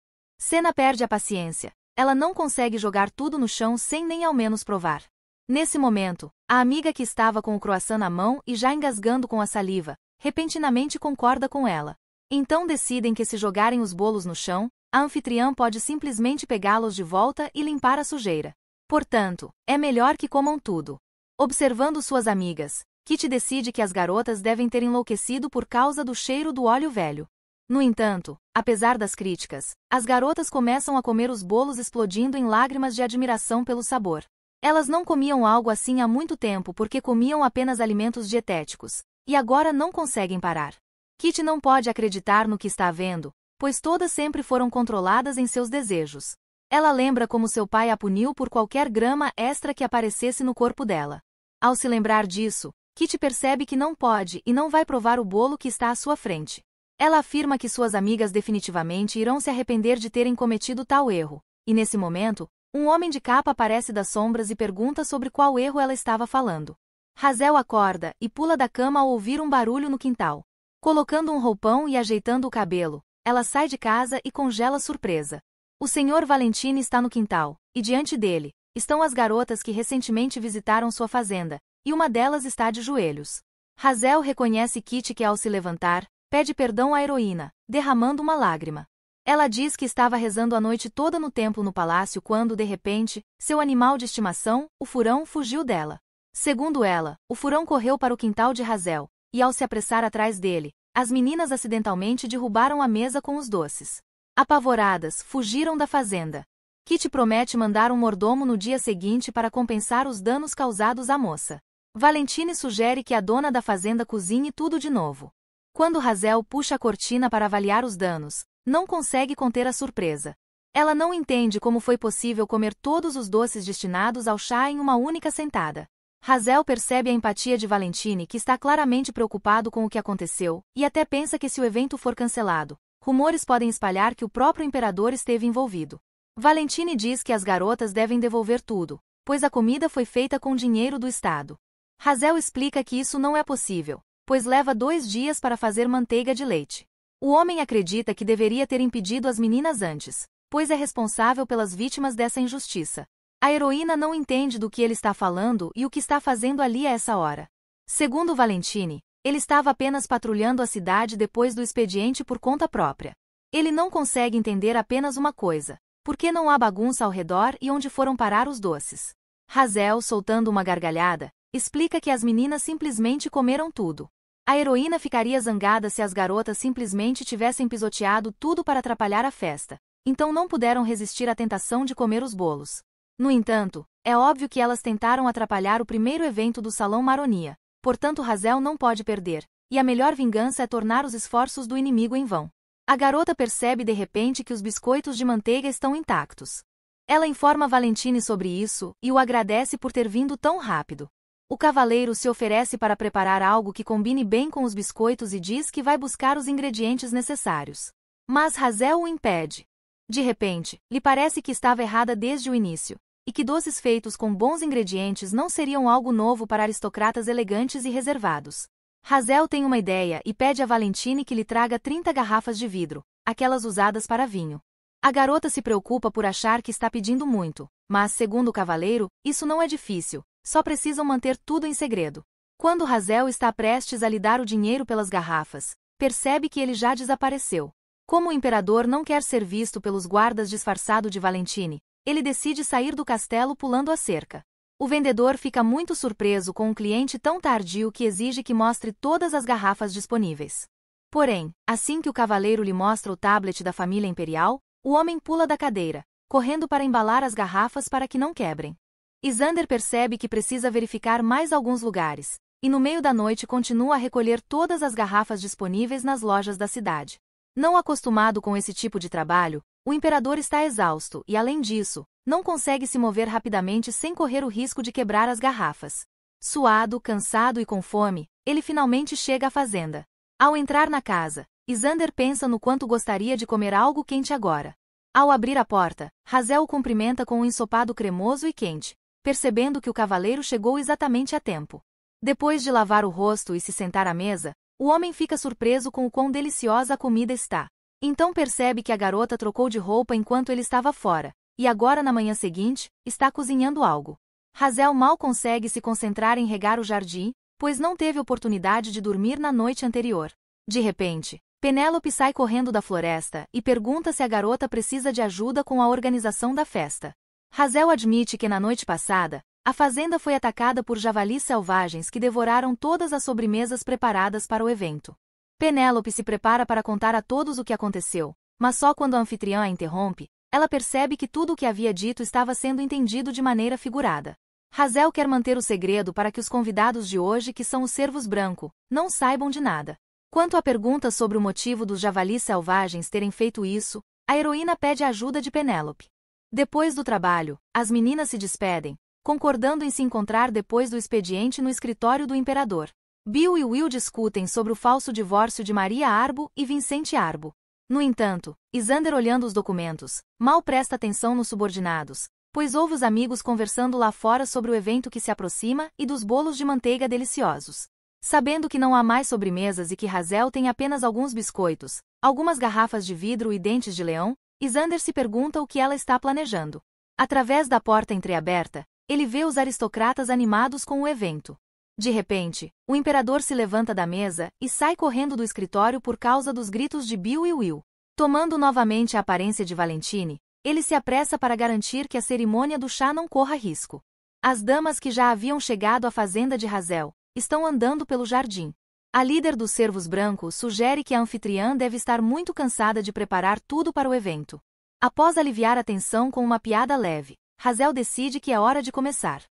Senna perde a paciência. Ela não consegue jogar tudo no chão sem nem ao menos provar. Nesse momento, a amiga que estava com o croissant na mão e já engasgando com a saliva, repentinamente concorda com ela. Então decidem que se jogarem os bolos no chão, a anfitriã pode simplesmente pegá-los de volta e limpar a sujeira. Portanto, é melhor que comam tudo. Observando suas amigas, Kit decide que as garotas devem ter enlouquecido por causa do cheiro do óleo velho. No entanto, apesar das críticas, as garotas começam a comer os bolos explodindo em lágrimas de admiração pelo sabor. Elas não comiam algo assim há muito tempo porque comiam apenas alimentos dietéticos, e agora não conseguem parar. Kit não pode acreditar no que está vendo, pois todas sempre foram controladas em seus desejos. Ela lembra como seu pai a puniu por qualquer grama extra que aparecesse no corpo dela. Ao se lembrar disso, Kitty percebe que não pode e não vai provar o bolo que está à sua frente. Ela afirma que suas amigas definitivamente irão se arrepender de terem cometido tal erro, e nesse momento, um homem de capa aparece das sombras e pergunta sobre qual erro ela estava falando. Razel acorda e pula da cama ao ouvir um barulho no quintal. Colocando um roupão e ajeitando o cabelo, ela sai de casa e congela surpresa. O senhor Valentine está no quintal, e diante dele estão as garotas que recentemente visitaram sua fazenda, e uma delas está de joelhos. Razel reconhece Kit que ao se levantar, pede perdão à heroína, derramando uma lágrima. Ela diz que estava rezando a noite toda no templo no palácio quando, de repente, seu animal de estimação, o furão, fugiu dela. Segundo ela, o furão correu para o quintal de Razel, e ao se apressar atrás dele, as meninas acidentalmente derrubaram a mesa com os doces. Apavoradas, fugiram da fazenda. Kit promete mandar um mordomo no dia seguinte para compensar os danos causados à moça. Valentine sugere que a dona da fazenda cozinhe tudo de novo. Quando Razel puxa a cortina para avaliar os danos, não consegue conter a surpresa. Ela não entende como foi possível comer todos os doces destinados ao chá em uma única sentada. Razel percebe a empatia de Valentine que está claramente preocupado com o que aconteceu, e até pensa que se o evento for cancelado, rumores podem espalhar que o próprio imperador esteve envolvido. Valentine diz que as garotas devem devolver tudo, pois a comida foi feita com dinheiro do Estado. Razel explica que isso não é possível, pois leva dois dias para fazer manteiga de leite. O homem acredita que deveria ter impedido as meninas antes, pois é responsável pelas vítimas dessa injustiça. A heroína não entende do que ele está falando e o que está fazendo ali a essa hora. Segundo Valentini, ele estava apenas patrulhando a cidade depois do expediente por conta própria. Ele não consegue entender apenas uma coisa: por que não há bagunça ao redor e onde foram parar os doces? Razel, soltando uma gargalhada, explica que as meninas simplesmente comeram tudo. A heroína ficaria zangada se as garotas simplesmente tivessem pisoteado tudo para atrapalhar a festa, então não puderam resistir à tentação de comer os bolos. No entanto, é óbvio que elas tentaram atrapalhar o primeiro evento do Salão Maronia, portanto Razel não pode perder, e a melhor vingança é tornar os esforços do inimigo em vão. A garota percebe de repente que os biscoitos de manteiga estão intactos. Ela informa Valentine sobre isso e o agradece por ter vindo tão rápido. O cavaleiro se oferece para preparar algo que combine bem com os biscoitos e diz que vai buscar os ingredientes necessários. Mas Razel o impede. De repente, lhe parece que estava errada desde o início, e que doces feitos com bons ingredientes não seriam algo novo para aristocratas elegantes e reservados. Hazel tem uma ideia e pede a Valentine que lhe traga 30 garrafas de vidro, aquelas usadas para vinho. A garota se preocupa por achar que está pedindo muito, mas, segundo o cavaleiro, isso não é difícil, só precisam manter tudo em segredo. Quando Hazel está prestes a lhe dar o dinheiro pelas garrafas, percebe que ele já desapareceu. Como o imperador não quer ser visto pelos guardas disfarçado de Valentine, ele decide sair do castelo pulando a cerca. O vendedor fica muito surpreso com um cliente tão tardio que exige que mostre todas as garrafas disponíveis. Porém, assim que o cavaleiro lhe mostra o tablet da família imperial, o homem pula da cadeira, correndo para embalar as garrafas para que não quebrem. Isander percebe que precisa verificar mais alguns lugares, e no meio da noite continua a recolher todas as garrafas disponíveis nas lojas da cidade. Não acostumado com esse tipo de trabalho, o imperador está exausto e, além disso, não consegue se mover rapidamente sem correr o risco de quebrar as garrafas. Suado, cansado e com fome, ele finalmente chega à fazenda. Ao entrar na casa, Isander pensa no quanto gostaria de comer algo quente agora. Ao abrir a porta, Razel o cumprimenta com um ensopado cremoso e quente, percebendo que o cavaleiro chegou exatamente a tempo. Depois de lavar o rosto e se sentar à mesa, o homem fica surpreso com o quão deliciosa a comida está. Então percebe que a garota trocou de roupa enquanto ele estava fora, e agora na manhã seguinte, está cozinhando algo. Razel mal consegue se concentrar em regar o jardim, pois não teve oportunidade de dormir na noite anterior. De repente, Penélope sai correndo da floresta e pergunta se a garota precisa de ajuda com a organização da festa. Razel admite que na noite passada, a fazenda foi atacada por javalis selvagens que devoraram todas as sobremesas preparadas para o evento. Penélope se prepara para contar a todos o que aconteceu, mas só quando a anfitriã a interrompe, ela percebe que tudo o que havia dito estava sendo entendido de maneira figurada. Razel quer manter o segredo para que os convidados de hoje, que são os servos branco, não saibam de nada. Quanto à pergunta sobre o motivo dos javalis selvagens terem feito isso, a heroína pede a ajuda de Penélope. Depois do trabalho, as meninas se despedem, concordando em se encontrar depois do expediente no escritório do imperador. Bill e Will discutem sobre o falso divórcio de Maria Arbo e Vicente Arbo. No entanto, Isander olhando os documentos, mal presta atenção nos subordinados, pois ouve os amigos conversando lá fora sobre o evento que se aproxima e dos bolos de manteiga deliciosos. Sabendo que não há mais sobremesas e que Hazel tem apenas alguns biscoitos, algumas garrafas de vidro e dentes de leão, Isander se pergunta o que ela está planejando. Através da porta entreaberta, ele vê os aristocratas animados com o evento. De repente, o imperador se levanta da mesa e sai correndo do escritório por causa dos gritos de Bill e Will. Tomando novamente a aparência de Valentine, ele se apressa para garantir que a cerimônia do chá não corra risco. As damas que já haviam chegado à fazenda de Razel estão andando pelo jardim. A líder dos servos brancos sugere que a anfitriã deve estar muito cansada de preparar tudo para o evento. Após aliviar a tensão com uma piada leve, Razel decide que é hora de começar.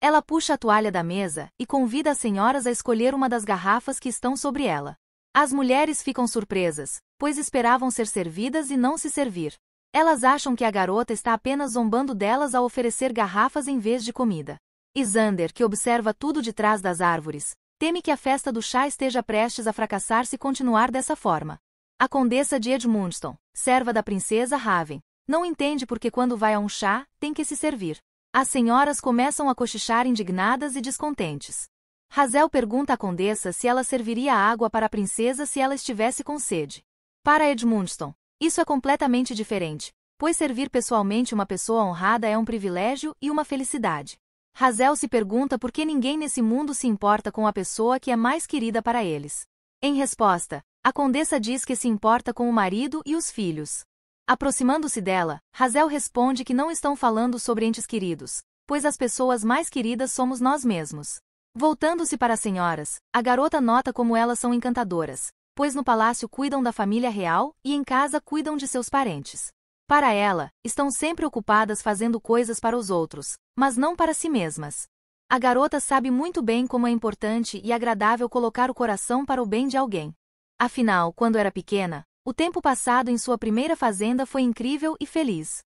Ela puxa a toalha da mesa e convida as senhoras a escolher uma das garrafas que estão sobre ela. As mulheres ficam surpresas, pois esperavam ser servidas e não se servir. Elas acham que a garota está apenas zombando delas ao oferecer garrafas em vez de comida. Isander, que observa tudo de trás das árvores, teme que a festa do chá esteja prestes a fracassar se continuar dessa forma. A condessa de Edmundston, serva da princesa Raven, não entende porque quando vai a um chá, tem que se servir. As senhoras começam a cochichar indignadas e descontentes. Razel pergunta à condessa se ela serviria água para a princesa se ela estivesse com sede. Para Edmundston, isso é completamente diferente, pois servir pessoalmente uma pessoa honrada é um privilégio e uma felicidade. Razel se pergunta por que ninguém nesse mundo se importa com a pessoa que é mais querida para eles. Em resposta, a condessa diz que se importa com o marido e os filhos. Aproximando-se dela, Razel responde que não estão falando sobre entes queridos, pois as pessoas mais queridas somos nós mesmos. Voltando-se para as senhoras, a garota nota como elas são encantadoras, pois no palácio cuidam da família real e em casa cuidam de seus parentes. Para ela, estão sempre ocupadas fazendo coisas para os outros, mas não para si mesmas. A garota sabe muito bem como é importante e agradável colocar o coração para o bem de alguém. Afinal, quando era pequena, o tempo passado em sua primeira fazenda foi incrível e feliz.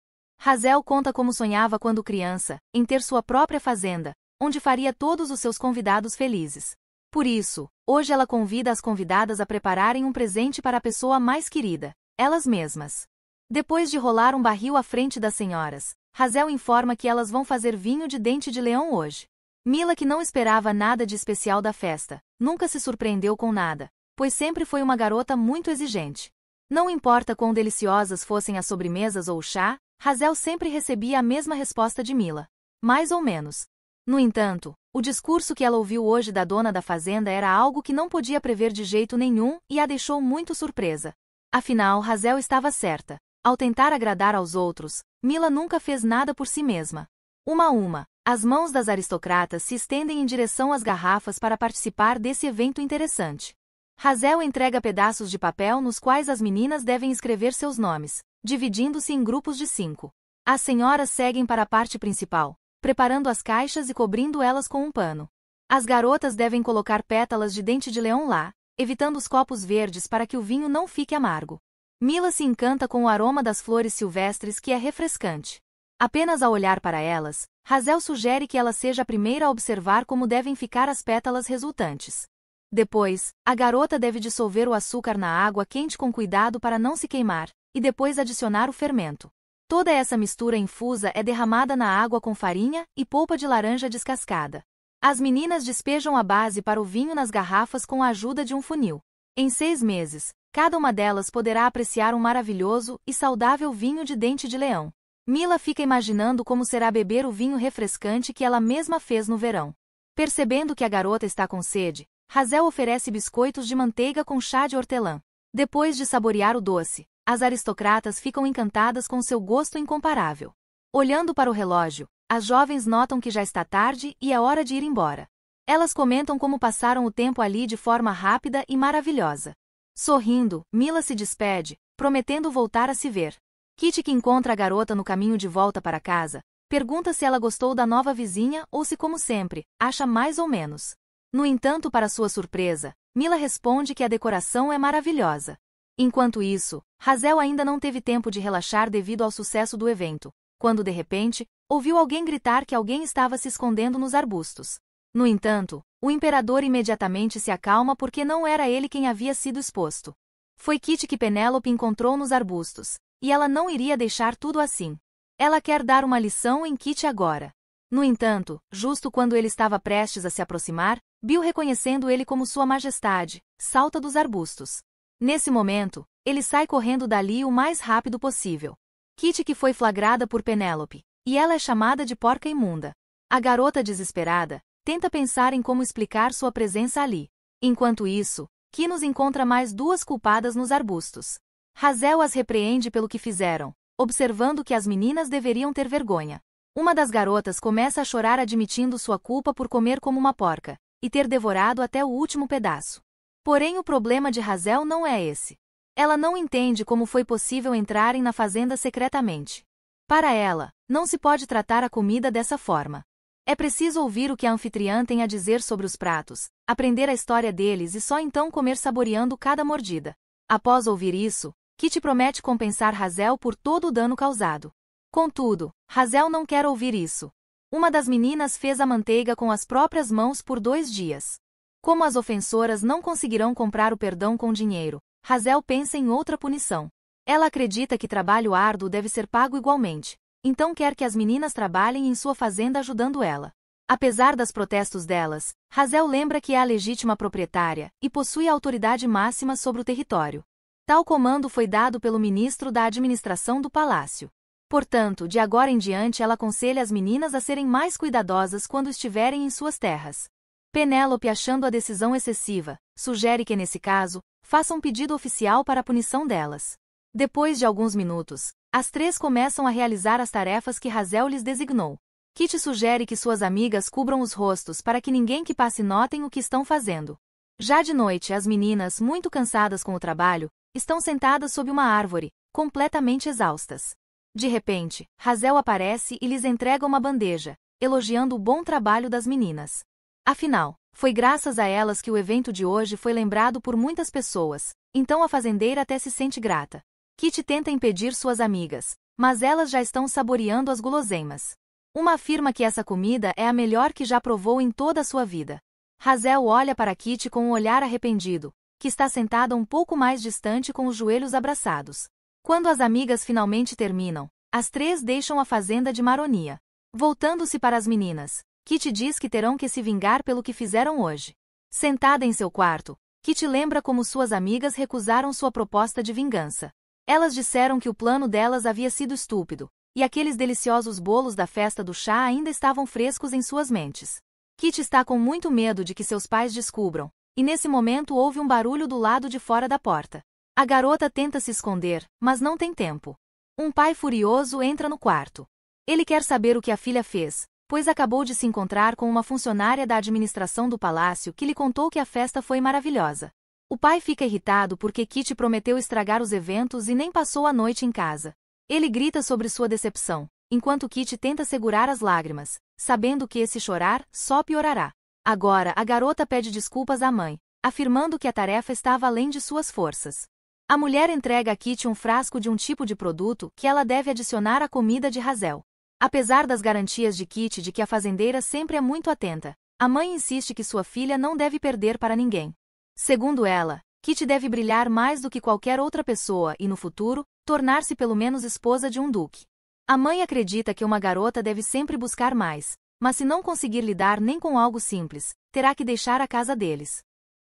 Hazel conta como sonhava quando criança, em ter sua própria fazenda, onde faria todos os seus convidados felizes. Por isso, hoje ela convida as convidadas a prepararem um presente para a pessoa mais querida, elas mesmas. Depois de rolar um barril à frente das senhoras, Hazel informa que elas vão fazer vinho de dente de leão hoje. Mila, que não esperava nada de especial da festa, nunca se surpreendeu com nada, pois sempre foi uma garota muito exigente. Não importa quão deliciosas fossem as sobremesas ou o chá, Hazel sempre recebia a mesma resposta de Mila. Mais ou menos. No entanto, o discurso que ela ouviu hoje da dona da fazenda era algo que não podia prever de jeito nenhum e a deixou muito surpresa. Afinal, Hazel estava certa. Ao tentar agradar aos outros, Mila nunca fez nada por si mesma. Uma a uma, as mãos das aristocratas se estendem em direção às garrafas para participar desse evento interessante. Razel entrega pedaços de papel nos quais as meninas devem escrever seus nomes, dividindo-se em grupos de cinco. As senhoras seguem para a parte principal, preparando as caixas e cobrindo elas com um pano. As garotas devem colocar pétalas de dente de leão lá, evitando os copos verdes para que o vinho não fique amargo. Mila se encanta com o aroma das flores silvestres que é refrescante. Apenas ao olhar para elas, Razel sugere que ela seja a primeira a observar como devem ficar as pétalas resultantes. Depois, a garota deve dissolver o açúcar na água quente com cuidado para não se queimar, e depois adicionar o fermento. Toda essa mistura infusa é derramada na água com farinha e polpa de laranja descascada. As meninas despejam a base para o vinho nas garrafas com a ajuda de um funil. Em seis meses, cada uma delas poderá apreciar um maravilhoso e saudável vinho de dente de leão. Mila fica imaginando como será beber o vinho refrescante que ela mesma fez no verão. Percebendo que a garota está com sede, Hazel oferece biscoitos de manteiga com chá de hortelã. Depois de saborear o doce, as aristocratas ficam encantadas com seu gosto incomparável. Olhando para o relógio, as jovens notam que já está tarde e é hora de ir embora. Elas comentam como passaram o tempo ali de forma rápida e maravilhosa. Sorrindo, Mila se despede, prometendo voltar a se ver. Kit que encontra a garota no caminho de volta para casa, pergunta se ela gostou da nova vizinha ou se, como sempre, acha mais ou menos. No entanto, para sua surpresa, Mila responde que a decoração é maravilhosa. Enquanto isso, Hazel ainda não teve tempo de relaxar devido ao sucesso do evento, quando de repente, ouviu alguém gritar que alguém estava se escondendo nos arbustos. No entanto, o imperador imediatamente se acalma porque não era ele quem havia sido exposto. Foi Kit que Penélope encontrou nos arbustos, e ela não iria deixar tudo assim. Ela quer dar uma lição em Kit agora. No entanto, justo quando ele estava prestes a se aproximar, Bill reconhecendo ele como Sua Majestade, salta dos arbustos. Nesse momento, ele sai correndo dali o mais rápido possível. Kit que foi flagrada por Penélope, e ela é chamada de porca imunda. A garota desesperada, tenta pensar em como explicar sua presença ali. Enquanto isso, Kinos encontra mais duas culpadas nos arbustos. Razel as repreende pelo que fizeram, observando que as meninas deveriam ter vergonha. Uma das garotas começa a chorar admitindo sua culpa por comer como uma porca e ter devorado até o último pedaço. Porém, o problema de Razel não é esse. Ela não entende como foi possível entrarem na fazenda secretamente. Para ela, não se pode tratar a comida dessa forma. É preciso ouvir o que a anfitriã tem a dizer sobre os pratos, aprender a história deles e só então comer saboreando cada mordida. Após ouvir isso, Kitty promete compensar Razel por todo o dano causado. Contudo, Razel não quer ouvir isso. Uma das meninas fez a manteiga com as próprias mãos por dois dias. Como as ofensoras não conseguirão comprar o perdão com dinheiro, Razel pensa em outra punição. Ela acredita que trabalho árduo deve ser pago igualmente, então quer que as meninas trabalhem em sua fazenda ajudando ela. Apesar dos protestos delas, Razel lembra que é a legítima proprietária e possui a autoridade máxima sobre o território. Tal comando foi dado pelo ministro da administração do palácio. Portanto, de agora em diante ela aconselha as meninas a serem mais cuidadosas quando estiverem em suas terras. Penélope, achando a decisão excessiva, sugere que nesse caso, faça um pedido oficial para a punição delas. Depois de alguns minutos, as três começam a realizar as tarefas que Razel lhes designou. Kit sugere que suas amigas cubram os rostos para que ninguém que passe notem o que estão fazendo. Já de noite, as meninas, muito cansadas com o trabalho, estão sentadas sob uma árvore, completamente exaustas. De repente, Hazel aparece e lhes entrega uma bandeja, elogiando o bom trabalho das meninas. Afinal, foi graças a elas que o evento de hoje foi lembrado por muitas pessoas, então a fazendeira até se sente grata. Kit tenta impedir suas amigas, mas elas já estão saboreando as guloseimas. Uma afirma que essa comida é a melhor que já provou em toda a sua vida. Hazel olha para Kit com um olhar arrependido, que está sentada um pouco mais distante com os joelhos abraçados. Quando as amigas finalmente terminam, as três deixam a fazenda de Maronia. Voltando-se para as meninas, Kitty diz que terão que se vingar pelo que fizeram hoje. Sentada em seu quarto, Kitty lembra como suas amigas recusaram sua proposta de vingança. Elas disseram que o plano delas havia sido estúpido, e aqueles deliciosos bolos da festa do chá ainda estavam frescos em suas mentes. Kitty está com muito medo de que seus pais descubram, e nesse momento houve um barulho do lado de fora da porta. A garota tenta se esconder, mas não tem tempo. Um pai furioso entra no quarto. Ele quer saber o que a filha fez, pois acabou de se encontrar com uma funcionária da administração do palácio que lhe contou que a festa foi maravilhosa. O pai fica irritado porque Kitty prometeu estragar os eventos e nem passou a noite em casa. Ele grita sobre sua decepção, enquanto Kitty tenta segurar as lágrimas, sabendo que esse chorar só piorará. Agora a garota pede desculpas à mãe, afirmando que a tarefa estava além de suas forças. A mulher entrega a Kit um frasco de um tipo de produto que ela deve adicionar à comida de Razel. Apesar das garantias de Kit de que a fazendeira sempre é muito atenta, a mãe insiste que sua filha não deve perder para ninguém. Segundo ela, Kit deve brilhar mais do que qualquer outra pessoa e, no futuro, tornar-se pelo menos esposa de um duque. A mãe acredita que uma garota deve sempre buscar mais, mas se não conseguir lidar nem com algo simples, terá que deixar a casa deles.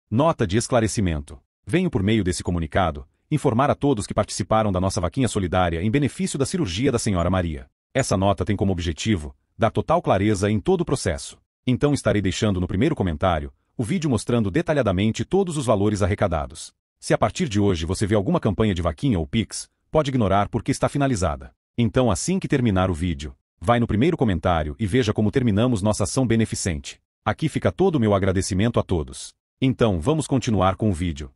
Nota de esclarecimento: Venho por meio desse comunicado informar a todos que participaram da nossa vaquinha solidária em benefício da cirurgia da senhora Maria. Essa nota tem como objetivo dar total clareza em todo o processo. Então estarei deixando no primeiro comentário o vídeo mostrando detalhadamente todos os valores arrecadados. Se a partir de hoje você vê alguma campanha de vaquinha ou Pix, pode ignorar porque está finalizada. Então assim que terminar o vídeo, vai no primeiro comentário e veja como terminamos nossa ação beneficente. Aqui fica todo o meu agradecimento a todos. Então vamos continuar com o vídeo.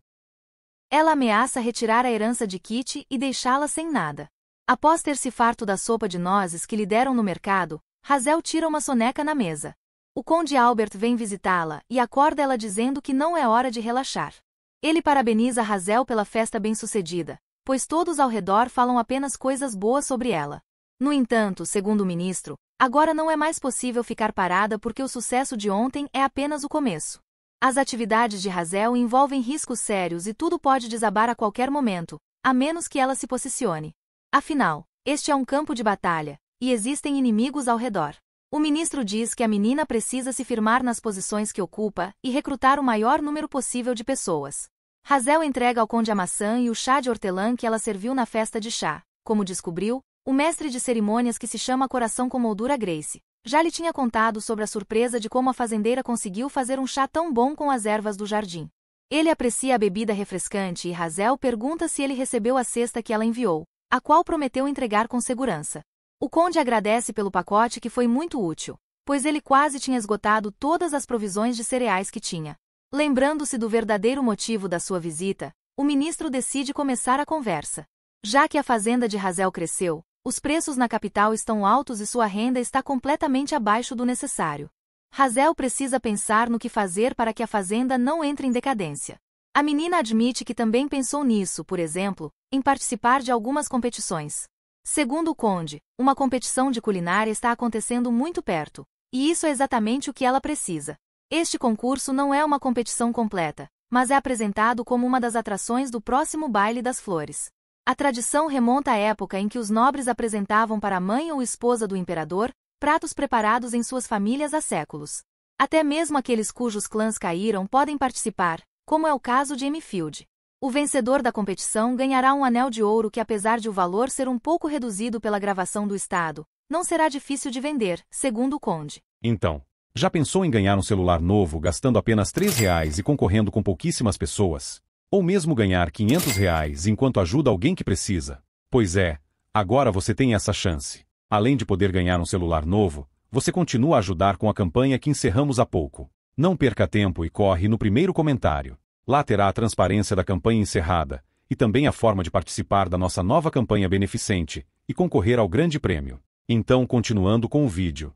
Ela ameaça retirar a herança de Kitty e deixá-la sem nada. Após ter se farto da sopa de nozes que lhe deram no mercado, Hazel tira uma soneca na mesa. O conde Albert vem visitá-la e acorda ela dizendo que não é hora de relaxar. Ele parabeniza Hazel pela festa bem-sucedida, pois todos ao redor falam apenas coisas boas sobre ela. No entanto, segundo o ministro, agora não é mais possível ficar parada porque o sucesso de ontem é apenas o começo. As atividades de Razel envolvem riscos sérios e tudo pode desabar a qualquer momento, a menos que ela se posicione. Afinal, este é um campo de batalha, e existem inimigos ao redor. O ministro diz que a menina precisa se firmar nas posições que ocupa e recrutar o maior número possível de pessoas. Razel entrega ao conde a maçã e o chá de hortelã que ela serviu na festa de chá. Como descobriu, o mestre de cerimônias que se chama Coração com Moldura Grace, já lhe tinha contado sobre a surpresa de como a fazendeira conseguiu fazer um chá tão bom com as ervas do jardim. Ele aprecia a bebida refrescante e Razel pergunta se ele recebeu a cesta que ela enviou, a qual prometeu entregar com segurança. O conde agradece pelo pacote que foi muito útil, pois ele quase tinha esgotado todas as provisões de cereais que tinha. Lembrando-se do verdadeiro motivo da sua visita, o ministro decide começar a conversa. Já que a fazenda de Razel cresceu, os preços na capital estão altos e sua renda está completamente abaixo do necessário. Razel precisa pensar no que fazer para que a fazenda não entre em decadência. A menina admite que também pensou nisso, por exemplo, em participar de algumas competições. Segundo o Conde, uma competição de culinária está acontecendo muito perto, e isso é exatamente o que ela precisa. Este concurso não é uma competição completa, mas é apresentado como uma das atrações do próximo Baile das Flores. A tradição remonta à época em que os nobres apresentavam para a mãe ou esposa do imperador pratos preparados em suas famílias há séculos. Até mesmo aqueles cujos clãs caíram podem participar, como é o caso de Emfield. O vencedor da competição ganhará um anel de ouro que, apesar de o valor ser um pouco reduzido pela gravação do Estado, não será difícil de vender, segundo o conde. Então, já pensou em ganhar um celular novo gastando apenas R$ reais e concorrendo com pouquíssimas pessoas? Ou mesmo ganhar 500 reais enquanto ajuda alguém que precisa. Pois é, agora você tem essa chance. Além de poder ganhar um celular novo, você continua a ajudar com a campanha que encerramos há pouco. Não perca tempo e corre no primeiro comentário. Lá terá a transparência da campanha encerrada e também a forma de participar da nossa nova campanha beneficente e concorrer ao grande prêmio. Então, continuando com o vídeo.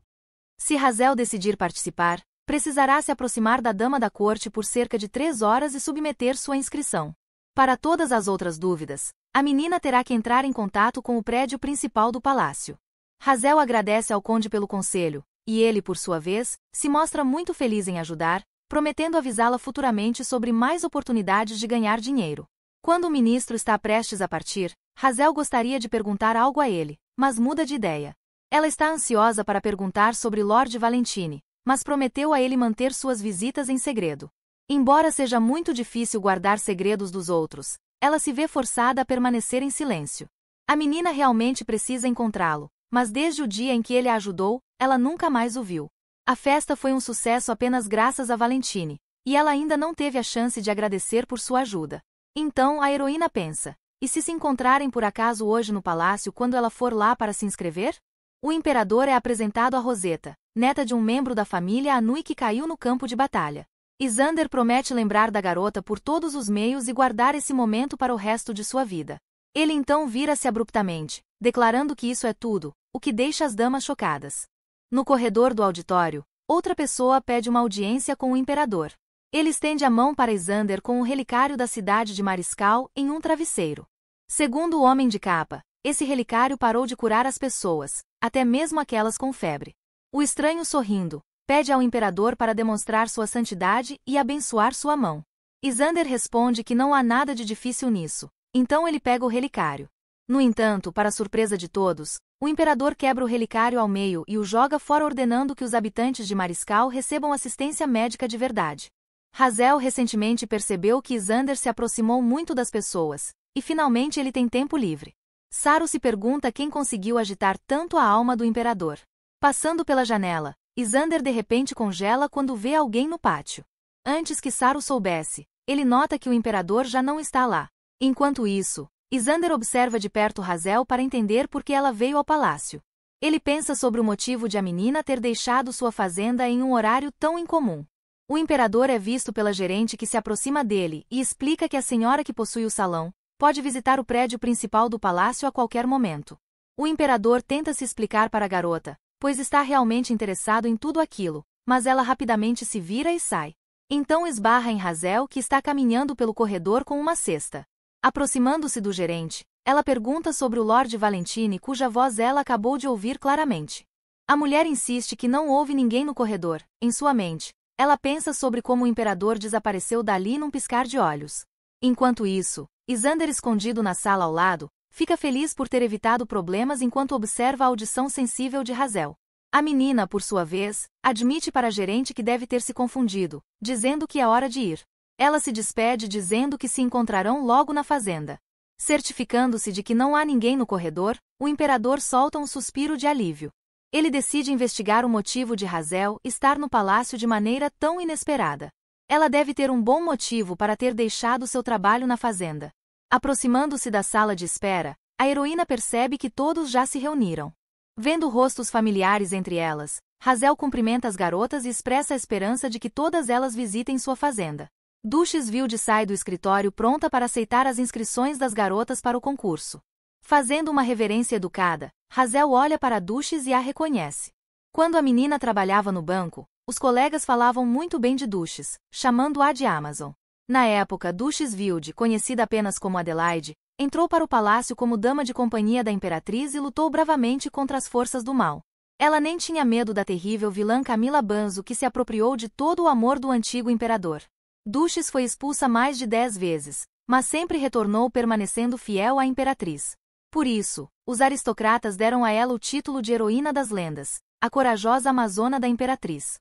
Se Razel decidir participar, precisará se aproximar da dama da corte por cerca de três horas e submeter sua inscrição. Para todas as outras dúvidas, a menina terá que entrar em contato com o prédio principal do palácio. Razel agradece ao conde pelo conselho, e ele, por sua vez, se mostra muito feliz em ajudar, prometendo avisá-la futuramente sobre mais oportunidades de ganhar dinheiro. Quando o ministro está prestes a partir, Razel gostaria de perguntar algo a ele, mas muda de ideia. Ela está ansiosa para perguntar sobre Lord Valentine, mas prometeu a ele manter suas visitas em segredo. Embora seja muito difícil guardar segredos dos outros, ela se vê forçada a permanecer em silêncio. A menina realmente precisa encontrá-lo, mas desde o dia em que ele a ajudou, ela nunca mais o viu. A festa foi um sucesso apenas graças a Valentine, e ela ainda não teve a chance de agradecer por sua ajuda. Então a heroína pensa: e se se encontrarem por acaso hoje no palácio quando ela for lá para se inscrever? O imperador é apresentado a Roseta, neta de um membro da família Anui que caiu no campo de batalha. Isander promete lembrar da garota por todos os meios e guardar esse momento para o resto de sua vida. Ele então vira-se abruptamente, declarando que isso é tudo, o que deixa as damas chocadas. No corredor do auditório, outra pessoa pede uma audiência com o imperador. Ele estende a mão para Isander com um relicário da cidade de Mariscal em um travesseiro. Segundo o homem de capa, esse relicário parou de curar as pessoas, até mesmo aquelas com febre. O estranho sorrindo, pede ao imperador para demonstrar sua santidade e abençoar sua mão. Isander responde que não há nada de difícil nisso, então ele pega o relicário. No entanto, para surpresa de todos, o imperador quebra o relicário ao meio e o joga fora ordenando que os habitantes de Mariscal recebam assistência médica de verdade. Hazel recentemente percebeu que Isander se aproximou muito das pessoas, e finalmente ele tem tempo livre. Saro se pergunta quem conseguiu agitar tanto a alma do imperador. Passando pela janela, Isander de repente congela quando vê alguém no pátio. Antes que Saro soubesse, ele nota que o imperador já não está lá. Enquanto isso, Isander observa de perto Razel para entender por que ela veio ao palácio. Ele pensa sobre o motivo de a menina ter deixado sua fazenda em um horário tão incomum. O imperador é visto pela gerente que se aproxima dele e explica que a senhora que possui o salão, Pode visitar o prédio principal do palácio a qualquer momento. O imperador tenta se explicar para a garota, pois está realmente interessado em tudo aquilo, mas ela rapidamente se vira e sai. Então esbarra em Razel que está caminhando pelo corredor com uma cesta. Aproximando-se do gerente, ela pergunta sobre o Lord Valentine cuja voz ela acabou de ouvir claramente. A mulher insiste que não houve ninguém no corredor, em sua mente. Ela pensa sobre como o imperador desapareceu dali num piscar de olhos. Enquanto isso, Isander escondido na sala ao lado, fica feliz por ter evitado problemas enquanto observa a audição sensível de Razel. A menina, por sua vez, admite para a gerente que deve ter se confundido, dizendo que é hora de ir. Ela se despede dizendo que se encontrarão logo na fazenda. Certificando-se de que não há ninguém no corredor, o imperador solta um suspiro de alívio. Ele decide investigar o motivo de Razel estar no palácio de maneira tão inesperada. Ela deve ter um bom motivo para ter deixado seu trabalho na fazenda. Aproximando-se da sala de espera, a heroína percebe que todos já se reuniram. Vendo rostos familiares entre elas, Razel cumprimenta as garotas e expressa a esperança de que todas elas visitem sua fazenda. Duches Vilde sai do escritório pronta para aceitar as inscrições das garotas para o concurso. Fazendo uma reverência educada, Razel olha para Duches e a reconhece. Quando a menina trabalhava no banco, os colegas falavam muito bem de Duches, chamando-a de Amazon. Na época, Duches Wilde, conhecida apenas como Adelaide, entrou para o palácio como dama de companhia da imperatriz e lutou bravamente contra as forças do mal. Ela nem tinha medo da terrível vilã Camila Banzo que se apropriou de todo o amor do antigo imperador. Duches foi expulsa mais de dez vezes, mas sempre retornou permanecendo fiel à imperatriz. Por isso, os aristocratas deram a ela o título de heroína das lendas, a corajosa amazona da imperatriz.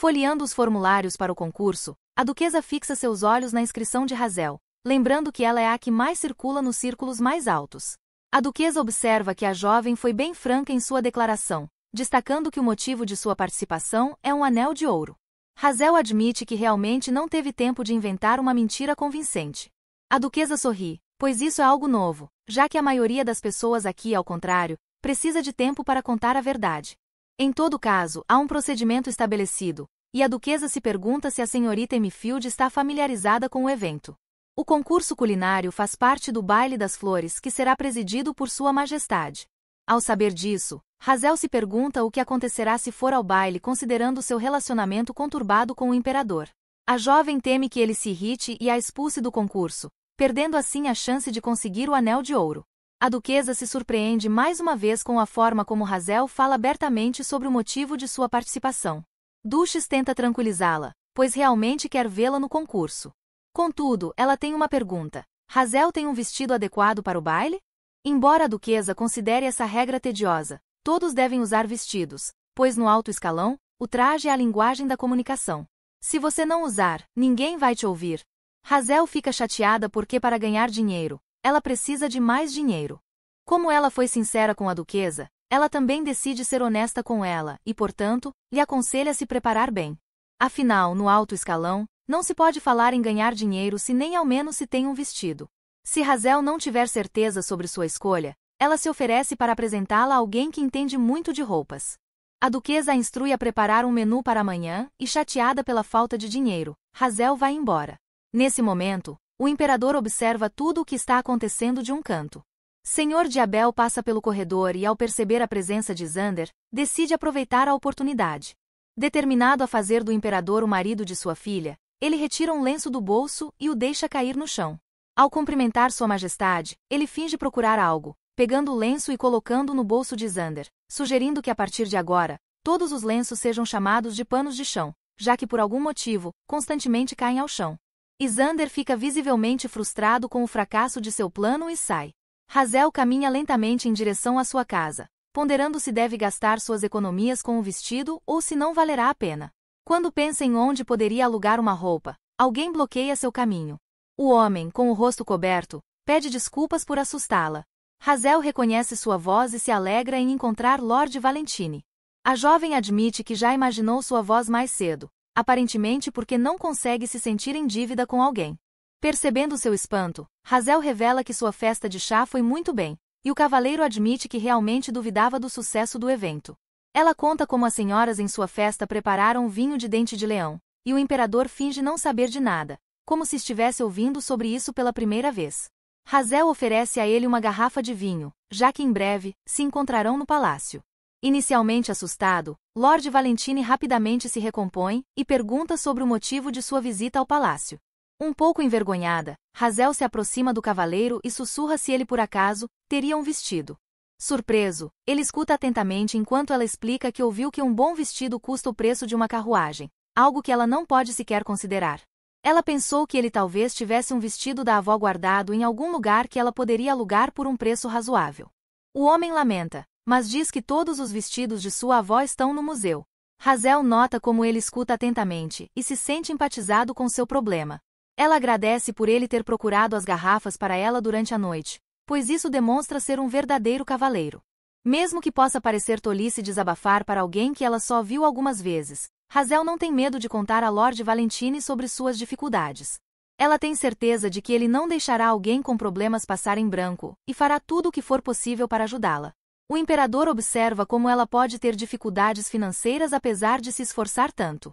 Folheando os formulários para o concurso, a duquesa fixa seus olhos na inscrição de Razel, lembrando que ela é a que mais circula nos círculos mais altos. A duquesa observa que a jovem foi bem franca em sua declaração, destacando que o motivo de sua participação é um anel de ouro. Razel admite que realmente não teve tempo de inventar uma mentira convincente. A duquesa sorri, pois isso é algo novo, já que a maioria das pessoas aqui, ao contrário, precisa de tempo para contar a verdade. Em todo caso, há um procedimento estabelecido, e a duquesa se pergunta se a senhorita Emifield está familiarizada com o evento. O concurso culinário faz parte do Baile das Flores que será presidido por Sua Majestade. Ao saber disso, Razel se pergunta o que acontecerá se for ao baile considerando seu relacionamento conturbado com o imperador. A jovem teme que ele se irrite e a expulse do concurso, perdendo assim a chance de conseguir o anel de ouro. A duquesa se surpreende mais uma vez com a forma como Razel fala abertamente sobre o motivo de sua participação. Duches tenta tranquilizá-la, pois realmente quer vê-la no concurso. Contudo, ela tem uma pergunta. Razel tem um vestido adequado para o baile? Embora a duquesa considere essa regra tediosa, todos devem usar vestidos, pois no alto escalão, o traje é a linguagem da comunicação. Se você não usar, ninguém vai te ouvir. Razel fica chateada porque para ganhar dinheiro, ela precisa de mais dinheiro. Como ela foi sincera com a duquesa, ela também decide ser honesta com ela e, portanto, lhe aconselha a se preparar bem. Afinal, no alto escalão, não se pode falar em ganhar dinheiro se nem ao menos se tem um vestido. Se Razel não tiver certeza sobre sua escolha, ela se oferece para apresentá-la a alguém que entende muito de roupas. A duquesa a instrui a preparar um menu para amanhã e, chateada pela falta de dinheiro, Razel vai embora. Nesse momento, o imperador observa tudo o que está acontecendo de um canto. Senhor de Abel passa pelo corredor e, ao perceber a presença de Xander, decide aproveitar a oportunidade. Determinado a fazer do imperador o marido de sua filha, ele retira um lenço do bolso e o deixa cair no chão. Ao cumprimentar Sua Majestade, ele finge procurar algo, pegando o lenço e colocando no bolso de Xander, sugerindo que a partir de agora, todos os lenços sejam chamados de panos de chão, já que por algum motivo, constantemente caem ao chão. Isander fica visivelmente frustrado com o fracasso de seu plano e sai. Hazel caminha lentamente em direção à sua casa, ponderando se deve gastar suas economias com o vestido ou se não valerá a pena. Quando pensa em onde poderia alugar uma roupa, alguém bloqueia seu caminho. O homem, com o rosto coberto, pede desculpas por assustá-la. Hazel reconhece sua voz e se alegra em encontrar Lord Valentine. A jovem admite que já imaginou sua voz mais cedo, aparentemente porque não consegue se sentir em dívida com alguém. Percebendo seu espanto, Razel revela que sua festa de chá foi muito bem, e o cavaleiro admite que realmente duvidava do sucesso do evento. Ela conta como as senhoras em sua festa prepararam vinho de dente de leão, e o imperador finge não saber de nada, como se estivesse ouvindo sobre isso pela primeira vez. Razel oferece a ele uma garrafa de vinho, já que em breve se encontrarão no palácio. Inicialmente assustado, Lord Valentine rapidamente se recompõe e pergunta sobre o motivo de sua visita ao palácio. Um pouco envergonhada, Razel se aproxima do cavaleiro e sussurra se ele por acaso teria um vestido. Surpreso, ele escuta atentamente enquanto ela explica que ouviu que um bom vestido custa o preço de uma carruagem, algo que ela não pode sequer considerar. Ela pensou que ele talvez tivesse um vestido da avó guardado em algum lugar que ela poderia alugar por um preço razoável. O homem lamenta, mas diz que todos os vestidos de sua avó estão no museu. Hazel nota como ele escuta atentamente e se sente empatizado com seu problema. Ela agradece por ele ter procurado as garrafas para ela durante a noite, pois isso demonstra ser um verdadeiro cavaleiro. Mesmo que possa parecer tolice desabafar para alguém que ela só viu algumas vezes, Hazel não tem medo de contar a Lord Valentine sobre suas dificuldades. Ela tem certeza de que ele não deixará alguém com problemas passar em branco e fará tudo o que for possível para ajudá-la. O imperador observa como ela pode ter dificuldades financeiras apesar de se esforçar tanto.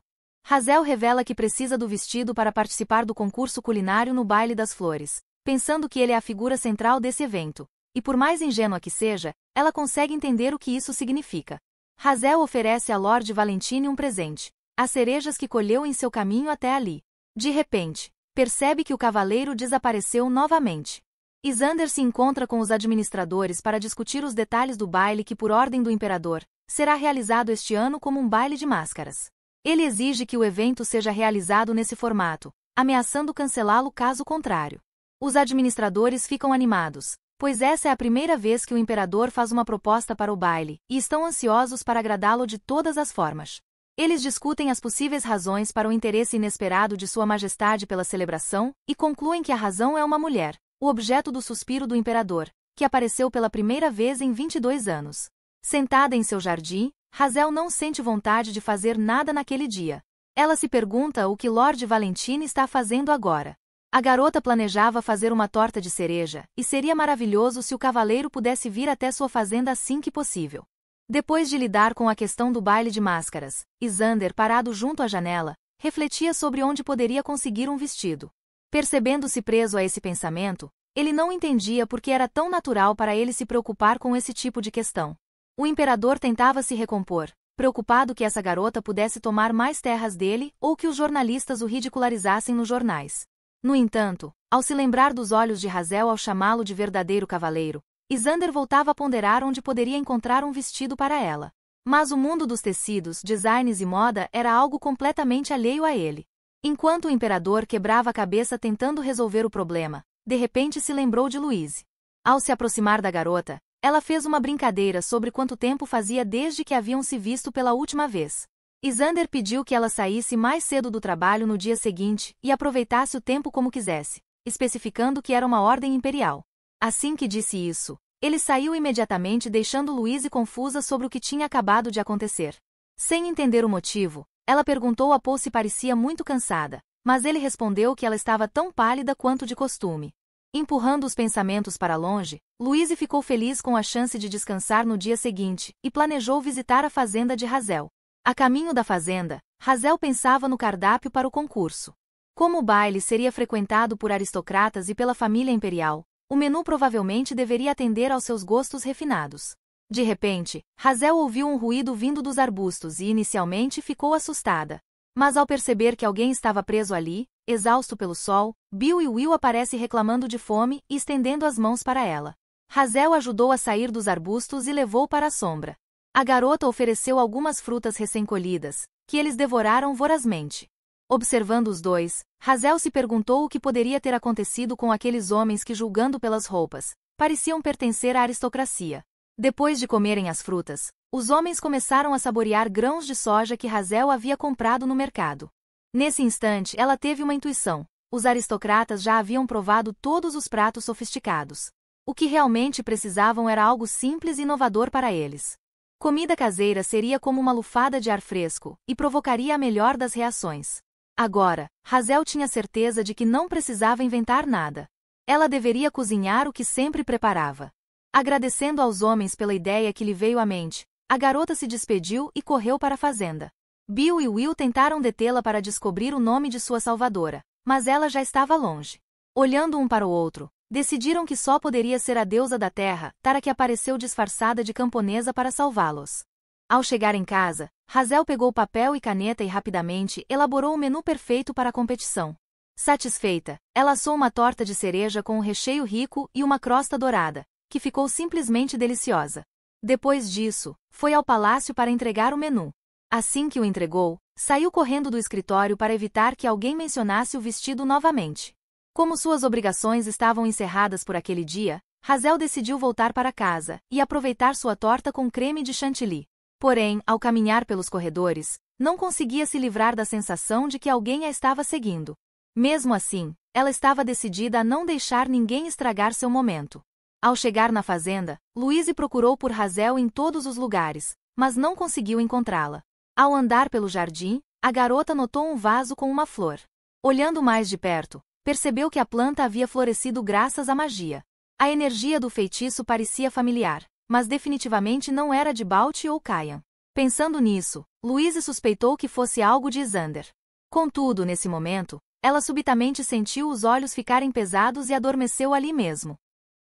Hazel revela que precisa do vestido para participar do concurso culinário no Baile das Flores, pensando que ele é a figura central desse evento. E por mais ingênua que seja, ela consegue entender o que isso significa. Hazel oferece a Lord Valentine um presente, as cerejas que colheu em seu caminho até ali. De repente, percebe que o cavaleiro desapareceu novamente. Isander se encontra com os administradores para discutir os detalhes do baile que, por ordem do imperador, será realizado este ano como um baile de máscaras. Ele exige que o evento seja realizado nesse formato, ameaçando cancelá-lo caso contrário. Os administradores ficam animados, pois essa é a primeira vez que o imperador faz uma proposta para o baile e estão ansiosos para agradá-lo de todas as formas. Eles discutem as possíveis razões para o interesse inesperado de Sua Majestade pela celebração e concluem que a razão é uma mulher o objeto do suspiro do imperador, que apareceu pela primeira vez em 22 anos. Sentada em seu jardim, Razel não sente vontade de fazer nada naquele dia. Ela se pergunta o que Lord Valentine está fazendo agora. A garota planejava fazer uma torta de cereja, e seria maravilhoso se o cavaleiro pudesse vir até sua fazenda assim que possível. Depois de lidar com a questão do baile de máscaras, Isander, parado junto à janela, refletia sobre onde poderia conseguir um vestido. Percebendo-se preso a esse pensamento, ele não entendia por que era tão natural para ele se preocupar com esse tipo de questão. O imperador tentava se recompor, preocupado que essa garota pudesse tomar mais terras dele ou que os jornalistas o ridicularizassem nos jornais. No entanto, ao se lembrar dos olhos de Hazel ao chamá-lo de verdadeiro cavaleiro, Isander voltava a ponderar onde poderia encontrar um vestido para ela. Mas o mundo dos tecidos, designs e moda era algo completamente alheio a ele. Enquanto o imperador quebrava a cabeça tentando resolver o problema, de repente se lembrou de Louise. Ao se aproximar da garota, ela fez uma brincadeira sobre quanto tempo fazia desde que haviam se visto pela última vez. Isander pediu que ela saísse mais cedo do trabalho no dia seguinte e aproveitasse o tempo como quisesse, especificando que era uma ordem imperial. Assim que disse isso, ele saiu imediatamente deixando Louise confusa sobre o que tinha acabado de acontecer. Sem entender o motivo, ela perguntou a Paul se parecia muito cansada, mas ele respondeu que ela estava tão pálida quanto de costume. Empurrando os pensamentos para longe, Louise ficou feliz com a chance de descansar no dia seguinte e planejou visitar a fazenda de Razel. A caminho da fazenda, Razel pensava no cardápio para o concurso. Como o baile seria frequentado por aristocratas e pela família imperial, o menu provavelmente deveria atender aos seus gostos refinados. De repente, Hazel ouviu um ruído vindo dos arbustos e inicialmente ficou assustada. Mas ao perceber que alguém estava preso ali, exausto pelo sol, Bill e Will aparecem reclamando de fome e estendendo as mãos para ela. Hazel ajudou a sair dos arbustos e levou para a sombra. A garota ofereceu algumas frutas recém-colhidas, que eles devoraram vorazmente. Observando os dois, Hazel se perguntou o que poderia ter acontecido com aqueles homens que, julgando pelas roupas, pareciam pertencer à aristocracia. Depois de comerem as frutas, os homens começaram a saborear grãos de soja que Razel havia comprado no mercado. Nesse instante, ela teve uma intuição. Os aristocratas já haviam provado todos os pratos sofisticados. O que realmente precisavam era algo simples e inovador para eles. Comida caseira seria como uma lufada de ar fresco e provocaria a melhor das reações. Agora, Razel tinha certeza de que não precisava inventar nada. Ela deveria cozinhar o que sempre preparava. Agradecendo aos homens pela ideia que lhe veio à mente, a garota se despediu e correu para a fazenda. Bill e Will tentaram detê-la para descobrir o nome de sua salvadora, mas ela já estava longe. Olhando um para o outro, decidiram que só poderia ser a deusa da terra, Tara que apareceu disfarçada de camponesa para salvá-los. Ao chegar em casa, Hazel pegou papel e caneta e rapidamente elaborou o menu perfeito para a competição. Satisfeita, ela assou uma torta de cereja com um recheio rico e uma crosta dourada, que ficou simplesmente deliciosa. Depois disso, foi ao palácio para entregar o menu. Assim que o entregou, saiu correndo do escritório para evitar que alguém mencionasse o vestido novamente. Como suas obrigações estavam encerradas por aquele dia, Hazel decidiu voltar para casa e aproveitar sua torta com creme de chantilly. Porém, ao caminhar pelos corredores, não conseguia se livrar da sensação de que alguém a estava seguindo. Mesmo assim, ela estava decidida a não deixar ninguém estragar seu momento. Ao chegar na fazenda, Louise procurou por Razel em todos os lugares, mas não conseguiu encontrá-la. Ao andar pelo jardim, a garota notou um vaso com uma flor. Olhando mais de perto, percebeu que a planta havia florescido graças à magia. A energia do feitiço parecia familiar, mas definitivamente não era de Balt ou Kayan. Pensando nisso, Louise suspeitou que fosse algo de Xander. Contudo, nesse momento, ela subitamente sentiu os olhos ficarem pesados e adormeceu ali mesmo.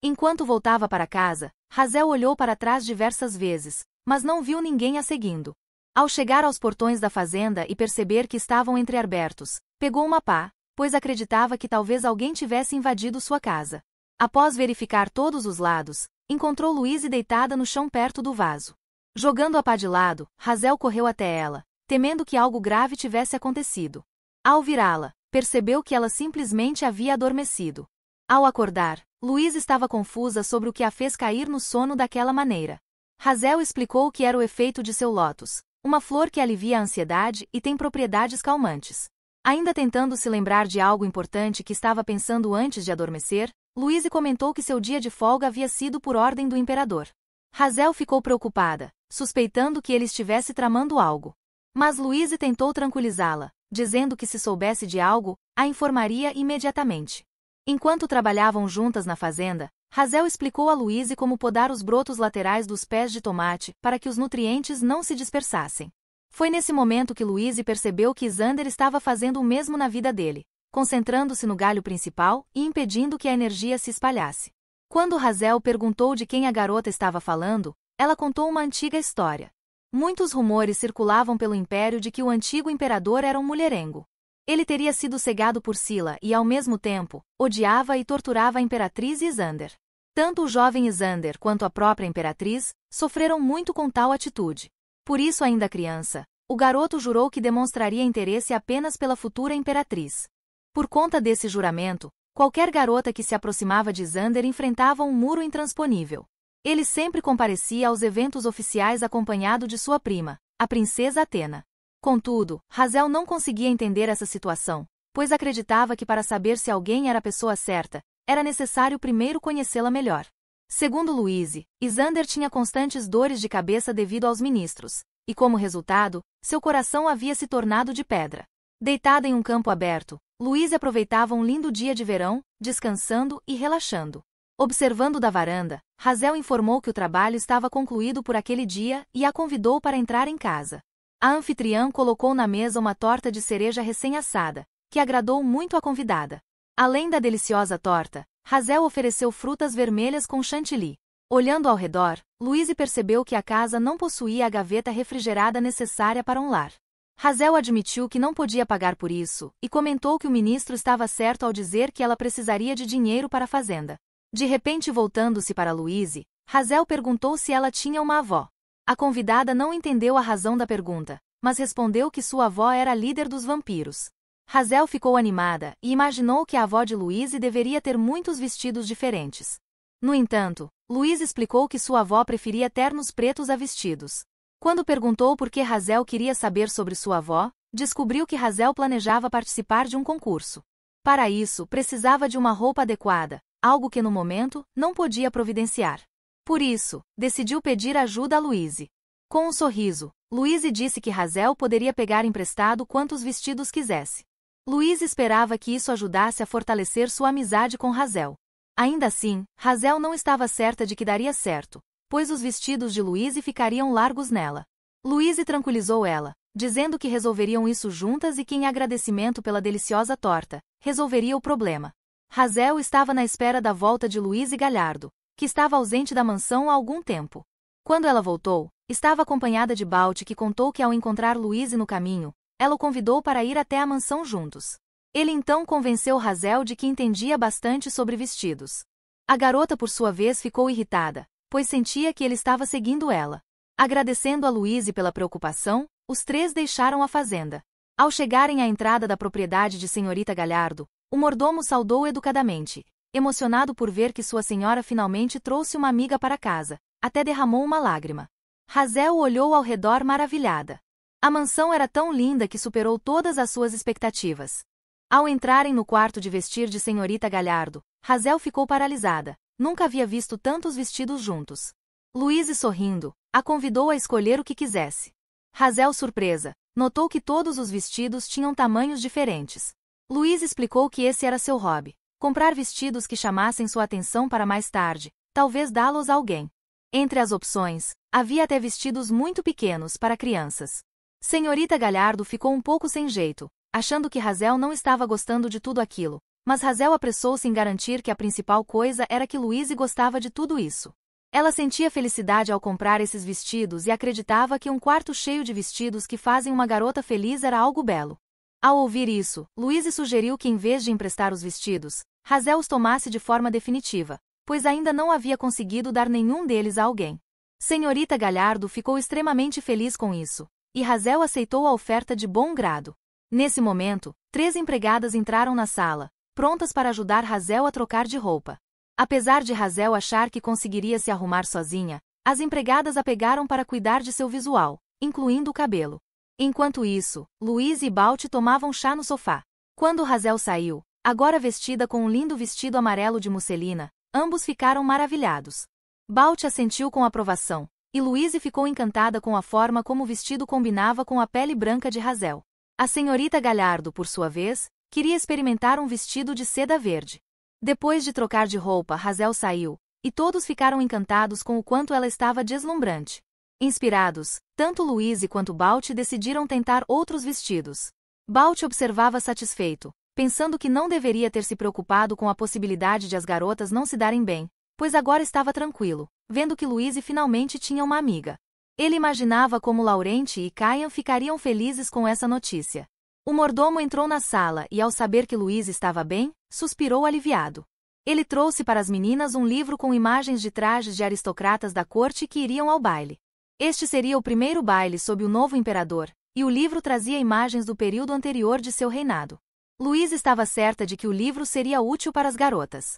Enquanto voltava para casa, Razel olhou para trás diversas vezes, mas não viu ninguém a seguindo. Ao chegar aos portões da fazenda e perceber que estavam entreabertos, pegou uma pá, pois acreditava que talvez alguém tivesse invadido sua casa. Após verificar todos os lados, encontrou Luíse deitada no chão perto do vaso. Jogando a pá de lado, Razel correu até ela, temendo que algo grave tivesse acontecido. Ao virá-la, percebeu que ela simplesmente havia adormecido. Ao acordar, Luiz estava confusa sobre o que a fez cair no sono daquela maneira. Razel explicou que era o efeito de seu lótus, uma flor que alivia a ansiedade e tem propriedades calmantes. Ainda tentando se lembrar de algo importante que estava pensando antes de adormecer, Luiz comentou que seu dia de folga havia sido por ordem do imperador. Razel ficou preocupada, suspeitando que ele estivesse tramando algo. Mas Luiz tentou tranquilizá-la, dizendo que se soubesse de algo, a informaria imediatamente. Enquanto trabalhavam juntas na fazenda, Razel explicou a Luíse como podar os brotos laterais dos pés de tomate para que os nutrientes não se dispersassem. Foi nesse momento que Luíse percebeu que Xander estava fazendo o mesmo na vida dele, concentrando-se no galho principal e impedindo que a energia se espalhasse. Quando Razel perguntou de quem a garota estava falando, ela contou uma antiga história. Muitos rumores circulavam pelo império de que o antigo imperador era um mulherengo. Ele teria sido cegado por Sila e, ao mesmo tempo, odiava e torturava a Imperatriz Isander. Tanto o jovem Isander quanto a própria Imperatriz sofreram muito com tal atitude. Por isso, ainda criança, o garoto jurou que demonstraria interesse apenas pela futura Imperatriz. Por conta desse juramento, qualquer garota que se aproximava de Isander enfrentava um muro intransponível. Ele sempre comparecia aos eventos oficiais acompanhado de sua prima, a princesa Atena. Contudo, Razel não conseguia entender essa situação, pois acreditava que para saber se alguém era a pessoa certa, era necessário primeiro conhecê-la melhor. Segundo Louise, Isander tinha constantes dores de cabeça devido aos ministros, e como resultado, seu coração havia se tornado de pedra. Deitada em um campo aberto, Louise aproveitava um lindo dia de verão, descansando e relaxando. Observando da varanda, Razel informou que o trabalho estava concluído por aquele dia e a convidou para entrar em casa. A anfitriã colocou na mesa uma torta de cereja recém-assada, que agradou muito a convidada. Além da deliciosa torta, Razel ofereceu frutas vermelhas com chantilly. Olhando ao redor, Louise percebeu que a casa não possuía a gaveta refrigerada necessária para um lar. Razel admitiu que não podia pagar por isso e comentou que o ministro estava certo ao dizer que ela precisaria de dinheiro para a fazenda. De repente, voltando-se para Louise, Razel perguntou se ela tinha uma avó. A convidada não entendeu a razão da pergunta, mas respondeu que sua avó era líder dos vampiros. Razel ficou animada e imaginou que a avó de Louise deveria ter muitos vestidos diferentes. No entanto, Luiz explicou que sua avó preferia ternos pretos a vestidos. Quando perguntou por que Razel queria saber sobre sua avó, descobriu que Razel planejava participar de um concurso. Para isso, precisava de uma roupa adequada, algo que no momento não podia providenciar. Por isso, decidiu pedir ajuda a Louise. Com um sorriso, Louise disse que Razel poderia pegar emprestado quantos vestidos quisesse. Louise esperava que isso ajudasse a fortalecer sua amizade com Razel. Ainda assim, Razel não estava certa de que daria certo, pois os vestidos de Louise ficariam largos nela. Louise tranquilizou ela, dizendo que resolveriam isso juntas e que em agradecimento pela deliciosa torta, resolveria o problema. Razel estava na espera da volta de Luiz e Galhardo, que estava ausente da mansão há algum tempo. Quando ela voltou, estava acompanhada de Balti que contou que ao encontrar Louise no caminho, ela o convidou para ir até a mansão juntos. Ele então convenceu Razel de que entendia bastante sobre vestidos. A garota por sua vez ficou irritada, pois sentia que ele estava seguindo ela. Agradecendo a Louise pela preocupação, os três deixaram a fazenda. Ao chegarem à entrada da propriedade de Senhorita Galhardo, o mordomo saudou educadamente, emocionado por ver que sua senhora finalmente trouxe uma amiga para casa, até derramou uma lágrima. Razel olhou ao redor maravilhada. A mansão era tão linda que superou todas as suas expectativas. Ao entrarem no quarto de vestir de senhorita Galhardo, Razel ficou paralisada. Nunca havia visto tantos vestidos juntos. Luíse sorrindo, a convidou a escolher o que quisesse. Razel, surpresa, notou que todos os vestidos tinham tamanhos diferentes. Luiz explicou que esse era seu hobby comprar vestidos que chamassem sua atenção para mais tarde, talvez dá-los a alguém. Entre as opções, havia até vestidos muito pequenos para crianças. Senhorita Galhardo ficou um pouco sem jeito, achando que Razel não estava gostando de tudo aquilo, mas Razel apressou-se em garantir que a principal coisa era que Louise gostava de tudo isso. Ela sentia felicidade ao comprar esses vestidos e acreditava que um quarto cheio de vestidos que fazem uma garota feliz era algo belo. Ao ouvir isso, Louise sugeriu que em vez de emprestar os vestidos, Razel os tomasse de forma definitiva, pois ainda não havia conseguido dar nenhum deles a alguém. Senhorita Galhardo ficou extremamente feliz com isso, e Razel aceitou a oferta de bom grado. Nesse momento, três empregadas entraram na sala, prontas para ajudar Razel a trocar de roupa. Apesar de Razel achar que conseguiria se arrumar sozinha, as empregadas a pegaram para cuidar de seu visual, incluindo o cabelo. Enquanto isso, Luiz e Balt tomavam chá no sofá. Quando Razel saiu, agora vestida com um lindo vestido amarelo de musselina, ambos ficaram maravilhados. Balt assentiu com aprovação, e Louise ficou encantada com a forma como o vestido combinava com a pele branca de Razel. A senhorita Galhardo, por sua vez, queria experimentar um vestido de seda verde. Depois de trocar de roupa, Razel saiu, e todos ficaram encantados com o quanto ela estava deslumbrante. Inspirados, tanto Louise quanto Balt decidiram tentar outros vestidos. Balt observava satisfeito, pensando que não deveria ter se preocupado com a possibilidade de as garotas não se darem bem, pois agora estava tranquilo, vendo que Louise finalmente tinha uma amiga. Ele imaginava como Laurente e Caian ficariam felizes com essa notícia. O mordomo entrou na sala e, ao saber que Luiz estava bem, suspirou aliviado. Ele trouxe para as meninas um livro com imagens de trajes de aristocratas da corte que iriam ao baile. Este seria o primeiro baile sob o novo imperador, e o livro trazia imagens do período anterior de seu reinado. Luiz estava certa de que o livro seria útil para as garotas.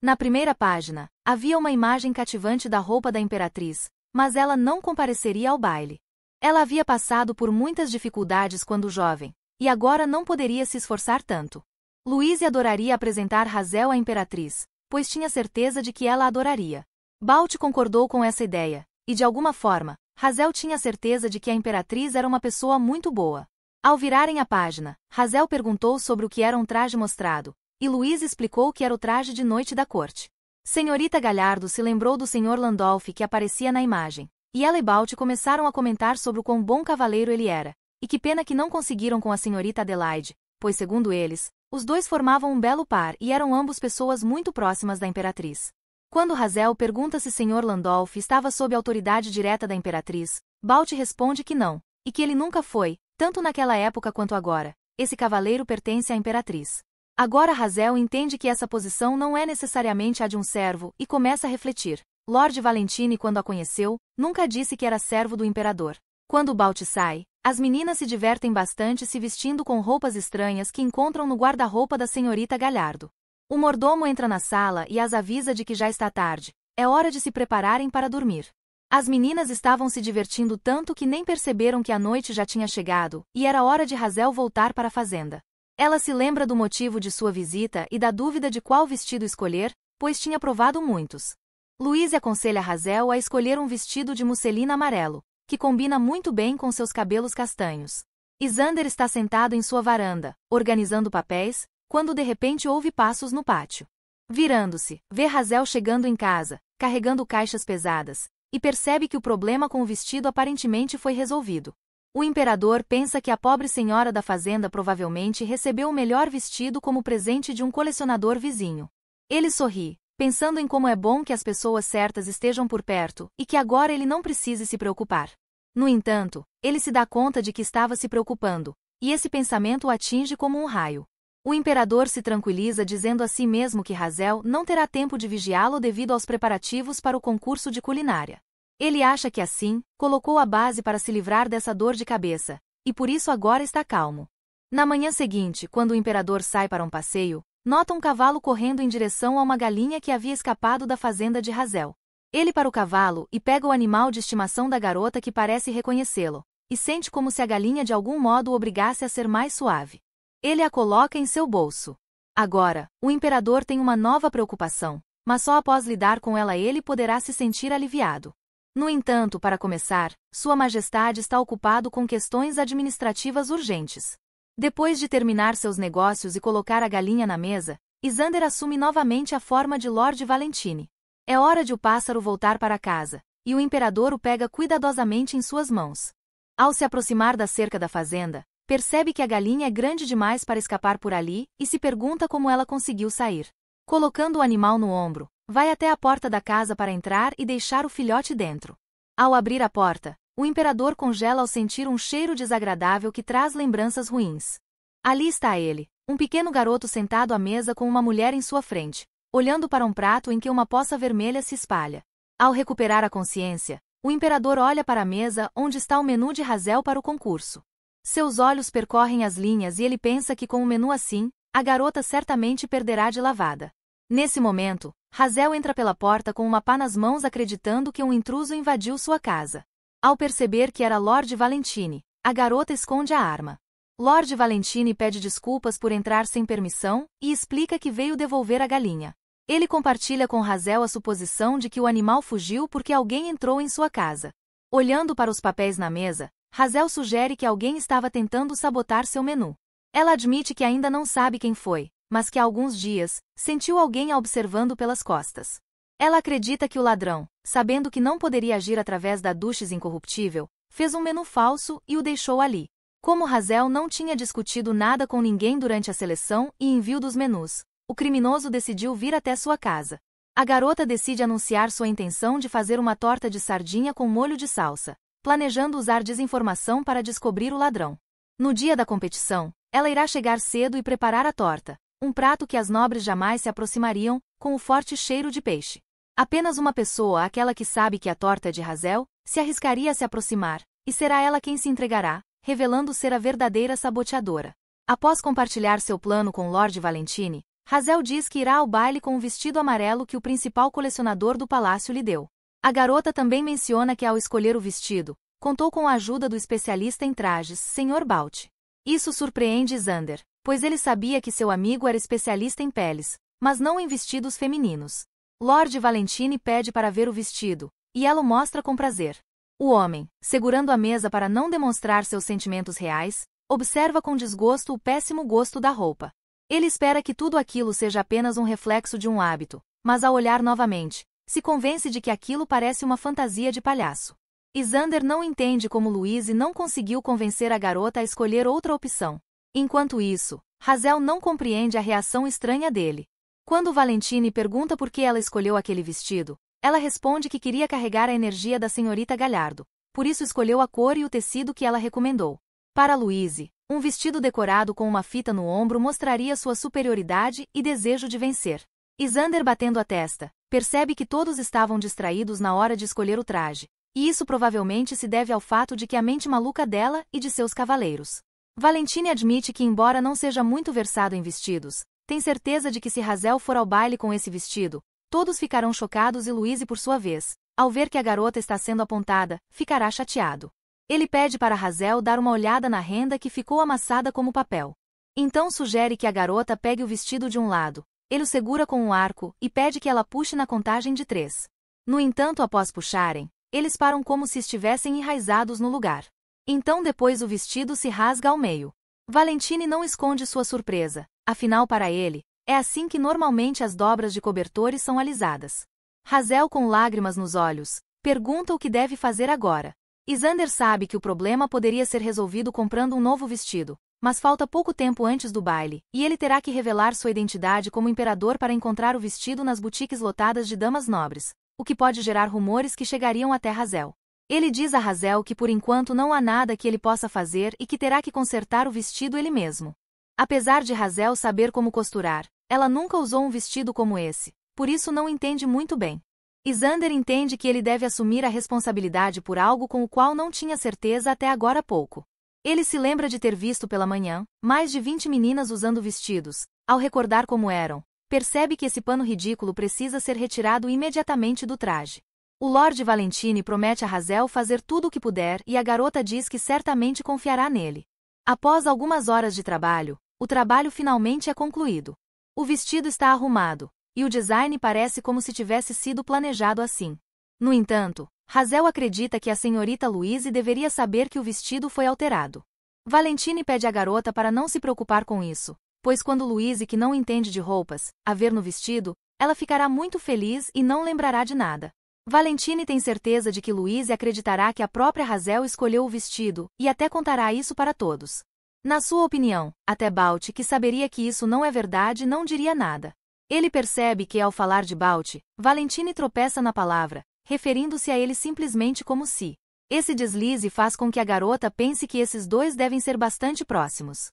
Na primeira página, havia uma imagem cativante da roupa da imperatriz, mas ela não compareceria ao baile. Ela havia passado por muitas dificuldades quando jovem, e agora não poderia se esforçar tanto. Luiz adoraria apresentar Razel à imperatriz, pois tinha certeza de que ela adoraria. Balt concordou com essa ideia, e de alguma forma, Razel tinha certeza de que a imperatriz era uma pessoa muito boa. Ao virarem a página, Razel perguntou sobre o que era um traje mostrado, e Luiz explicou que era o traje de noite da corte. Senhorita Galhardo se lembrou do senhor Landolfi que aparecia na imagem, e ela e Balt começaram a comentar sobre o quão bom cavaleiro ele era, e que pena que não conseguiram com a senhorita Adelaide, pois segundo eles, os dois formavam um belo par e eram ambos pessoas muito próximas da imperatriz. Quando Razel pergunta se senhor Landolfi estava sob autoridade direta da imperatriz, Balt responde que não, e que ele nunca foi, tanto naquela época quanto agora, esse cavaleiro pertence à imperatriz. Agora Razel entende que essa posição não é necessariamente a de um servo e começa a refletir. Lord Valentine, quando a conheceu, nunca disse que era servo do imperador. Quando Balt sai, as meninas se divertem bastante se vestindo com roupas estranhas que encontram no guarda-roupa da senhorita Galhardo. O mordomo entra na sala e as avisa de que já está tarde, é hora de se prepararem para dormir. As meninas estavam se divertindo tanto que nem perceberam que a noite já tinha chegado, e era hora de Razel voltar para a fazenda. Ela se lembra do motivo de sua visita e da dúvida de qual vestido escolher, pois tinha provado muitos. Luiz aconselha Razel a escolher um vestido de musselina amarelo, que combina muito bem com seus cabelos castanhos. Isander está sentado em sua varanda, organizando papéis, quando de repente ouve passos no pátio. Virando-se, vê Razel chegando em casa, carregando caixas pesadas, e percebe que o problema com o vestido aparentemente foi resolvido. O imperador pensa que a pobre senhora da fazenda provavelmente recebeu o melhor vestido como presente de um colecionador vizinho. Ele sorri, pensando em como é bom que as pessoas certas estejam por perto e que agora ele não precise se preocupar. No entanto, ele se dá conta de que estava se preocupando, e esse pensamento o atinge como um raio. O imperador se tranquiliza dizendo a si mesmo que Razel não terá tempo de vigiá-lo devido aos preparativos para o concurso de culinária. Ele acha que assim, colocou a base para se livrar dessa dor de cabeça, e por isso agora está calmo. Na manhã seguinte, quando o imperador sai para um passeio, nota um cavalo correndo em direção a uma galinha que havia escapado da fazenda de Razel. Ele para o cavalo e pega o animal de estimação da garota que parece reconhecê-lo, e sente como se a galinha de algum modo o obrigasse a ser mais suave. Ele a coloca em seu bolso. Agora, o imperador tem uma nova preocupação, mas só após lidar com ela ele poderá se sentir aliviado. No entanto, para começar, Sua Majestade está ocupado com questões administrativas urgentes. Depois de terminar seus negócios e colocar a galinha na mesa, Isander assume novamente a forma de Lord Valentine. É hora de o pássaro voltar para casa, e o imperador o pega cuidadosamente em suas mãos. Ao se aproximar da cerca da fazenda, Percebe que a galinha é grande demais para escapar por ali e se pergunta como ela conseguiu sair. Colocando o animal no ombro, vai até a porta da casa para entrar e deixar o filhote dentro. Ao abrir a porta, o imperador congela ao sentir um cheiro desagradável que traz lembranças ruins. Ali está ele, um pequeno garoto sentado à mesa com uma mulher em sua frente, olhando para um prato em que uma poça vermelha se espalha. Ao recuperar a consciência, o imperador olha para a mesa onde está o menu de Razel para o concurso. Seus olhos percorrem as linhas e ele pensa que com um menu assim, a garota certamente perderá de lavada. Nesse momento, Razel entra pela porta com uma pá nas mãos acreditando que um intruso invadiu sua casa. Ao perceber que era Lord Valentine, a garota esconde a arma. Lord Valentine pede desculpas por entrar sem permissão e explica que veio devolver a galinha. Ele compartilha com Razel a suposição de que o animal fugiu porque alguém entrou em sua casa. Olhando para os papéis na mesa, Hazel sugere que alguém estava tentando sabotar seu menu. Ela admite que ainda não sabe quem foi, mas que há alguns dias sentiu alguém a observando pelas costas. Ela acredita que o ladrão, sabendo que não poderia agir através da duches incorruptível, fez um menu falso e o deixou ali. Como Hazel não tinha discutido nada com ninguém durante a seleção e envio dos menus, o criminoso decidiu vir até sua casa. A garota decide anunciar sua intenção de fazer uma torta de sardinha com molho de salsa, planejando usar desinformação para descobrir o ladrão. No dia da competição, ela irá chegar cedo e preparar a torta, um prato que as nobres jamais se aproximariam, com o forte cheiro de peixe. Apenas uma pessoa, aquela que sabe que a torta é de Razel, se arriscaria a se aproximar, e será ela quem se entregará, revelando ser a verdadeira saboteadora. Após compartilhar seu plano com Lord Valentine, Razel diz que irá ao baile com o vestido amarelo que o principal colecionador do palácio lhe deu. A garota também menciona que ao escolher o vestido, contou com a ajuda do especialista em trajes, Sr. Balt. Isso surpreende Xander, pois ele sabia que seu amigo era especialista em peles, mas não em vestidos femininos. Lord Valentine pede para ver o vestido, e ela o mostra com prazer. O homem, segurando a mesa para não demonstrar seus sentimentos reais, observa com desgosto o péssimo gosto da roupa. Ele espera que tudo aquilo seja apenas um reflexo de um hábito, mas ao olhar novamente, se convence de que aquilo parece uma fantasia de palhaço. Isander não entende como Louise não conseguiu convencer a garota a escolher outra opção. Enquanto isso, Razel não compreende a reação estranha dele. Quando Valentine pergunta por que ela escolheu aquele vestido, ela responde que queria carregar a energia da senhorita Galhardo, por isso escolheu a cor e o tecido que ela recomendou. Para Louise, um vestido decorado com uma fita no ombro mostraria sua superioridade e desejo de vencer. Isander batendo a testa, percebe que todos estavam distraídos na hora de escolher o traje. E isso provavelmente se deve ao fato de que a mente maluca dela e de seus cavaleiros. Valentine admite que, embora não seja muito versado em vestidos, tem certeza de que se Razel for ao baile com esse vestido, todos ficarão chocados e Louise, por sua vez, ao ver que a garota está sendo apontada, ficará chateado. Ele pede para Razel dar uma olhada na renda que ficou amassada como papel. Então sugere que a garota pegue o vestido de um lado, ele o segura com um arco e pede que ela puxe na contagem de três. No entanto, após puxarem, eles param como se estivessem enraizados no lugar. Então depois o vestido se rasga ao meio. Valentine não esconde sua surpresa, afinal para ele, é assim que normalmente as dobras de cobertores são alisadas. Razel com lágrimas nos olhos, pergunta o que deve fazer agora. Isander sabe que o problema poderia ser resolvido comprando um novo vestido, mas falta pouco tempo antes do baile, e ele terá que revelar sua identidade como imperador para encontrar o vestido nas boutiques lotadas de damas nobres, o que pode gerar rumores que chegariam até Razel. Ele diz a Razel que por enquanto não há nada que ele possa fazer e que terá que consertar o vestido ele mesmo. Apesar de Razel saber como costurar, ela nunca usou um vestido como esse, por isso não entende muito bem. Isander entende que ele deve assumir a responsabilidade por algo com o qual não tinha certeza até agora pouco. Ele se lembra de ter visto pela manhã mais de 20 meninas usando vestidos. Ao recordar como eram, percebe que esse pano ridículo precisa ser retirado imediatamente do traje. O Lorde Valentine promete a Razel fazer tudo o que puder e a garota diz que certamente confiará nele. Após algumas horas de trabalho, o trabalho finalmente é concluído. O vestido está arrumado, e o design parece como se tivesse sido planejado assim. No entanto, Razel acredita que a senhorita Louise deveria saber que o vestido foi alterado. Valentine pede à garota para não se preocupar com isso, pois quando Louise, que não entende de roupas, a ver no vestido, ela ficará muito feliz e não lembrará de nada. Valentine tem certeza de que Louise acreditará que a própria Razel escolheu o vestido e até contará isso para todos. Na sua opinião, até Balt, que saberia que isso não é verdade, não diria nada. Ele percebe que ao falar de Balt, Valentine tropeça na palavra referindo-se a ele simplesmente como se. Si. Esse deslize faz com que a garota pense que esses dois devem ser bastante próximos.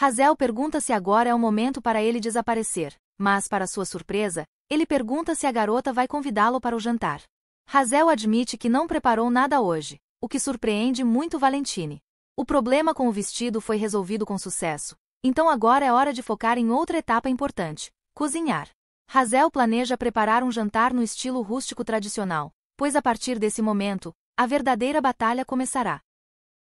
Hazel pergunta se agora é o momento para ele desaparecer, mas, para sua surpresa, ele pergunta se a garota vai convidá-lo para o jantar. Hazel admite que não preparou nada hoje, o que surpreende muito Valentine. O problema com o vestido foi resolvido com sucesso, então agora é hora de focar em outra etapa importante: cozinhar. Hazel planeja preparar um jantar no estilo rústico tradicional, pois a partir desse momento, a verdadeira batalha começará.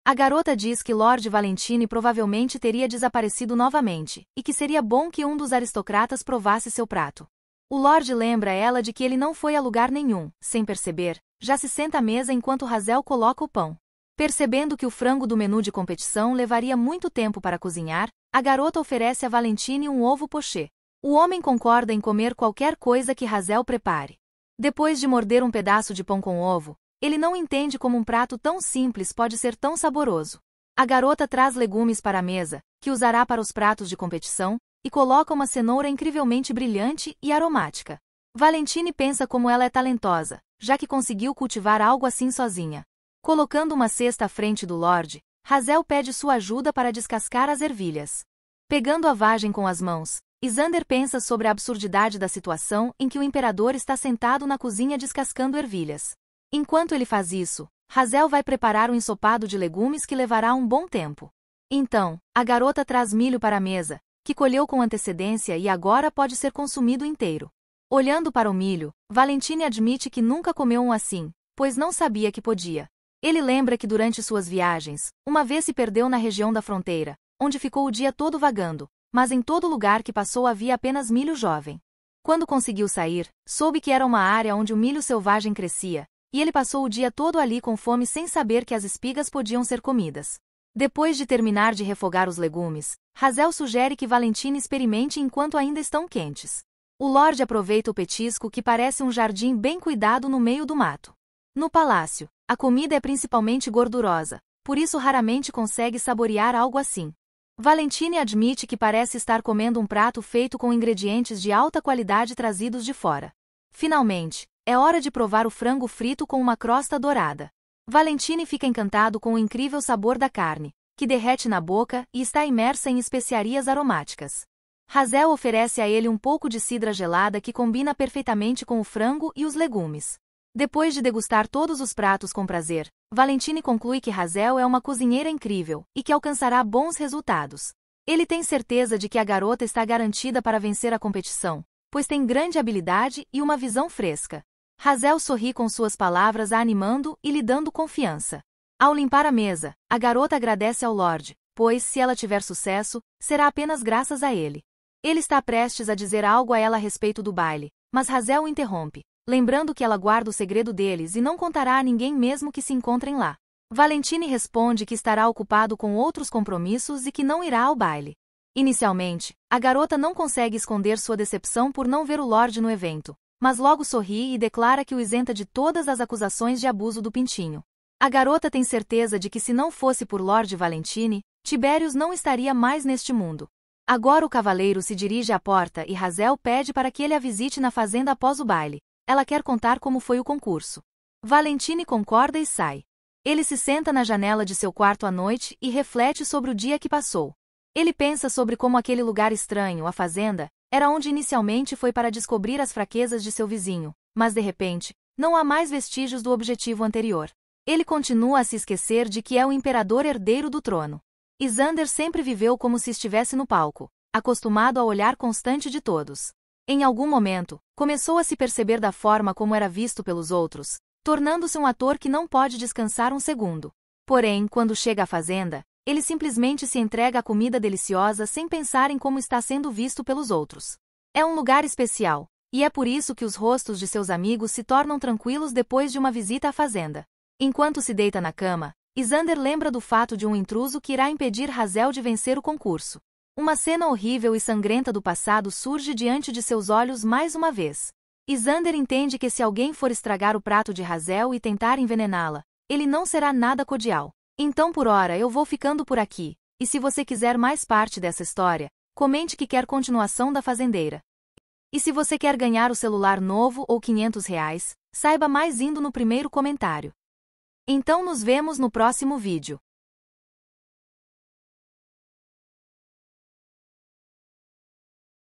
A garota diz que Lord Valentine provavelmente teria desaparecido novamente, e que seria bom que um dos aristocratas provasse seu prato. O Lord lembra ela de que ele não foi a lugar nenhum, sem perceber, já se senta à mesa enquanto Razel coloca o pão. Percebendo que o frango do menu de competição levaria muito tempo para cozinhar, a garota oferece a Valentine um ovo pochê. O homem concorda em comer qualquer coisa que Razel prepare. Depois de morder um pedaço de pão com ovo, ele não entende como um prato tão simples pode ser tão saboroso. A garota traz legumes para a mesa, que usará para os pratos de competição, e coloca uma cenoura incrivelmente brilhante e aromática. Valentine pensa como ela é talentosa, já que conseguiu cultivar algo assim sozinha. Colocando uma cesta à frente do Lorde, Razel pede sua ajuda para descascar as ervilhas. Pegando a vagem com as mãos, Isander pensa sobre a absurdidade da situação em que o imperador está sentado na cozinha descascando ervilhas. Enquanto ele faz isso, Hazel vai preparar um ensopado de legumes que levará um bom tempo. Então, a garota traz milho para a mesa, que colheu com antecedência e agora pode ser consumido inteiro. Olhando para o milho, Valentine admite que nunca comeu um assim, pois não sabia que podia. Ele lembra que durante suas viagens, uma vez se perdeu na região da fronteira, onde ficou o dia todo vagando, mas em todo lugar que passou havia apenas milho jovem. Quando conseguiu sair, soube que era uma área onde o milho selvagem crescia, e ele passou o dia todo ali com fome sem saber que as espigas podiam ser comidas. Depois de terminar de refogar os legumes, Razel sugere que Valentina experimente enquanto ainda estão quentes. O Lorde aproveita o petisco que parece um jardim bem cuidado no meio do mato. No palácio, a comida é principalmente gordurosa, por isso raramente consegue saborear algo assim. Valentine admite que parece estar comendo um prato feito com ingredientes de alta qualidade trazidos de fora. Finalmente, é hora de provar o frango frito com uma crosta dourada. Valentine fica encantado com o incrível sabor da carne, que derrete na boca e está imersa em especiarias aromáticas. Razel oferece a ele um pouco de cidra gelada que combina perfeitamente com o frango e os legumes. Depois de degustar todos os pratos com prazer, Valentine conclui que Razel é uma cozinheira incrível e que alcançará bons resultados. Ele tem certeza de que a garota está garantida para vencer a competição, pois tem grande habilidade e uma visão fresca. Razel sorri com suas palavras a animando e lhe dando confiança. Ao limpar a mesa, a garota agradece ao Lorde, pois se ela tiver sucesso, será apenas graças a ele. Ele está prestes a dizer algo a ela a respeito do baile, mas Razel o interrompe lembrando que ela guarda o segredo deles e não contará a ninguém mesmo que se encontrem lá. Valentine responde que estará ocupado com outros compromissos e que não irá ao baile. Inicialmente, a garota não consegue esconder sua decepção por não ver o Lorde no evento, mas logo sorri e declara que o isenta de todas as acusações de abuso do pintinho. A garota tem certeza de que se não fosse por Lorde Valentine, Tibérios não estaria mais neste mundo. Agora o cavaleiro se dirige à porta e Razel pede para que ele a visite na fazenda após o baile, ela quer contar como foi o concurso. Valentine concorda e sai. Ele se senta na janela de seu quarto à noite e reflete sobre o dia que passou. Ele pensa sobre como aquele lugar estranho, a fazenda, era onde inicialmente foi para descobrir as fraquezas de seu vizinho, mas de repente, não há mais vestígios do objetivo anterior. Ele continua a se esquecer de que é o imperador herdeiro do trono. Isander sempre viveu como se estivesse no palco, acostumado a olhar constante de todos. Em algum momento, Começou a se perceber da forma como era visto pelos outros, tornando-se um ator que não pode descansar um segundo. Porém, quando chega à fazenda, ele simplesmente se entrega à comida deliciosa sem pensar em como está sendo visto pelos outros. É um lugar especial, e é por isso que os rostos de seus amigos se tornam tranquilos depois de uma visita à fazenda. Enquanto se deita na cama, Isander lembra do fato de um intruso que irá impedir Hazel de vencer o concurso. Uma cena horrível e sangrenta do passado surge diante de seus olhos mais uma vez. Isander entende que se alguém for estragar o prato de Razel e tentar envenená-la, ele não será nada cordial. Então por hora eu vou ficando por aqui, e se você quiser mais parte dessa história, comente que quer continuação da Fazendeira. E se você quer ganhar o celular novo ou 500 reais, saiba mais indo no primeiro comentário. Então nos vemos no próximo vídeo.